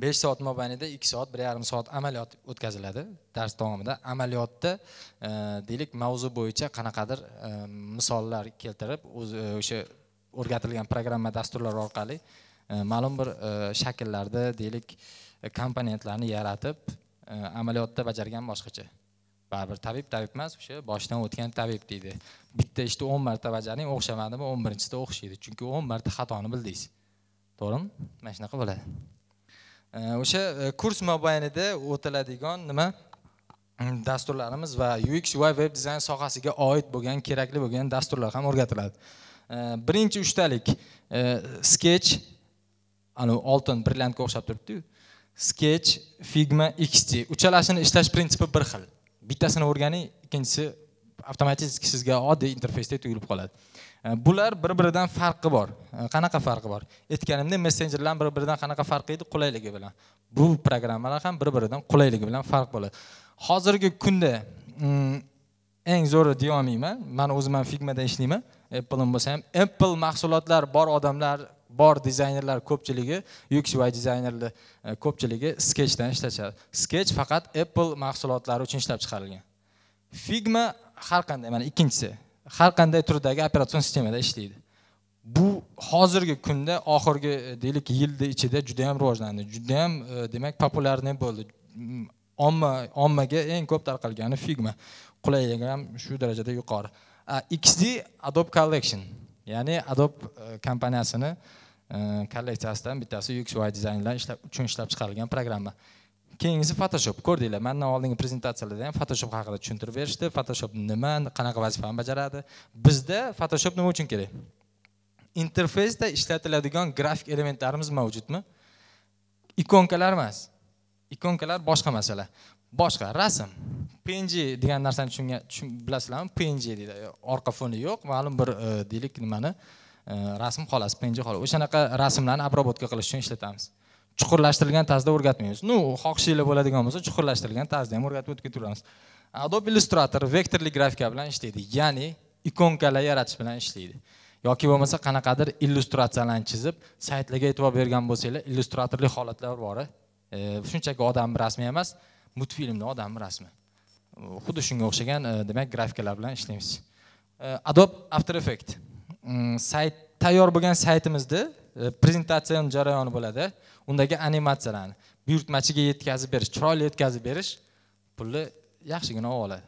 besh soat mobaynida ikki soat bir yarim soat amaliyot o'tkaziladi dars davomida amaliyotda e, deylik mavzu bo'yicha qanaqadir e, misollar keltirib o'zi e, o'sha o'rgatilgan programma dasturlar orqali ma'lum bir shakllarda deylik komponentlarni yaratib amaliyotda bajargan boshqacha baribir tabib tabib emas o'sha boshidan o'tgan tabib deydi bitta ishni işte o'n marta bajaring o'xshamadimi o'n birinchisida o'xshaydi chunki o'n marta xatoni bildingiz to'g'rimi mana shunaqa bo'ladi o'sha e, kurs mobaynida o'tiladigan nima mm, dasturlarimiz va ux ui veb dizayn sohasiga oid bo'lgan kerakli bo'lgan dasturlar ham o'rgatiladi birinchi uchtalik e, sketch anavi oltin brilliantga o'xshab turibdiyu sketch figma xt uchalasini ishlash prinsipi bir xil bittasini o'rganing ikkinchisi avtomatik sizga oddiy interfeysdek tuyulib qoladi E, bular bir biridan farqi bor e, qanaqa farqi bor aytganimdek messenjerlar bir biridan qanaqa farqi edi qulayligi bilan bu programmalar ham bir biridan qulayligi bilan farq bo'ladi hozirgi kunda mm, eng zo'ri deyolmayman man o'zim ham figmada ishlayman appleim bo'lsa ham apple mahsulotlar bor odamlar bor dizaynerlar ko'pchiligi ux va dizaynerlar e, ko'pchiligi sketchdan ishlatishadi sketch faqat apple mahsulotlari uchun ishlab chiqarilgan figma har qanday mana ikkinchisi har qanday turdagi operatsion sistemada ishlaydi bu hozirgi kunda oxirgi e, deylik yilni ichida juda yam rivojlandi juda yam e, demak популярный bo'ldi mm, omma ommaga eng ko'p tarqalgani figma qulayligi ham shu darajada yuqori xd adobe collection ya'ni adobe e, kompaniyasini kolleksiyasidan bittasi uxy dizaynlar uchun ishlab chiqarilgan programma keyingisi photoshop ko'rdinglar mandan oldingi prezentatsiyalarda ham photoshop haqida tushuntirib berishdi photoshop nima qanaqa vazifani bajaradi bizda photoshop nima uchun kerak interfeysda ishlatiladigan grafik elementlarimiz mavjudmi ikonkalar emas ikonkalar boshqa masala boshqa rasm png degan narsani tushungan bilasizlarmi png deydi orqa foni yo'q ma'lum bir e, deylik nimani e, rasm xolos png xolos o'shanaqa rasmlarni обработка qilish uchun ishlatamiz chuqurlashtirilgan tarzda o'rgatmaymiz ну xohishinglar bo'ladigan bo'lsa chuqurlashtirilgan tarzda ham o'rgatib o'tib ketaveramiz adobe illustrator vektorli grafika bilan ishlaydi ya'ni ikonkalar yaratish bilan ishlaydi yoki bo'lmasa qanaqadir illyustratsiyalarni chizib saytlarga e'tibor bergan bo'lsanglar illyustratorli holatlar bor e, shunchaki odamni rasmi emas multfilmni odamni rasmi xuddi shunga o'xshagan e, demak grafikalar bilan ishlaymiz e, adobe after effect mm, sayt tayyor bo'lgan saytimizni prezentatsiya jarayoni bo'ladi undagi animatsiyalarni buyurtmachiga yetkazib berish chiroyli yetkazib berish pulni yaxshigina olib oladi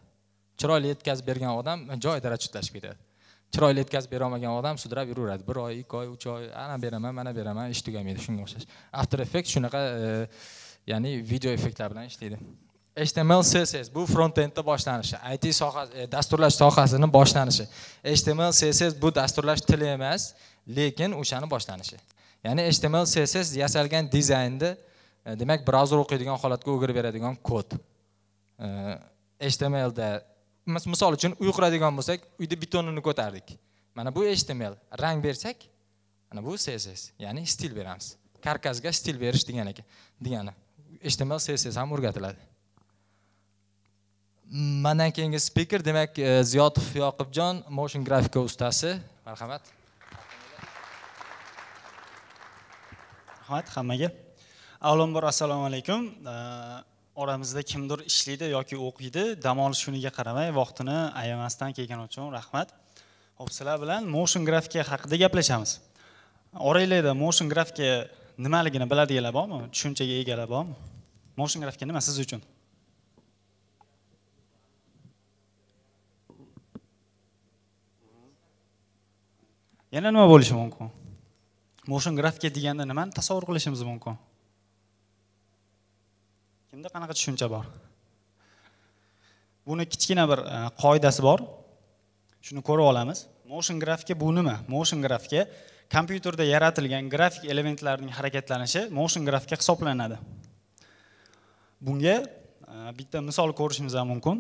chiroyli yetkazib bergan odam joyida расчеtlashib ketadi chiroyli yetkazib berolmagan odam sudrab yuraveradi bir oy ikki oy uch oy ana beraman mana beraman ish tugamaydi shunga o'xshash after effect shunaqa e, ya'ni video effektlar bilan ishlaydi html css bu frontendni boshlanishi it sohasi e, dasturlash sohasini boshlanishi html css bu dasturlash tili emas lekin o'shani boshlanishi ya'ni html css yasalgan dizaynni e, demak brauzer o'qiydigan holatga o'girib beradigan kod e, htmlda misol uchun uy quradigan bo'lsak uyni betonini ko'tardik mana bu html rang bersak mana bu css ya'ni stil beramiz karkasga stil berish degan ekan degani html css ham o'rgatiladi mandan keyingi spiker demak e, ziyotov yoqubjon motion grafika ustasi marhamat rahmat hammaga avvalambor assalomu alaykum oramizda kimdir ishlaydi yoki o'qiydi dam olish kuniga qaramay vaqtini ayamasdan kelgani uchun rahmat ho'p sizlar bilan motion grafika haqida gaplashamiz oranglarda motion grafika nimaligini biladiganlar bormi tushunchaga egalar bormi motion grafika nima siz uchun yana nima bo'lishi mumkin motion grafika deganda nimani tasavvur qilishimiz mumkin kimda qanaqa tushuncha bor buni kichkina bir e, qoidasi bor shuni ko'rib olamiz motion grafika bu nima motion grafika kompyuterda yaratilgan grafik elementlarning harakatlanishi motion grafika hisoblanadi bunga e, bitta misol ko'rishimiz ham mumkin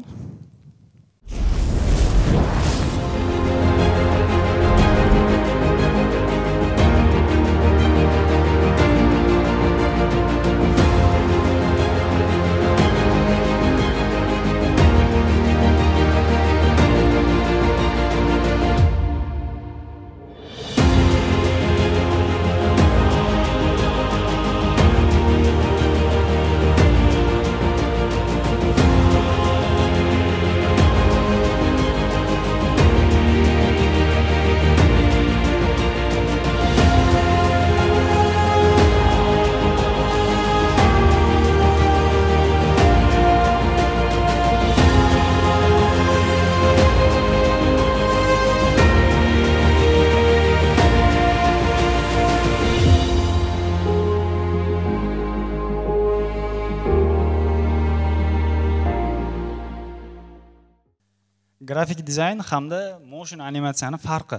grafik dizayn hamda motion animatsiyani farqi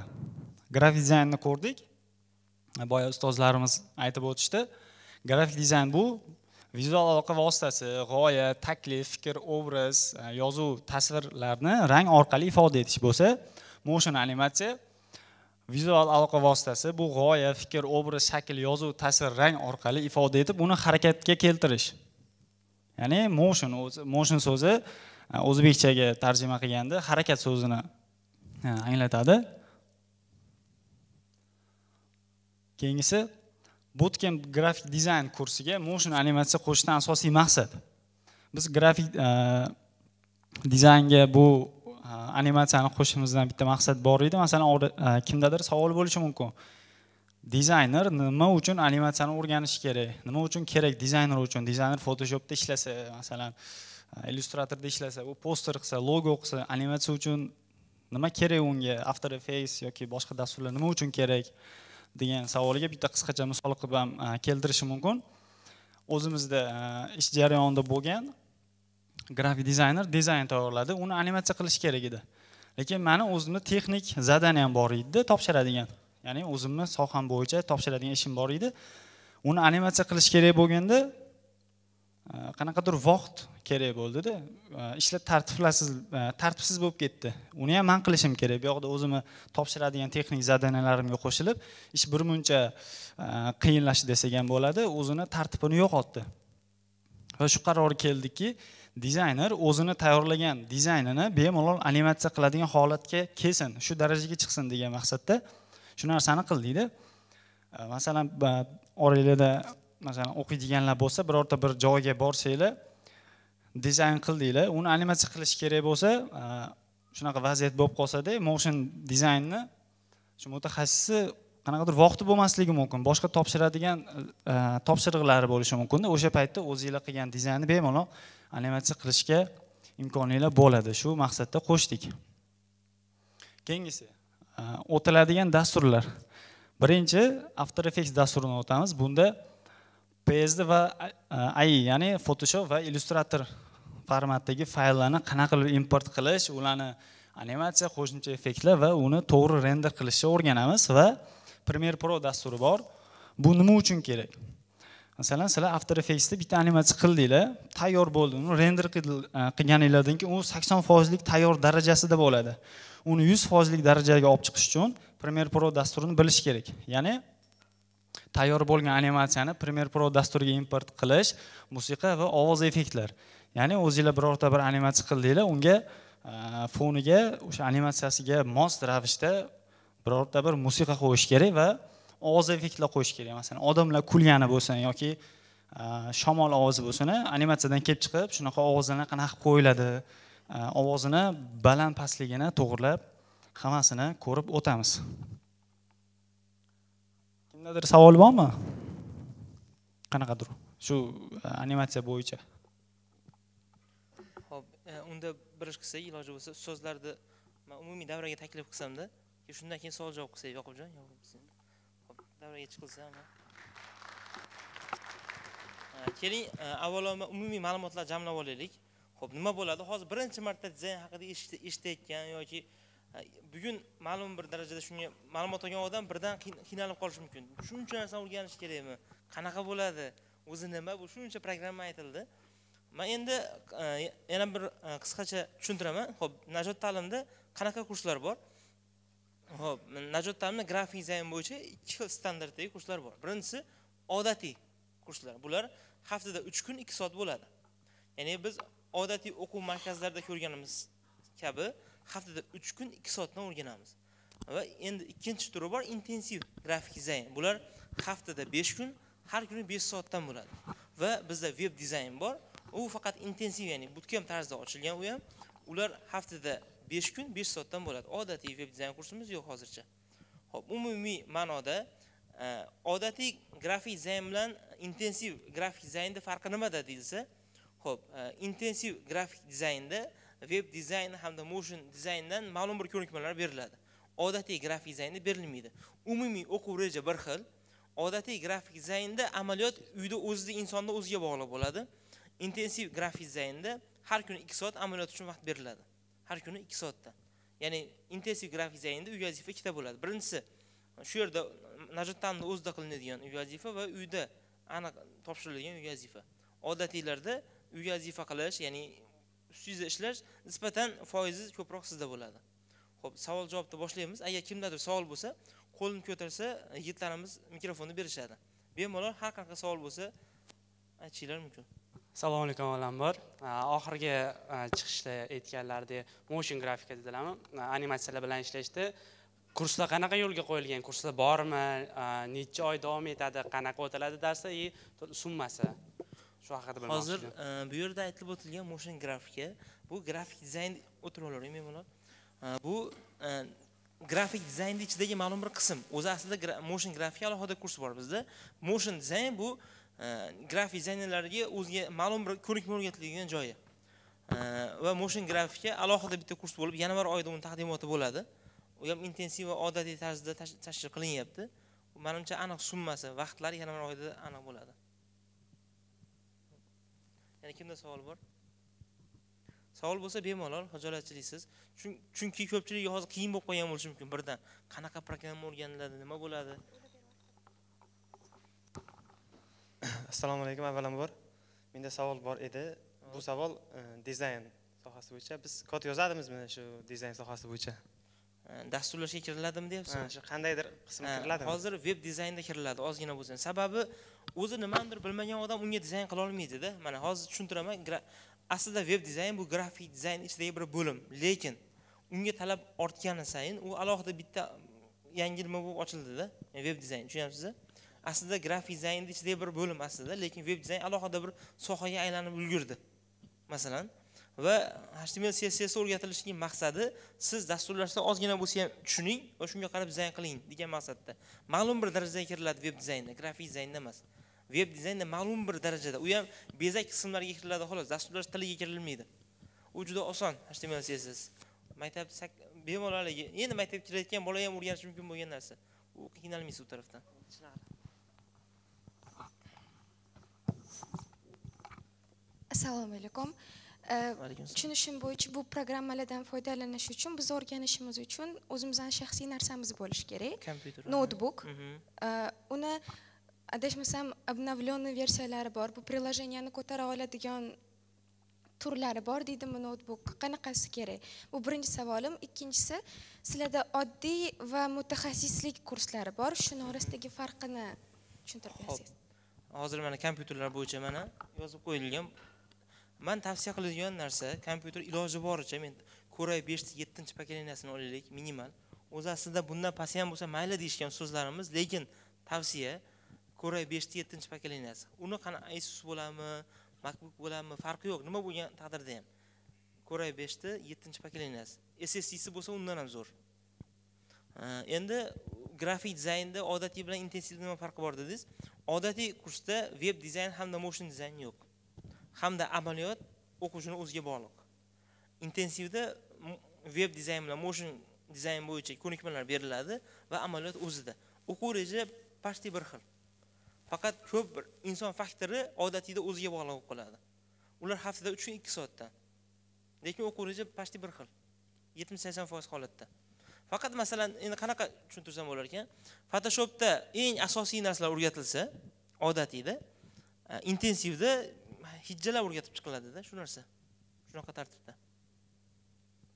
grafik dizaynni ko'rdik boya ustozlarimiz aytib o'tishdi grafik dizayn bu vizual aloqa vositasi g'oya taklif fikr obraz e, yozuv tasvirlarni rang orqali ifoda etish bo'lsa motion animatsiya vizual aloqa vositasi bu g'oya fikr obraz shakl yozuv tasvir rang orqali ifoda etib uni harakatga keltirish ya'ni motion motion so'zi Э, o'zbekchaga tarjima qilganda harakat so'zini э, anglatadi keyingisi bootcamp grafik dizayn kursiga motion animatsiya qo'shishdan asosiy maqsad biz grafik э, dizaynga bu animatsiyani qo'shishimizdan bitta maqsad bor edi masalan kimdadir savol bo'lishi mumkin dizayner nima uchun animatsiyani o'rganishi kerak nima uchun kerak dizayner uchun dizayner photoshopda ishlasa masalan illyustratorda ishlasa u poster qilsa logo qilsa animatsiya uchun nima kerak unga after effects yoki boshqa dasturlar nima uchun kerak degan savolga bitta qisqacha misol qilib ham e, keltirishim mumkin o'zimizda e, ish jarayonida bo'lgan grafik dizayner dizayn tayyorladi uni animatsiya qilish kerak edi lekin mani o'zimni texnik zadaniyam ham bor edida topshiradigan ya'ni o'zimni soham bo'yicha topshiradigan ishim bor edi uni animatsiya qilish kerak bo'lganda e, qanaqadir vaqt kerak bo'ldida e, ishlar tartibsiz e, tartibsiz bo'lib ketdi uni ham man qilishim kerak bu yoqda o'zimni topshiradigan texnik zadaniyalarimga qo'shilib ish bir muncha e, qiyinlashdi desak ham bo'ladi o'zini tartibini yo'qotdi va shu qarorga keldikki dizayner o'zini tayyorlagan dizaynini bemalol animatsiya qiladigan holatga kelsin shu darajaga chiqsin degan maqsadda shu narsani qildikda masalan oranglarda masalan o'qiydiganlar bo'lsa birorta bir joyga borsanglar dizayn qildinglar uni animatsiya qilish kerak bo'lsa e, shunaqa vaziyat bo'lib qolsada motion dizaynni shu mutaxassisi qanaqadir vaqti bo'lmasligi mumkin boshqa topshiradigan e, topshiriqlari bo'lishi mumkinda o'sha paytda o'zinglar qilgan dizaynni bemalol animatsiya qilishga imkoninglar bo'ladi shu maqsadda qo'shdik keyingisi e, o'tiladigan dasturlar birinchi after effects dasturini o'tamiz bunda psd va ai ya'ni photoshop va illyustrator formatdagi fayllarni qanaqa qilib import qilish ularni animatsiya qo'shimcha effektlar va uni to'g'ri render qilishni o'rganamiz va premiere pro dasturi bor bu nima uchun kerak masalan sizlar after effectsda bitta animatsiya qildinglar tayyor bo'ldi uni render e, qilganinglardan keyin u sakson foizlik tayyor darajasida bo'ladi uni yuz foizlik darajaga olib chiqish uchun premiere pro dasturini bilish kerak ya'ni tayyor bo'lgan animatsiyani premiere pro dasturiga import qilish musiqa va ovoz effektlar ya'ni o'zinglar birorta bir animatsiya qildinglar unga e, foniga o'sha animatsiyasiga mos ravishda birorta bir musiqa qo'yish kerak va ovoz effektlar qo'yish kerak masalan odamlar kulgani bo'lsin yoki e, shamol ovozi bo'lsin animatsiyadan kelib chiqib shunaqa ovozini qanaqa qilib qo'yiladi e, ovozini baland pastligini to'g'irlab hammasini ko'rib o'tamiz kimdadir savol bormi qanaqadir shu animatsiya bo'yicha unda bir ish qilsak iloji bo'lsa ustozlarni man umumiy davraga taklif qilsamda shundan keyin savol javob qilsak yoqubjon davraga chiqilsa keling e, avvalo umumiy ma'lumotlar jamlab olaylik ho'p nima bo'ladi hozir birinchi marta dizayn haqida eshitayotgan yoki e, bugun ma'lum bir darajada shunga ma'lumot olgan odam birdan qiynalib qolishi mumkin shuncha narsani o'rganish kerakmi qanaqa bo'ladi o'zi nima bu shuncha programma aytildi man endi e, yana bir e, qisqacha tushuntiraman ho'p najot ta'limda qanaqa kurslar bor ho'p najot ta'limda grafik dizayn bo'yicha ikki xil standartdagi kurslar bor birinchisi odatiy kurslar bular haftada uch kun ikki soat bo'ladi ya'ni biz odatiy o'quv markazlarida ko'rganimiz kabi haftada uch kun ikki soatdan o'rganamiz va endi ikkinchi turi bor intensiv grafik dizayn bular haftada besh kun har kuni besh soatdan bo'ladi va bizda veb dizayn bor u faqat intensiv ya'ni bootcamp tarzda ochilgan u ham ular haftada besh kun besh soatdan bo'ladi odatiy veb dizayn kursimiz yo'q hozircha ho'p umumiy ma'noda e, odatiy grafik dizayn bilan intensiv grafik dizaynni farqi nimada deyilsa ho'p e, intensiv grafik dizaynda veb dizayn hamda motion dizayndan ma'lum bir ko'nikmalar beriladi odatiy grafik dizaynda berilmaydi umumiy o'quv reja bir xil odatiy grafik dizaynda amaliyot uyda o'zida insonni o'ziga bog'liq bo'ladi intensiv grafik dizaynda har kuni 2 soat amaliyot uchun vaqt beriladi har kuni 2 soatda ya'ni intensiv grafik dizaynda uy vazifa ikkita bo'ladi birinchisi shu yerda najottanni o'zida qilinadigan uy vazifa va uyda aniq topshiriladigan uy vazifa odatiylarda uy vazifa qilish ya'ni ustingizda ishlash nisbatan foizi ko'proq sizda bo'ladi ho'p savol javobni boshlaymiz agar kimdadir savol bo'lsa qo'lini ko'tarsa yigitlarimiz mikrofonni berishadi bemalol har qanaqa savol bo'lsa aytishinglar mumkin assalomu alaykum avvalambor oxirgi chiqishda aytganlaridek motion grafika dedilarmi animatsiyalar bilan ishlashda kurslar qanaqa yo'lga qo'yilgan kurslar bormi necha oy davom etadi qanaqa o'tiladi darslar и summasi shu haqida bilmoqchiman hozir e, bu yerda aytilib o'tilgan motion grafika bu grafik dizayn o'tiravering bemalol bu e, grafik dizaynni ichidagi ma'lum bir qism o'zi aslida motion grafika alohida kurs bor bizda motion dizayn bu uh, graf э, dizaynerlariga o'ziga ma'lum bir ko'nikma o'rgatilgan joyi э, va motion grafika alohida bitta kurs bo'lib yanvar oyida uni taqdimoti bo'ladi u ham intensiv va odatiy tarzda tashkil qilinyapti manimcha aniq summasi vaqtlari yanvar oyida aniq bo'ladi yana kimda savol bor savol bo'lsa bemalol hijolatchiliksiz chunki ko'pchilik hozir qiyin bo'lib qolgan bo'lishi mumkin birdan qanaqa programma o'rganiladi nima bo'ladi assalomu alaykum avvalambor menda savol bor edi bu savol e, dizayn sohasi bo'yicha biz kod yozadimizmi shu dizayn sohasi bo'yicha e, dasturlashga kiriladimi deyapsizmi shu qandaydir qismga kiriladi hozir veb dizaynda kiriladi ozgina bo'lsa ham sababi o'zi nimanidir bilmagan odam unga dizayn qila olmaydida mana hozir tushuntiraman aslida veb dizayn bu grafik dizayn ichidagi bir bo'lim lekin unga talab ortgani sayin u alohida bitta yangi nima bo'lib ochildida veb dizayn tushunyapsizmi aslida grafik dizaynni ichidagi bir bo'lim aslida lekin veb dizayn alohida bir sohaga aylanib ulgurdi masalan va html css o'rgatilishining maqsadi siz dasturlashda ozgina bo'lsa ham tushuning va shunga qarab dizayn qiling degan maqsadda ma'lum bir darajaga kiriladi veb dizaynda grafik dizaynda emas veb dizaynda ma'lum bir darajada u ham bezak qismlarga kiriladi xolos dasturlash tiliga kirilmaydi u juda oson html css maktab bemalol endi maktabga kirayotgan bola ham o'rganishi mumkin bo'lgan narsa u qiynalmaysiz u tarafdan assalomu alaykum tushunishim bo'yicha bu programmalardan foydalanish uchun biz o'rganishimiz uchun o'zimizdan shaxsiy narsamiz bo'lishi kerak kompyuter noutbuk mhm. uni adashmasam обновленный versiyalari bor bu приложенияni ko'tara oladigan turlari bor deydimi noutbuk qanaqasi kerak bu birinchi savolim ikkinchisi sizlarda oddiy va mutaxassislik kurslari bor shuni orasidagi farqini tushuntirib berasiz hozir mana kompyuterlar bo'yicha mana yozib qo'yilgan man tavsiya qiladigan narsa kompyuter iloji boricha men ko'ra beshta yettinchi pokoleniyasini olaylik minimal o'zi aslida bundan pasti ham bo'lsa mayli deyishgan so'zlarimiz lekin tavsiya ko'ra beshta yettinchi pokoleniyasi uni qani asus bo'ladimi macbook bo'ladimi farqi yo'q nima bo'lgan taqdirda ham ko'ra beshta yettinchi pokoleniyasi ssdsi bo'lsa undan ham zo'r endi grafik dizaynda odatiy bilan intensivni nima farqi bor dedingiz odatiy kursda veb dizayn hamda motion dizayn yo'q hamda amaliyot o'quvchini o'ziga bog'liq intensivda veb dizayn bilan motion dizayn bo'yicha ko'nikmalar beriladi va amaliyot o'zida o'quv reja почти bir xil faqat ko'p bir inson faktori odatiyda o'ziga bog'liq bo'lib qoladi ular haftada uch kun ikki soatdan lekin o'quv reja почти bir xil yetmish sakson foiz holatda faqat masalan endi qanaqa tushuntirsam bo'lar ekan photoshopda eng asosiy narsalar o'rgatilsa odatiyda e, intensivda hijjalar o'rgatib chiqiladida shu narsa shunaqa tartibda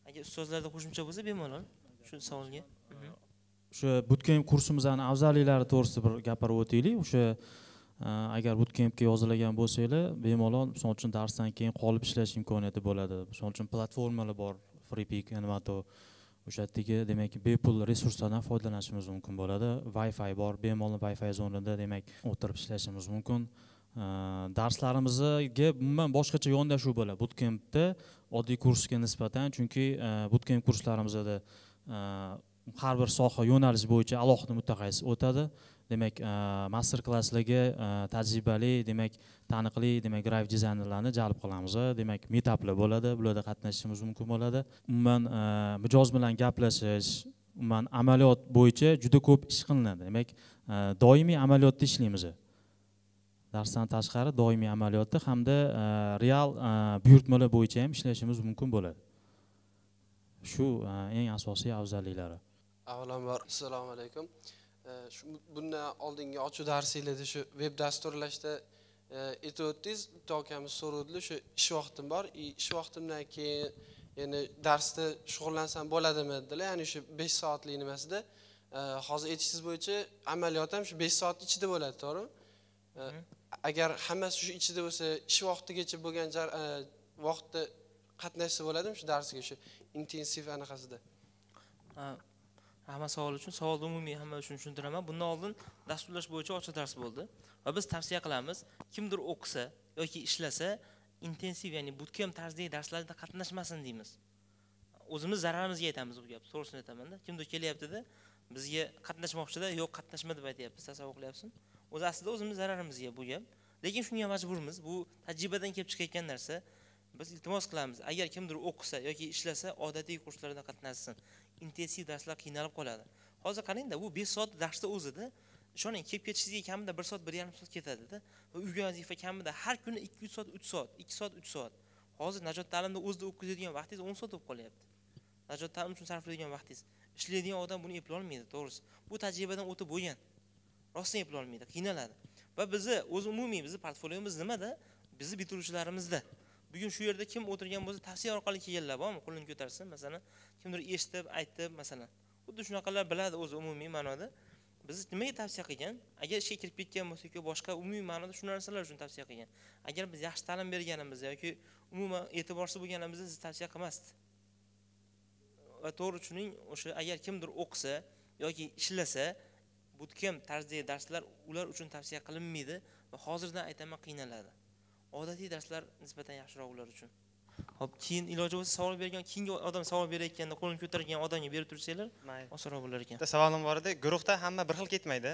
agar ustozlarda qo'shimcha bo'lsa bemalol shu savolga mhmm. uh, o'sha bootcamp kursimizni afzalliklari to'g'risida bir gapirib o'taylik o'sha uh, agar bootcampga yozilagan bo'lsanglar bemalol misol uchun darsdan keyin qolib ishlash imkoniyati bo'ladi misol uchun platformalar bor freepik animato o'sha yerdagi demak bepul resurslardan foydalanishimiz mumkin bo'ladi wi fi bor bemalol wi fi zonada demak o'tirib ishlashimiz mumkin Э, darslarimizga umuman boshqacha yondashuv bo'ladi bootcampda oddiy kursga nisbatan chunki e, bootcamp kurslarimizda e, har bir soha yo'nalish bo'yicha alohida mutaxassis o'tadi demak e, master klasslarga tajribali demak taniqli demak grafik dizaynerlarni jalb qilamiz demak metaplar bo'ladi bularda qatnashishimiz mumkin bo'ladi umuman mijoz bilan gaplashish umuman amaliyot bo'yicha juda ko'p ish qilinadi demak doimiy amaliyotda ishlaymiz darsdan tashqari doimiy amaliyotda hamda e, real e, buyurtmalar bo'yicha ham ishlashimiz mumkin bo'ladi shu e, eng asosiy afzalliklari avvalambor assalomu alaykum bundan oldingi ochiq darsinglarda shu veb dasturlashda aytib o'tdingiz bitta akamiz so'radilar shu ish vaqtim bor и ish vaqtimdan keyin ya'ni darsda shug'ullansam bo'ladimi dedilar ya'ni shu besh soatlik nimasida hozir aytishingiz bo'yicha amaliyot ham shu besh soatni ichida bo'ladi to'g'rimi agar hammasi shu ichida bo'lsa ish vaqtigacha bo'lgan e, vaqtda qatnashsa bo'ladimi shu darsga shu intensiv anaqasida hamma savol uchun savolni umumiy hamma uchun tushuntiraman bundan oldin dasturlash bo'yicha ochiq dars bo'ldi va biz tavsiya qilamiz kimdir o'qisa yoki ishlasa intensiv ya'ni butkam tarzidagi darslarda qatnashmasin deymiz o'zimiz zararimizga aytamiz bu gapni to'g'risini aytamanda kimdir kelyaptida bizga qatnashmoqchida yo'q qatnashma deb aytyapmiz tasavvur qilyapsizmi o'zi aslida o'zimiz zararimizga bu gap lekin shunga majburmiz bu tajribadan kelib chiqayotgan narsa biz iltimos qilamiz agar kimdir o'qisa yoki ishlasa odatiy kurslarda qatnashsin intensiv darslar qiynalib qoladi hozir qarangda bu besh soat darsda o'zida ishoning kelib ketishingizga kamida bir soat bir yarim soat ketadida va uyga vazifa kamida har kuni ikki uch soat uch soat ikki soat uch soat hozir najot ta'limda o'zida o'tkazadigan vaqtingiz o'n soat bo'lib qolyapti najot ta'lim uchun sarflaydigan vaqtingiz ishlaydigan odam buni eplolmaydi to'g'risi bu tajribadan o'tib bo'lgan rostini olmaydi qiynaladi va bizni o'zi umumiy bizni portfoliomiz nimada bizni bitiruvchilarimizda bugun shu yerda kim o'tirgan bo'lsa tavsiya orqali kelganlar bormi qo'lini ko'tarsin masalan kimdir eshitib aytib masalan xuddi shunaqalar biladi o'zi umumiy ma'noda bizni nimaga tavsiya qilgan agar ishga kirib ketgan bo'lsa yoki boshqa umumiy ma'noda shu narsalar uchun tavsiya qilgan agar biz yaxshi ta'lim berganimizda yoki umuman e'tiborsiz bo'lganimizda siz tavsiya qilmasdi va to'g'ri shuning o'sha agar kimdir o'qisa yoki ishlasa butkem tarzidagi darslar ular uchun tavsiya qilinmaydi va hozirdan aytaman qiynaladi odatiy darslar nisbatan yaxshiroq ular uchun ho'p keyin iloji bo'lsa savol bergan keyingi odam savol berayotganda qo'lini ko'targan odamga berib tursanglar osonroq bo'lar ekan bitta savolim bor edi guruhda hamma bir xil ketmaydi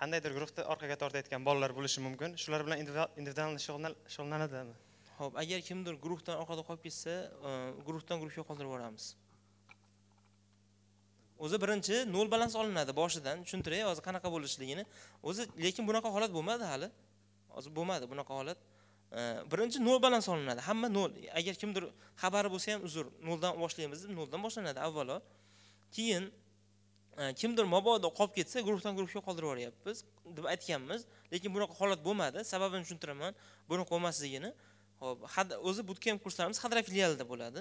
qandaydir guruhda orqaga tortayotgan bolalar bo'lishi mumkin shular bilan individualniy shug'ullanadimi ho'p agar kimdir guruhdan orqada qolib ketsa guruhdan guruhga qoldirib yuboramiz o'zi birinchi nol balans olinadi boshidan tushuntiray hozir qanaqa bo'lishligini o'zi lekin bunaqa holat bo'lmadi hali hozir bo'lmadi bunaqa holat birinchi nol balans olinadi hamma nol agar kimdir xabari bo'lsa ham uzr noldan boshlaymiz deb noldan boshlanadi avvalo keyin e, kimdir mabodo qolib ketsa guruhdan guruhga qoldirib yuboryapmiz deb aytganmiz lekin bunaqa holat bo'lmadi sababini tushuntiraman bunaqa bo'lmasligini ho'p o'zi butkem kurslarimiz hadra filialida bo'ladi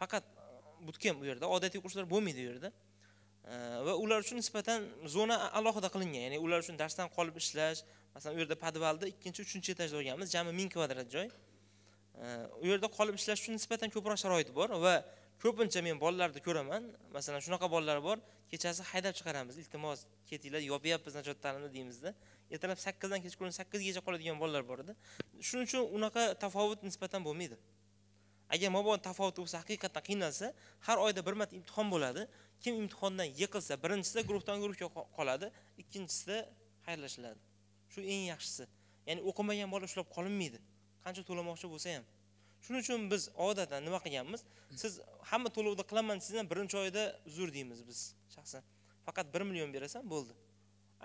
faqat e, butkem u yerda odatiy kurslar bo'lmaydi u yerda Э, va ular uchun nisbatan zona alohida qilingan ya'ni ular uchun darsdan qolib ishlash masalan u yerda podvalda ikkinchi uchinchi etajda o'qiganmiz jami ming kvadrat joy э, u yerda qolib ishlash uchun nisbatan ko'proq sharoit bor va ko'pincha men bolalarni ko'raman masalan shunaqa bolalar bor kechasi haydab chiqaramiz iltimos ketinglar yopyapmiz najot ta'limni deymizda ertalab sakkizdan kechqurun sakkizgacha qoladigan bolalar bor edi shuning uchun unaqa tafovut nisbatan bo'lmaydi agar mobodo tafovut bo'lsa haqiqatdan qiynalsa har oyda bir marta imtihon bo'ladi kim imtihondan yiqilsa birinchisida guruhdan guruhga qoladi ikkinchisida xayrlashiladi shu eng yaxshisi ya'ni o'qimagan bola ushlab qolinmaydi qancha to'lamoqchi bo'lsa ham shuning uchun biz odatdan nima qilganmiz siz hamma to'lovni qilaman desangiz ham birinchi oyda uzr deymiz biz shaxsan faqat bir million berasan bo'ldi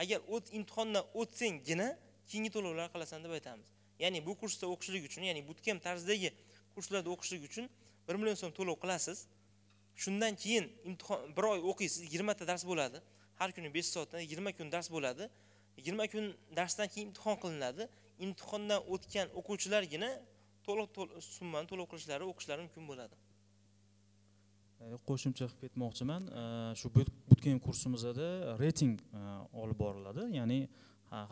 agar o't imtihondan o'tsanggina keyingi to'lovlar qilasan deb aytamiz ya'ni bu kursda o'qishlik uchun ya'ni bootcamp tarzidagi kurslarda o'qishlik uchun bir million so'm to'lov qilasiz shundan keyin imtihon bir oy o'qiysiz yigirmata dars bo'ladi har kuni besh soatdan yigirma kun dars bo'ladi yigirma kun darsdan keyin imtihon qilinadi imtihondan o'tgan o'quvchilargina to'liq summani to'lov qilishlari o'qishlari mumkin bo'ladi qo'shimcha qilib ketmoqchiman shu butgen kursimizda e, reyting e, olib boriladi ya'ni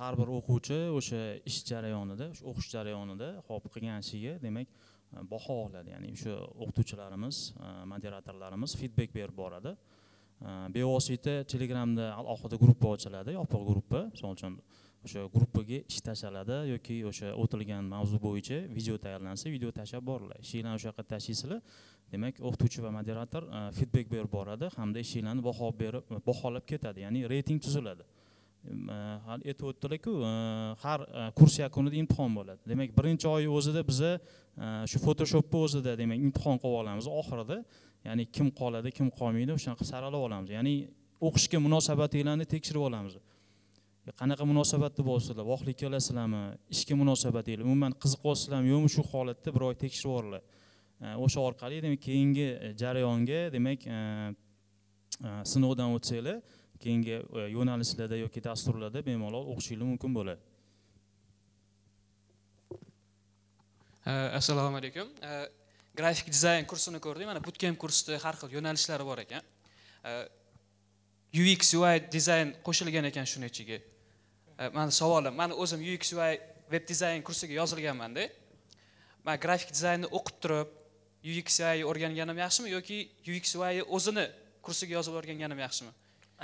har bir o'quvchi o'sha ish jarayonida o'qish jarayonida hop qilgan ishiga demak baho oladi ya'ni o'sha o'qituvchilarimiz e, moderatorlarimiz feedback berib boradi e, bevosita telegramda alohida gruppa ochiladi yopiq gruppa misol uchun o'sha gruppaga ish tashlanadi yoki o'sha o'tilgan mavzu bo'yicha video tayyorlansa video tashlab boriladi ishinglarni o'sha yoqqa tashlaysizlar demak o'qituvchi va moderator e, feedback berib boradi hamda ishinglarni baho berib baholab ketadi ya'ni reyting tuziladi E, hali aytib o'tdilarku e, har e, kurs yakunida imtihon bo'ladi demak birinchi oyni o'zida biza shu photoshopni o'zida demak imtihon qilib olamiz oxirida ya'ni kim qoladi kim qolmaydi o'shanaqa qilib saralab olamiz ya'ni o'qishga munosabatinglarni tekshirib olamiz qanaqa munosabatda bo'lsizlar voqlik kelasizlarmi ishga munosabatinglar umuman qiziqyapsizlarmi yo'qmi shu holatda bir oy tekshirib olinglar o'sha orqali demak keyingi jarayonga demak sinovdan o'tsanglar keyingi e, yo'nalishlarda yoki dasturlarda bemalol o'qishingiz mumkin bo'ladi e, assalomu alaykum e, grafik dizayn kursini ko'rdik mana butkem kursida har xil yo'nalishlari bor ekan ux ui dizayn qo'shilgan ekan shuni ichiga mani savolim man o'zim ux ui veb dizayn kursiga yozilganmanda man grafik dizaynni o'qib turib ux ui o'rganganim yaxshimi yoki ux ui o'zini kursiga yozib o'rganganim yaxshimi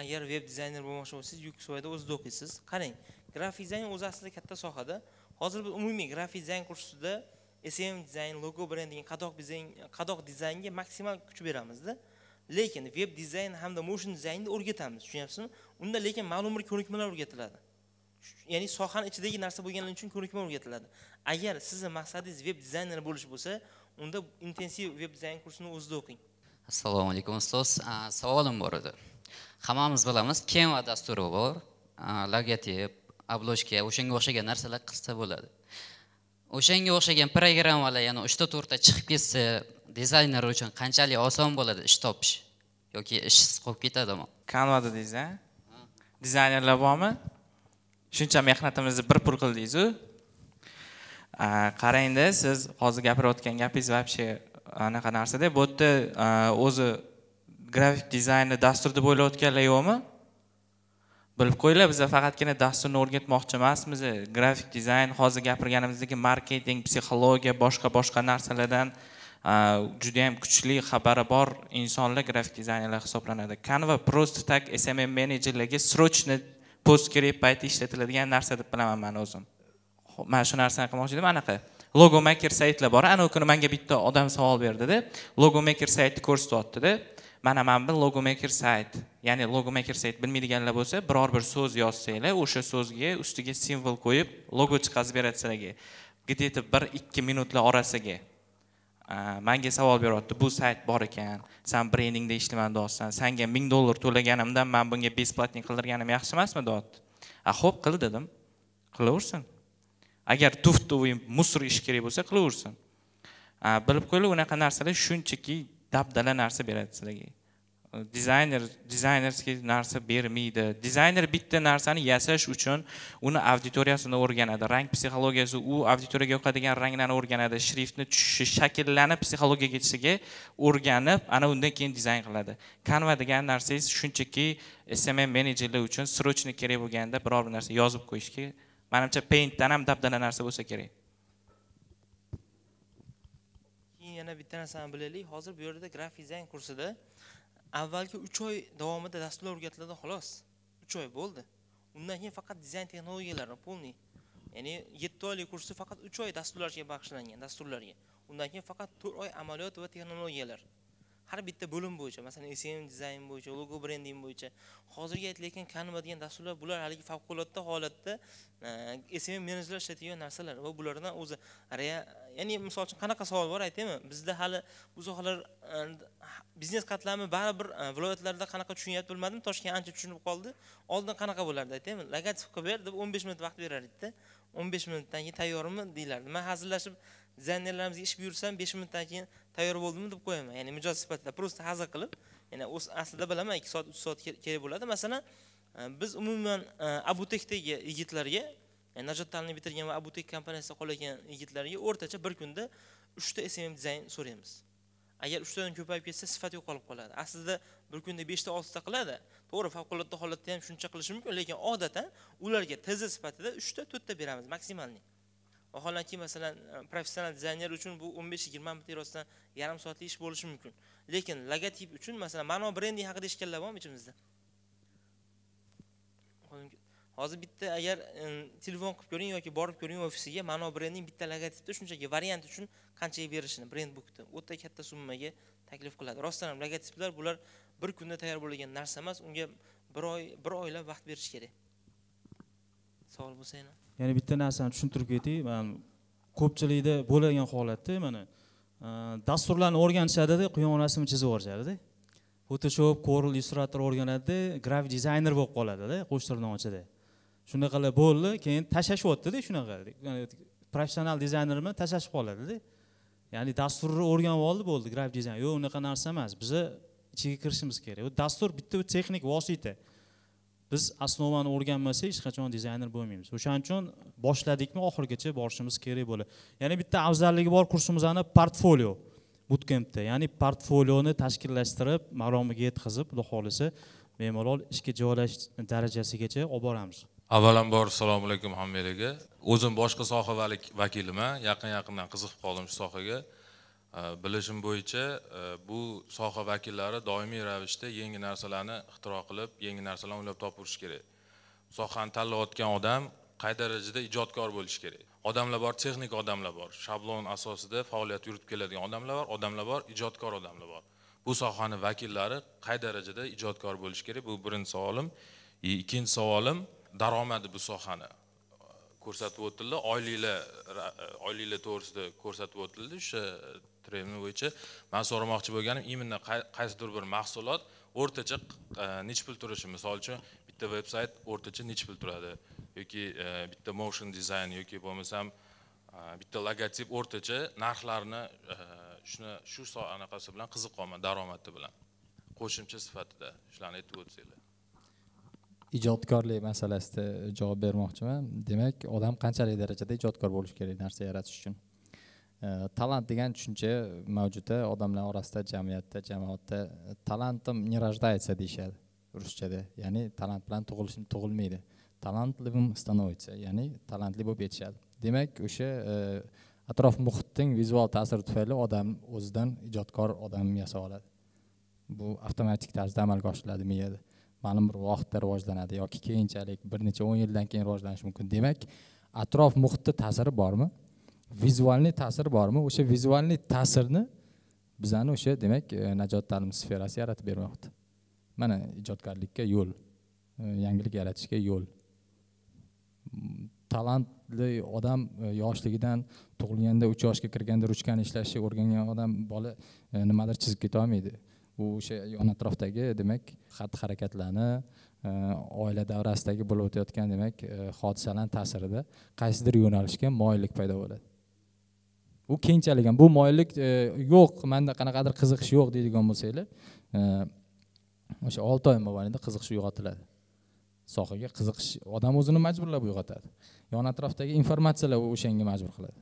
agar veb dizayner bo'lmoqchi bo'lsangiz uksoyda o'zida o'qiysiz qarang grafik dizayn o'zi aslida katta sohada hozir biz umumiy grafik dizayn kursida sm dizayn logo brendin qadoq dizayn qadoq dizaynga maksimal kuch beramizda lekin veb dizayn hamda motion dizaynni o'rgatamiz tushunyapsizmi unda lekin ma'lum bir ko'nikmalar o'rgatiladi ya'ni sohani ichidagi narsa bo'lganligi uchun ko'nikma o'rgatiladi agar sizni maqsadingiz veb dizayner bo'lish bo'lsa unda intensiv veb dizayn kursini o'zida o'qing assalomu alaykum ustoz savolim bor edi hammamiz bilamiz kema dasturi bor logotip oblochka o'shanga o'xshagan narsalar qilsa bo'ladi o'shanga o'xshagan programmalar yana uchta to'rtta chiqib ketsa dizayner uchun qanchalik oson bo'ladi ish topish yoki ishsiz qolib ketadimi kanva dedingiz a dizaynerlar bormi shuncha mehnatimizni bir pul qildingizu qarangda siz hozir gapirayotgan gapingiz вообще anaqa narsada bu yerda o'zi grafik dizaynni dastur deb o'ylayotganlar yo'qmi bilib qo'yinglar biza faqatgina dasturni o'rgatmoqchi emasmiz grafik dizayn hozir gapirganimizdek marketing psixologiya boshqa boshqa narsalardan judayam kuchli xabari bor insonlar grafik dizaynerlar hisoblanadi canva просто так smm menejerlarga срочно kerak paytda ishlatiladigan narsa deb bilaman man o'zim mana shu narsani qilmoqchi edim anaqa logo maker saytlar bor anavi kuni manga bitta odam savol berdida logo maker saytni ko'rsatyaptida mana mana bu logomaker sayt ya'ni logomaker sayt bilmaydiganlar bo'lsa biror bir so'z yozsanglar o'sha so'zga ustiga simvol qo'yib logo chiqazib beradi sizlarga где то bir ikki minutlar orasiga manga savol beryapti bu sayt bor ekan san brendingda deyapsan sanga ming dollar to'laganimdan man bunga бесплатный qildirganim yaxshi emasmi deyapti a ho'p qil dedim qilaversin agar tuftni musor ish kerak bo'lsa qilaversin bilib qo'yinglar unaqa narsalar shunchaki dabdala narsa beradi sizlarga dizayner dizaynerski narsa bermaydi dizayner bitta narsani yasash uchun uni auditoriyasini o'rganadi rang psixologiyasi u auditoriyaga yoqadigan ranglarni o'rganadi shriftni tushishi shakllani psixologiyaga ketishiga o'rganib ana undan keyin dizayn qiladi kanva degan narsangiz shunchaki smm menejerlar uchun срочно kerak bo'lganda biror bir narsa yozib qo'yishga manimcha paintdan ham dabdala narsa bo'lsa kerak yana bitta narsani bilaylik hozir bu yerda grafik dizayn kursida avvalgi uch oy davomida dasturlar o'rgatiladi xolos uch oy bo'ldi undan keyin faqat dizayn texnologiyalari полный ya'ni yetti oylik kursi faqat uch oy dasturlarga bag'ishlangan dasturlarga undan keyin faqat to'rt oy amaliyot va texnologiyalar har bitta bo'lim bo'yicha masalan sm dizayn bo'yicha logo brending bo'yicha hozirgi aytilayotgan canva degan dasturlar bular haligi favqulodda holatda sm e, menejerlar ishlatadigan narsalar va bulardan o'zi real ya'ni misol uchun qanaqa savol bor aytaymi bizda hali bu sohalar e, biznes qatlami baribir e, viloyatlarda qanaqa tushunyapti bilmadim toshkent ancha tushunib qoldi oldin qanaqa bo'lardi aytaymi logotipovka ber deb o'n besh minut vaqt berar edida o'n besh minutdan keyin tayyormi deyilardi man hazillashib dizaynerlarimizga ish buyursam besh minutdan keyin tayyor bo'ldimi deb qo'yaman ya'ni mijoz sifatida просто hazil qilib ya'ni aslida bilaman ikki soat uch soat kerak bo'ladi masalan e, biz umuman abutekdagi yigitlarga najot ta'limni bitirgan va abutek kompaniyasida qolagan yigitlarga o'rtacha bir kunda uchta smm dizayn so'raymiz agar uchtadan ko'payib ketsa sifat yo'qolib qoladi aslida bir kunda beshta oltita qiladi to'g'ri favqulodda holatda ham shuncha qilishi mumkin lekin odatan ularga tz sifatida uchta to'rtta beramiz maksimalniy vaholanki masalan e, professional dizayner uchun bu o'n besh yigirma minut rostdan yarim soatlik ish bo'lishi mumkin lekin logotip uchun masalan ma'no brendi haqida eshitganlar bormi ichimizda hozir bitta agar e, telefon qilib ko'ring yoki borib ko'ring ofisiga mano brendning bitta logotipni shunchaki variant uchun qanchaga berishini brend bukni o'ta katta summaga taklif qiladi rostdan ham logotiplar bular bir kunda tayyor bo'ladigan narsa emas unga bir oy bir oylab vaqt berish kerak savol bo'lsa yana yana bitta narsani tushuntirib ketay man ko'pchilikda bo'ladigan holatda mana e, dasturlarni o'rganishadida quyon rasm chizib yuborishadida photoshop corel illustrator o'rganadida graf dizayner bo'lib qoladida qo'shtirnoqchida shunaqa qilib bo'ldi keyin tashlashyaptida shunaqa professional dizayner bilan tashlashib qoladida ya'ni dasturni o'rganib oldi bo'ldi graf dizayn yo'q unaqa narsa emas biza ichiga kirishimiz kerak u dastur bitta texnik vosita biz основani o'rganmasak hech qachon dizayner bo'lmaymiz o'shaning uchun boshladikmi oxirigacha borishimiz kerak bo'ladi ya'ni bitta afzalligi bor kursimizni portfolio bootcampda ya'ni portfolioni tashkillashtirib maromiga yetkazib xudo xohlasa bemalol ishga joylash darajasigacha olib boramiz avvalambor assalomu alaykum hammalarga o'zim boshqa soha vakiliman yaqin yaqindan qiziqib qoldim shu sohaga bilishim bo'yicha e, bu soha vakillari doimiy ravishda yangi narsalarni ixtiro qilib yangi narsalarni o'ylab topib kerak sohani tanlayotgan odam qay darajada ijodkor bo'lishi kerak odamlar bor texnik odamlar bor shablon asosida faoliyat yuritib keladigan odamlar bor odamlar bor ijodkor odamlar bor bu sohani vakillari qay darajada ijodkor bo'lishi kerak bu birinchi savolim ikkinchi savolim daromadi bu sohani e, ko'rsatib o'tildi oyliklar e, oyliklar to'g'risida ko'rsatib o'tildi o'sha e, trendni bo'yicha man so'ramoqchi bo'lganim именно qaysidir bir mahsulot o'rtacha nechi pul turishi misol uchun bitta veb sayt o'rtacha nechi pul turadi yoki bitta motion dizayn yoki bo'lmasam bitta logotip o'rtacha narxlarini shuni shu anaqasi bilan qiziqqanman daromadi bilan qo'shimcha sifatida shularni aytib o'tsanglar ijodkorlik masalasida javob bermoqchiman demak odam qanchalik darajada ijodkor bo'lishi kerak narsa yaratish uchun e, talant degan tushuncha mavjuda odamlar orasida jamiyatda jamoatda talantim не рождается deyishadi ruschada ya'ni talant bilan tug'ilmaydi talantlivim становится ya'ni talantli bo'lib yetishadi demak o'sha e, atrof muhitning vizual ta'siri tufayli odam o'zidan ijodkor odam yasay oladi bu avtomatik tarzda amalga oshiriladi miyada ma'lum bir vaqtda rivojlanadi yoki keyinchalik bir necha o'n yildan keyin rivojlanishi mumkin demak atrof muhitni ta'siri bormi vizualniy ta'siri bormi o'sha vizualniy ta'sirni bizani o'sha demak e, najot ta'lim sferasi yaratib bermoqda mana ijodkorlikka yo'l e, yangilik yaratishga yo'l talantli odam e, yoshligidan tug'ilganda uch yoshga kirganda ruchkani ishlashni o'rgangan odam bola nimadir chizib ketolmaydi u o'sha yon atrofdagi demak xatti harakatlarni e, oila davrasidagi bo'lib o'tayotgan demak e, hodisalarni ta'sirida qaysidir yo'nalishga moyillik paydo bo'ladi u keyinchalik ham bu moyillik e, yo'q manda qanaqadir qiziqish yo'q deydigan bo'lsanglar o'sha olti oy mobaynida qiziqish uyg'otiladi sohaga qiziqish odam o'zini majburlab uyg'otadi yon atrofdagi informatsiyalar o'shanga majbur qiladi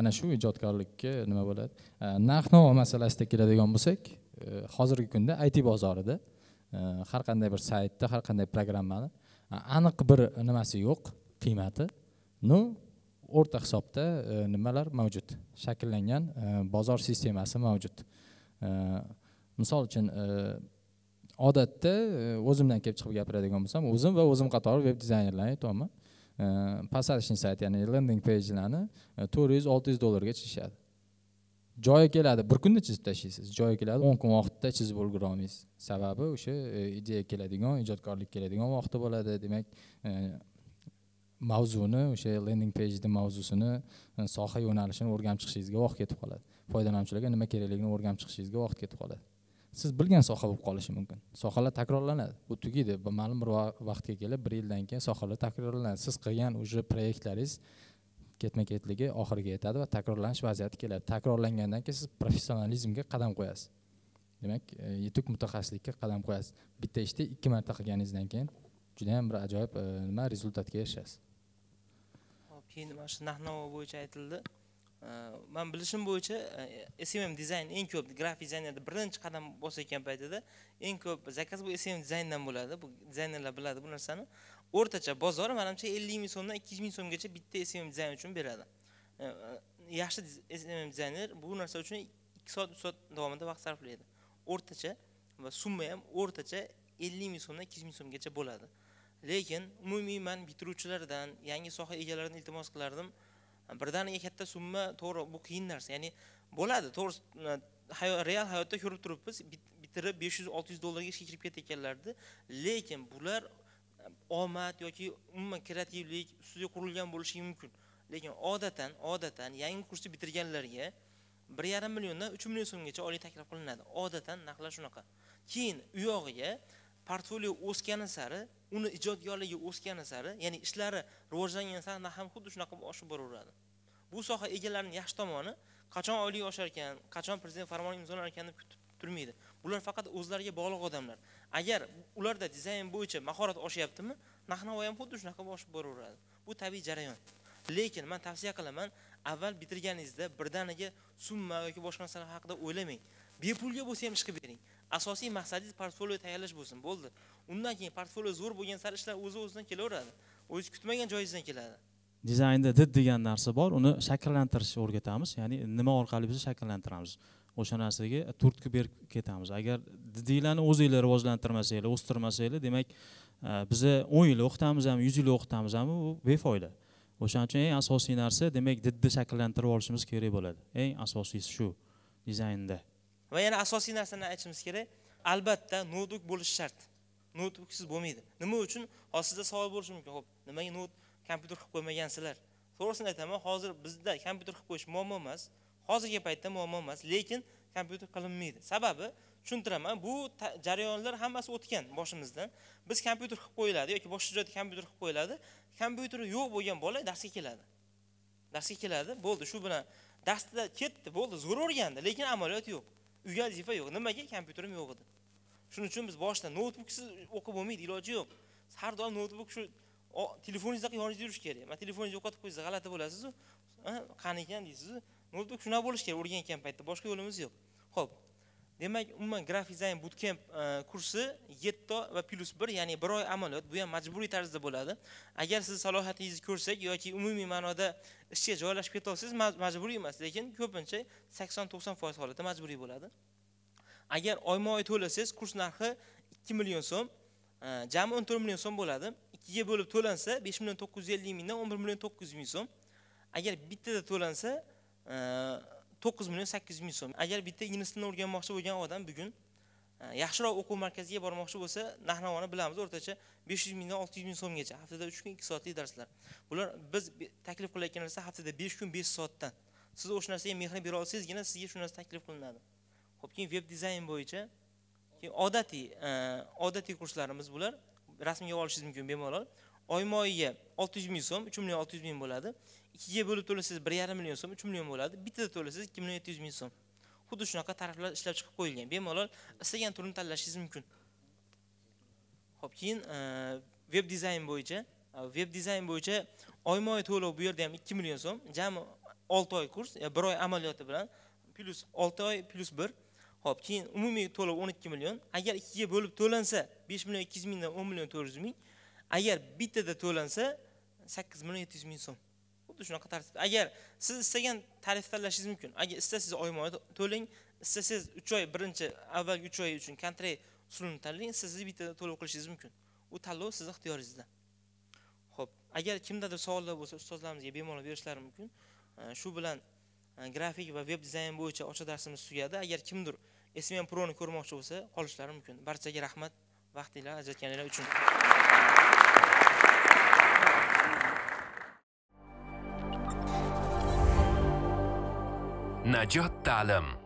mana shu ijodkorlikka nima bo'ladi narx navo masalasida keladigan bo'lsak E, hozirgi kunda it bozorida e, har qanday bir saytda har qanday programmani aniq bir nimasi yo'q qiymati ну o'rta hisobda e, nimalar mavjud shakllangan bozor sistemasi mavjud misol uchun odatda o'zimdan kelib chiqib gapiradigan bo'lsam o'zim va o'zim qatori veb dizaynerlar aytyapman pasarishni sayt ya'ni landing pejlarni to'rt yuz olti yuz dollarga chizishadi joyi keladi bir kunda chizib tashlaysiz joyi keladi o'n kun vaqtda chizib ulgura olmaysiz sababi o'sha e, ideya keladigan ijodkorlik keladigan vaqti bo'ladi demak e, mavzuni o'sha landing pejni mavzusini e, soha yo'nalishini o'rganib chiqishingizga vaqt ketib qoladi foydalanuvchilarga nima kerakligini o'rganib chiqishingizga vaqt ketib qoladi siz bilgan soha bo'lib qolishi mumkin sohalar takrorlanadi bu tugaydi ma'lum bir vaqtga kelib bir yildan keyin sohalar takrorlanadi siz qilgan уже proyektlaringiz ketma ketligi oxiriga yetadi va takrorlanish vaziyati keladi takrorlangandan keyin siz professionalizmga qadam qo'yasiz demak e, yetuk mutaxassislikka qadam qo'yasiz bitta ishni ikki marta qilganingizdan keyin judayam bir ajoyib e, nima rezultatga erishasiz hop keyin mana shu narxnoma bo'yicha aytildi e, man bilishim bo'yicha smm dizayn eng ko'p graf dizaynerda birinchi qadam bosayotgan paytida eng ko'p zakaz bu smm dizayndan bo'ladi bu dizaynerlar biladi bu narsani o'rtacha bozor manimcha ellik ming so'mdan ikki yuz ming so'mgacha bitta smm dizayn uchun beradi e, e, yaxshi smm dizayner bu narsa uchun ikki soat uch soat davomida vaqt sarflaydi o'rtacha va summa ham o'rtacha ellik ming so'mdan ikki yuz ming so'mgacha bo'ladi lekin umumiy man bitiruvchilardan yangi soha egalaridan iltimos qilardim birdaniga katta summa to'g'ri bu qiyin narsa ya'ni bo'ladi to'g'ri e, real hayotda ko'rib turibmiz bitirib besh yuz olti yuz dollarga ishga kirib ketayotganlarni lekin bular omad yoki umuman kreativlik ustiga qurilgan bo'lishi mumkin lekin odatan odatan yangi kursni bitirganlarga bir yarim milliondan uch million so'mgacha oylik taklif qilinadi odatan narxlar shunaqa keyin u yog'iga portfolio o'sgani sari uni ijodkorligi o'sgani sari ya'ni ishlari rivojlangan sari ham xuddi shunaqa oshib boraveradi bu soha egalarining yaxshi tomoni qachon oylik oshar ekan qachon prezident farmoni imzolar ekan deb kutib turmaydi bular faqat o'zlariga bog'liq odamlar agar ularda dizayn bo'yicha mahorat oshyaptimi nahnavo ham xuddi shunaqa oshib boraveradi bu tabiiy jarayon lekin man tavsiya qilaman avval bitirganingizda birdaniga summa yoki boshqa narsalar haqida o'ylamang bepulga bo'lsa ham ish qilib bering asosiy maqsadingiz portfolio tayyorlash bo'lsin bo'ldi undan keyin portfolio zo'r bo'lgan sari ishlar o'zi o'zidan kelaveradi o'zingiz kutmagan joyingizdan keladi dizaynda did degan narsa bor uni shakllantirishni o'rgatamiz ya'ni nima orqali biz shakllantiramiz o'sha narsaga turtki berib ketamiz agar didinglarni o'zinglar rivojlantirmasanglar o'stirmasanglar demak e, biza o'n yil o'qitamiz ham yuz yil o'qitamiz ham bu befoyda o'shaning uchun eng asosiy narsa demak didni shakllantirib olishimiz kerak bo'ladi eng asosiysi shu dizaynda va yana asosiy narsani aytishimiz kerak albatta noutbuk bo'lishi shart noutbuksiz bo'lmaydi nima uchun hozir sizda savol bo'lishi mumkin ho'p nimaga noutbuk kompyuter qilib qo'ymagansizlar to'g'risini aytaman hozir bizda kompyuter qilib qo'yish muammo emas hozirgi paytda muammo emas lekin kompyuter qilinmaydi sababi tushuntiraman bu jarayonlar hammasi o'tgan boshimizdan biz kompyuter qilib qo'yiladi yoki boshqa joyda kompyuter qilib qo'yiladi kompyuteri yo'q bo'lgan bola darsga keladi darsga keladi bo'ldi shu bilan darsda ketdi bo'ldi zo'r o'rgandi lekin amaliyot yo'q uyga vazifa yo'q nimaga kompyuterim yo'q edi shuning uchun biz boshida noutbuksiz o'qib bo'lmaydi iloji yo'q har doim noutbuk shu telefoningizda yoningizda yurishi kerak man telefoningizni yo'qotib qo'ysangiz g'alati bo'lasizu qani ekan deysizu noutbuk shunaqa bo'lishi kerak o'rganayotgan paytda boshqa yo'limiz yo'q ho'p demak umuman grafik dizayn bootcamp e, kursi yetti va plyus bir ya'ni bir oy amaliyot bu ham majburiy tarzda bo'ladi agar siz salohiyatingizni ko'rsak yoki umumiy ma'noda ishga joylashib ketyapsiz majburiy emas lekin ko'pincha sakson to'qson foiz holatda majburiy bo'ladi agar oyma oy to'lasangiz kurs narxi ikki million so'm e, jami o'n to'rt million so'm bo'ladi ikkiga bo'lib to'lansa besh million to'qqiz yuz ellik mingdan o'n bir million to'qqiz yuz ming so'm agar bittada to'lansa to'qqiz million sakkiz yuz ming so'm agar bitta ingliz tilini o'rganmoqchi bo'lgan odam bugun e, yaxshiroq o'quv markaziga bormoqchi bo'lsa narxnavoni bilamiz o'rtacha besh yuz mingdan olti yuz ming so'mgacha haftada uch kun ikki soatlik darslar bular biz taklif qilayotgan narsa haftada besh kun besh soatdan siz o'sha narsaga mehr bera olsangizgina sizga shu narsa taklif qilinadi ho'p keyin veb dizayn bo'yicha keyin odatiy e, odatiy kurslarimiz bular rasmga olishingiz mumkin bemalol oyma oyiga olti yuz ming so'm uch million olti yuz ming bo'ladi ikkiga bo'lib to'lasangiz bir yarim million so'm uch million bo'ladi bittada to'lasangiz ikki million yetti yuz ming so'm xuddi shunaqa tariflar ishlab chiqib qo'yilgan bemalol istagan turini tanlashingiz mumkin ho'p keyin veb e, dizayn bo'yicha veb e, dizayn bo'yicha oyma oy to'lov bu yerda ham ikki million so'm jami olti oy kurs e, bir oy amaliyoti bilan plyus olti oy plyus bir ho'p keyin umumiy to'lov o'n ikki million agar ikkiga bo'lib to'lansa besh million ikki yuz mingdan o'n million to'rt yuz ming agar bittada to'lansa sakkiz million yetti yuz ming so'm xuddi shunaqa tartibda agar siz istagan tarif tanlashingiz mumkin agar istasangiz oyma oy to'lang istasangiz uch oy birinchi avvalgi uch oy uchun kontrakt usulini tanlang istasangiz bittada to'lov qilishingiz mumkin u tanlov sizni ixtiyoringizda ho'p agar kimdadir savollar bo'lsa ustozlarimizga bemalol berishlari mumkin shu bilan e, grafik va veb dizayn bo'yicha ochiq darsimiz tugadi agar kimdir smm proni ko'rmoqchi bo'lsa qolishlari mumkin barchaga rahmat vaqtinglar ajratganinglar uchun najot ta'lim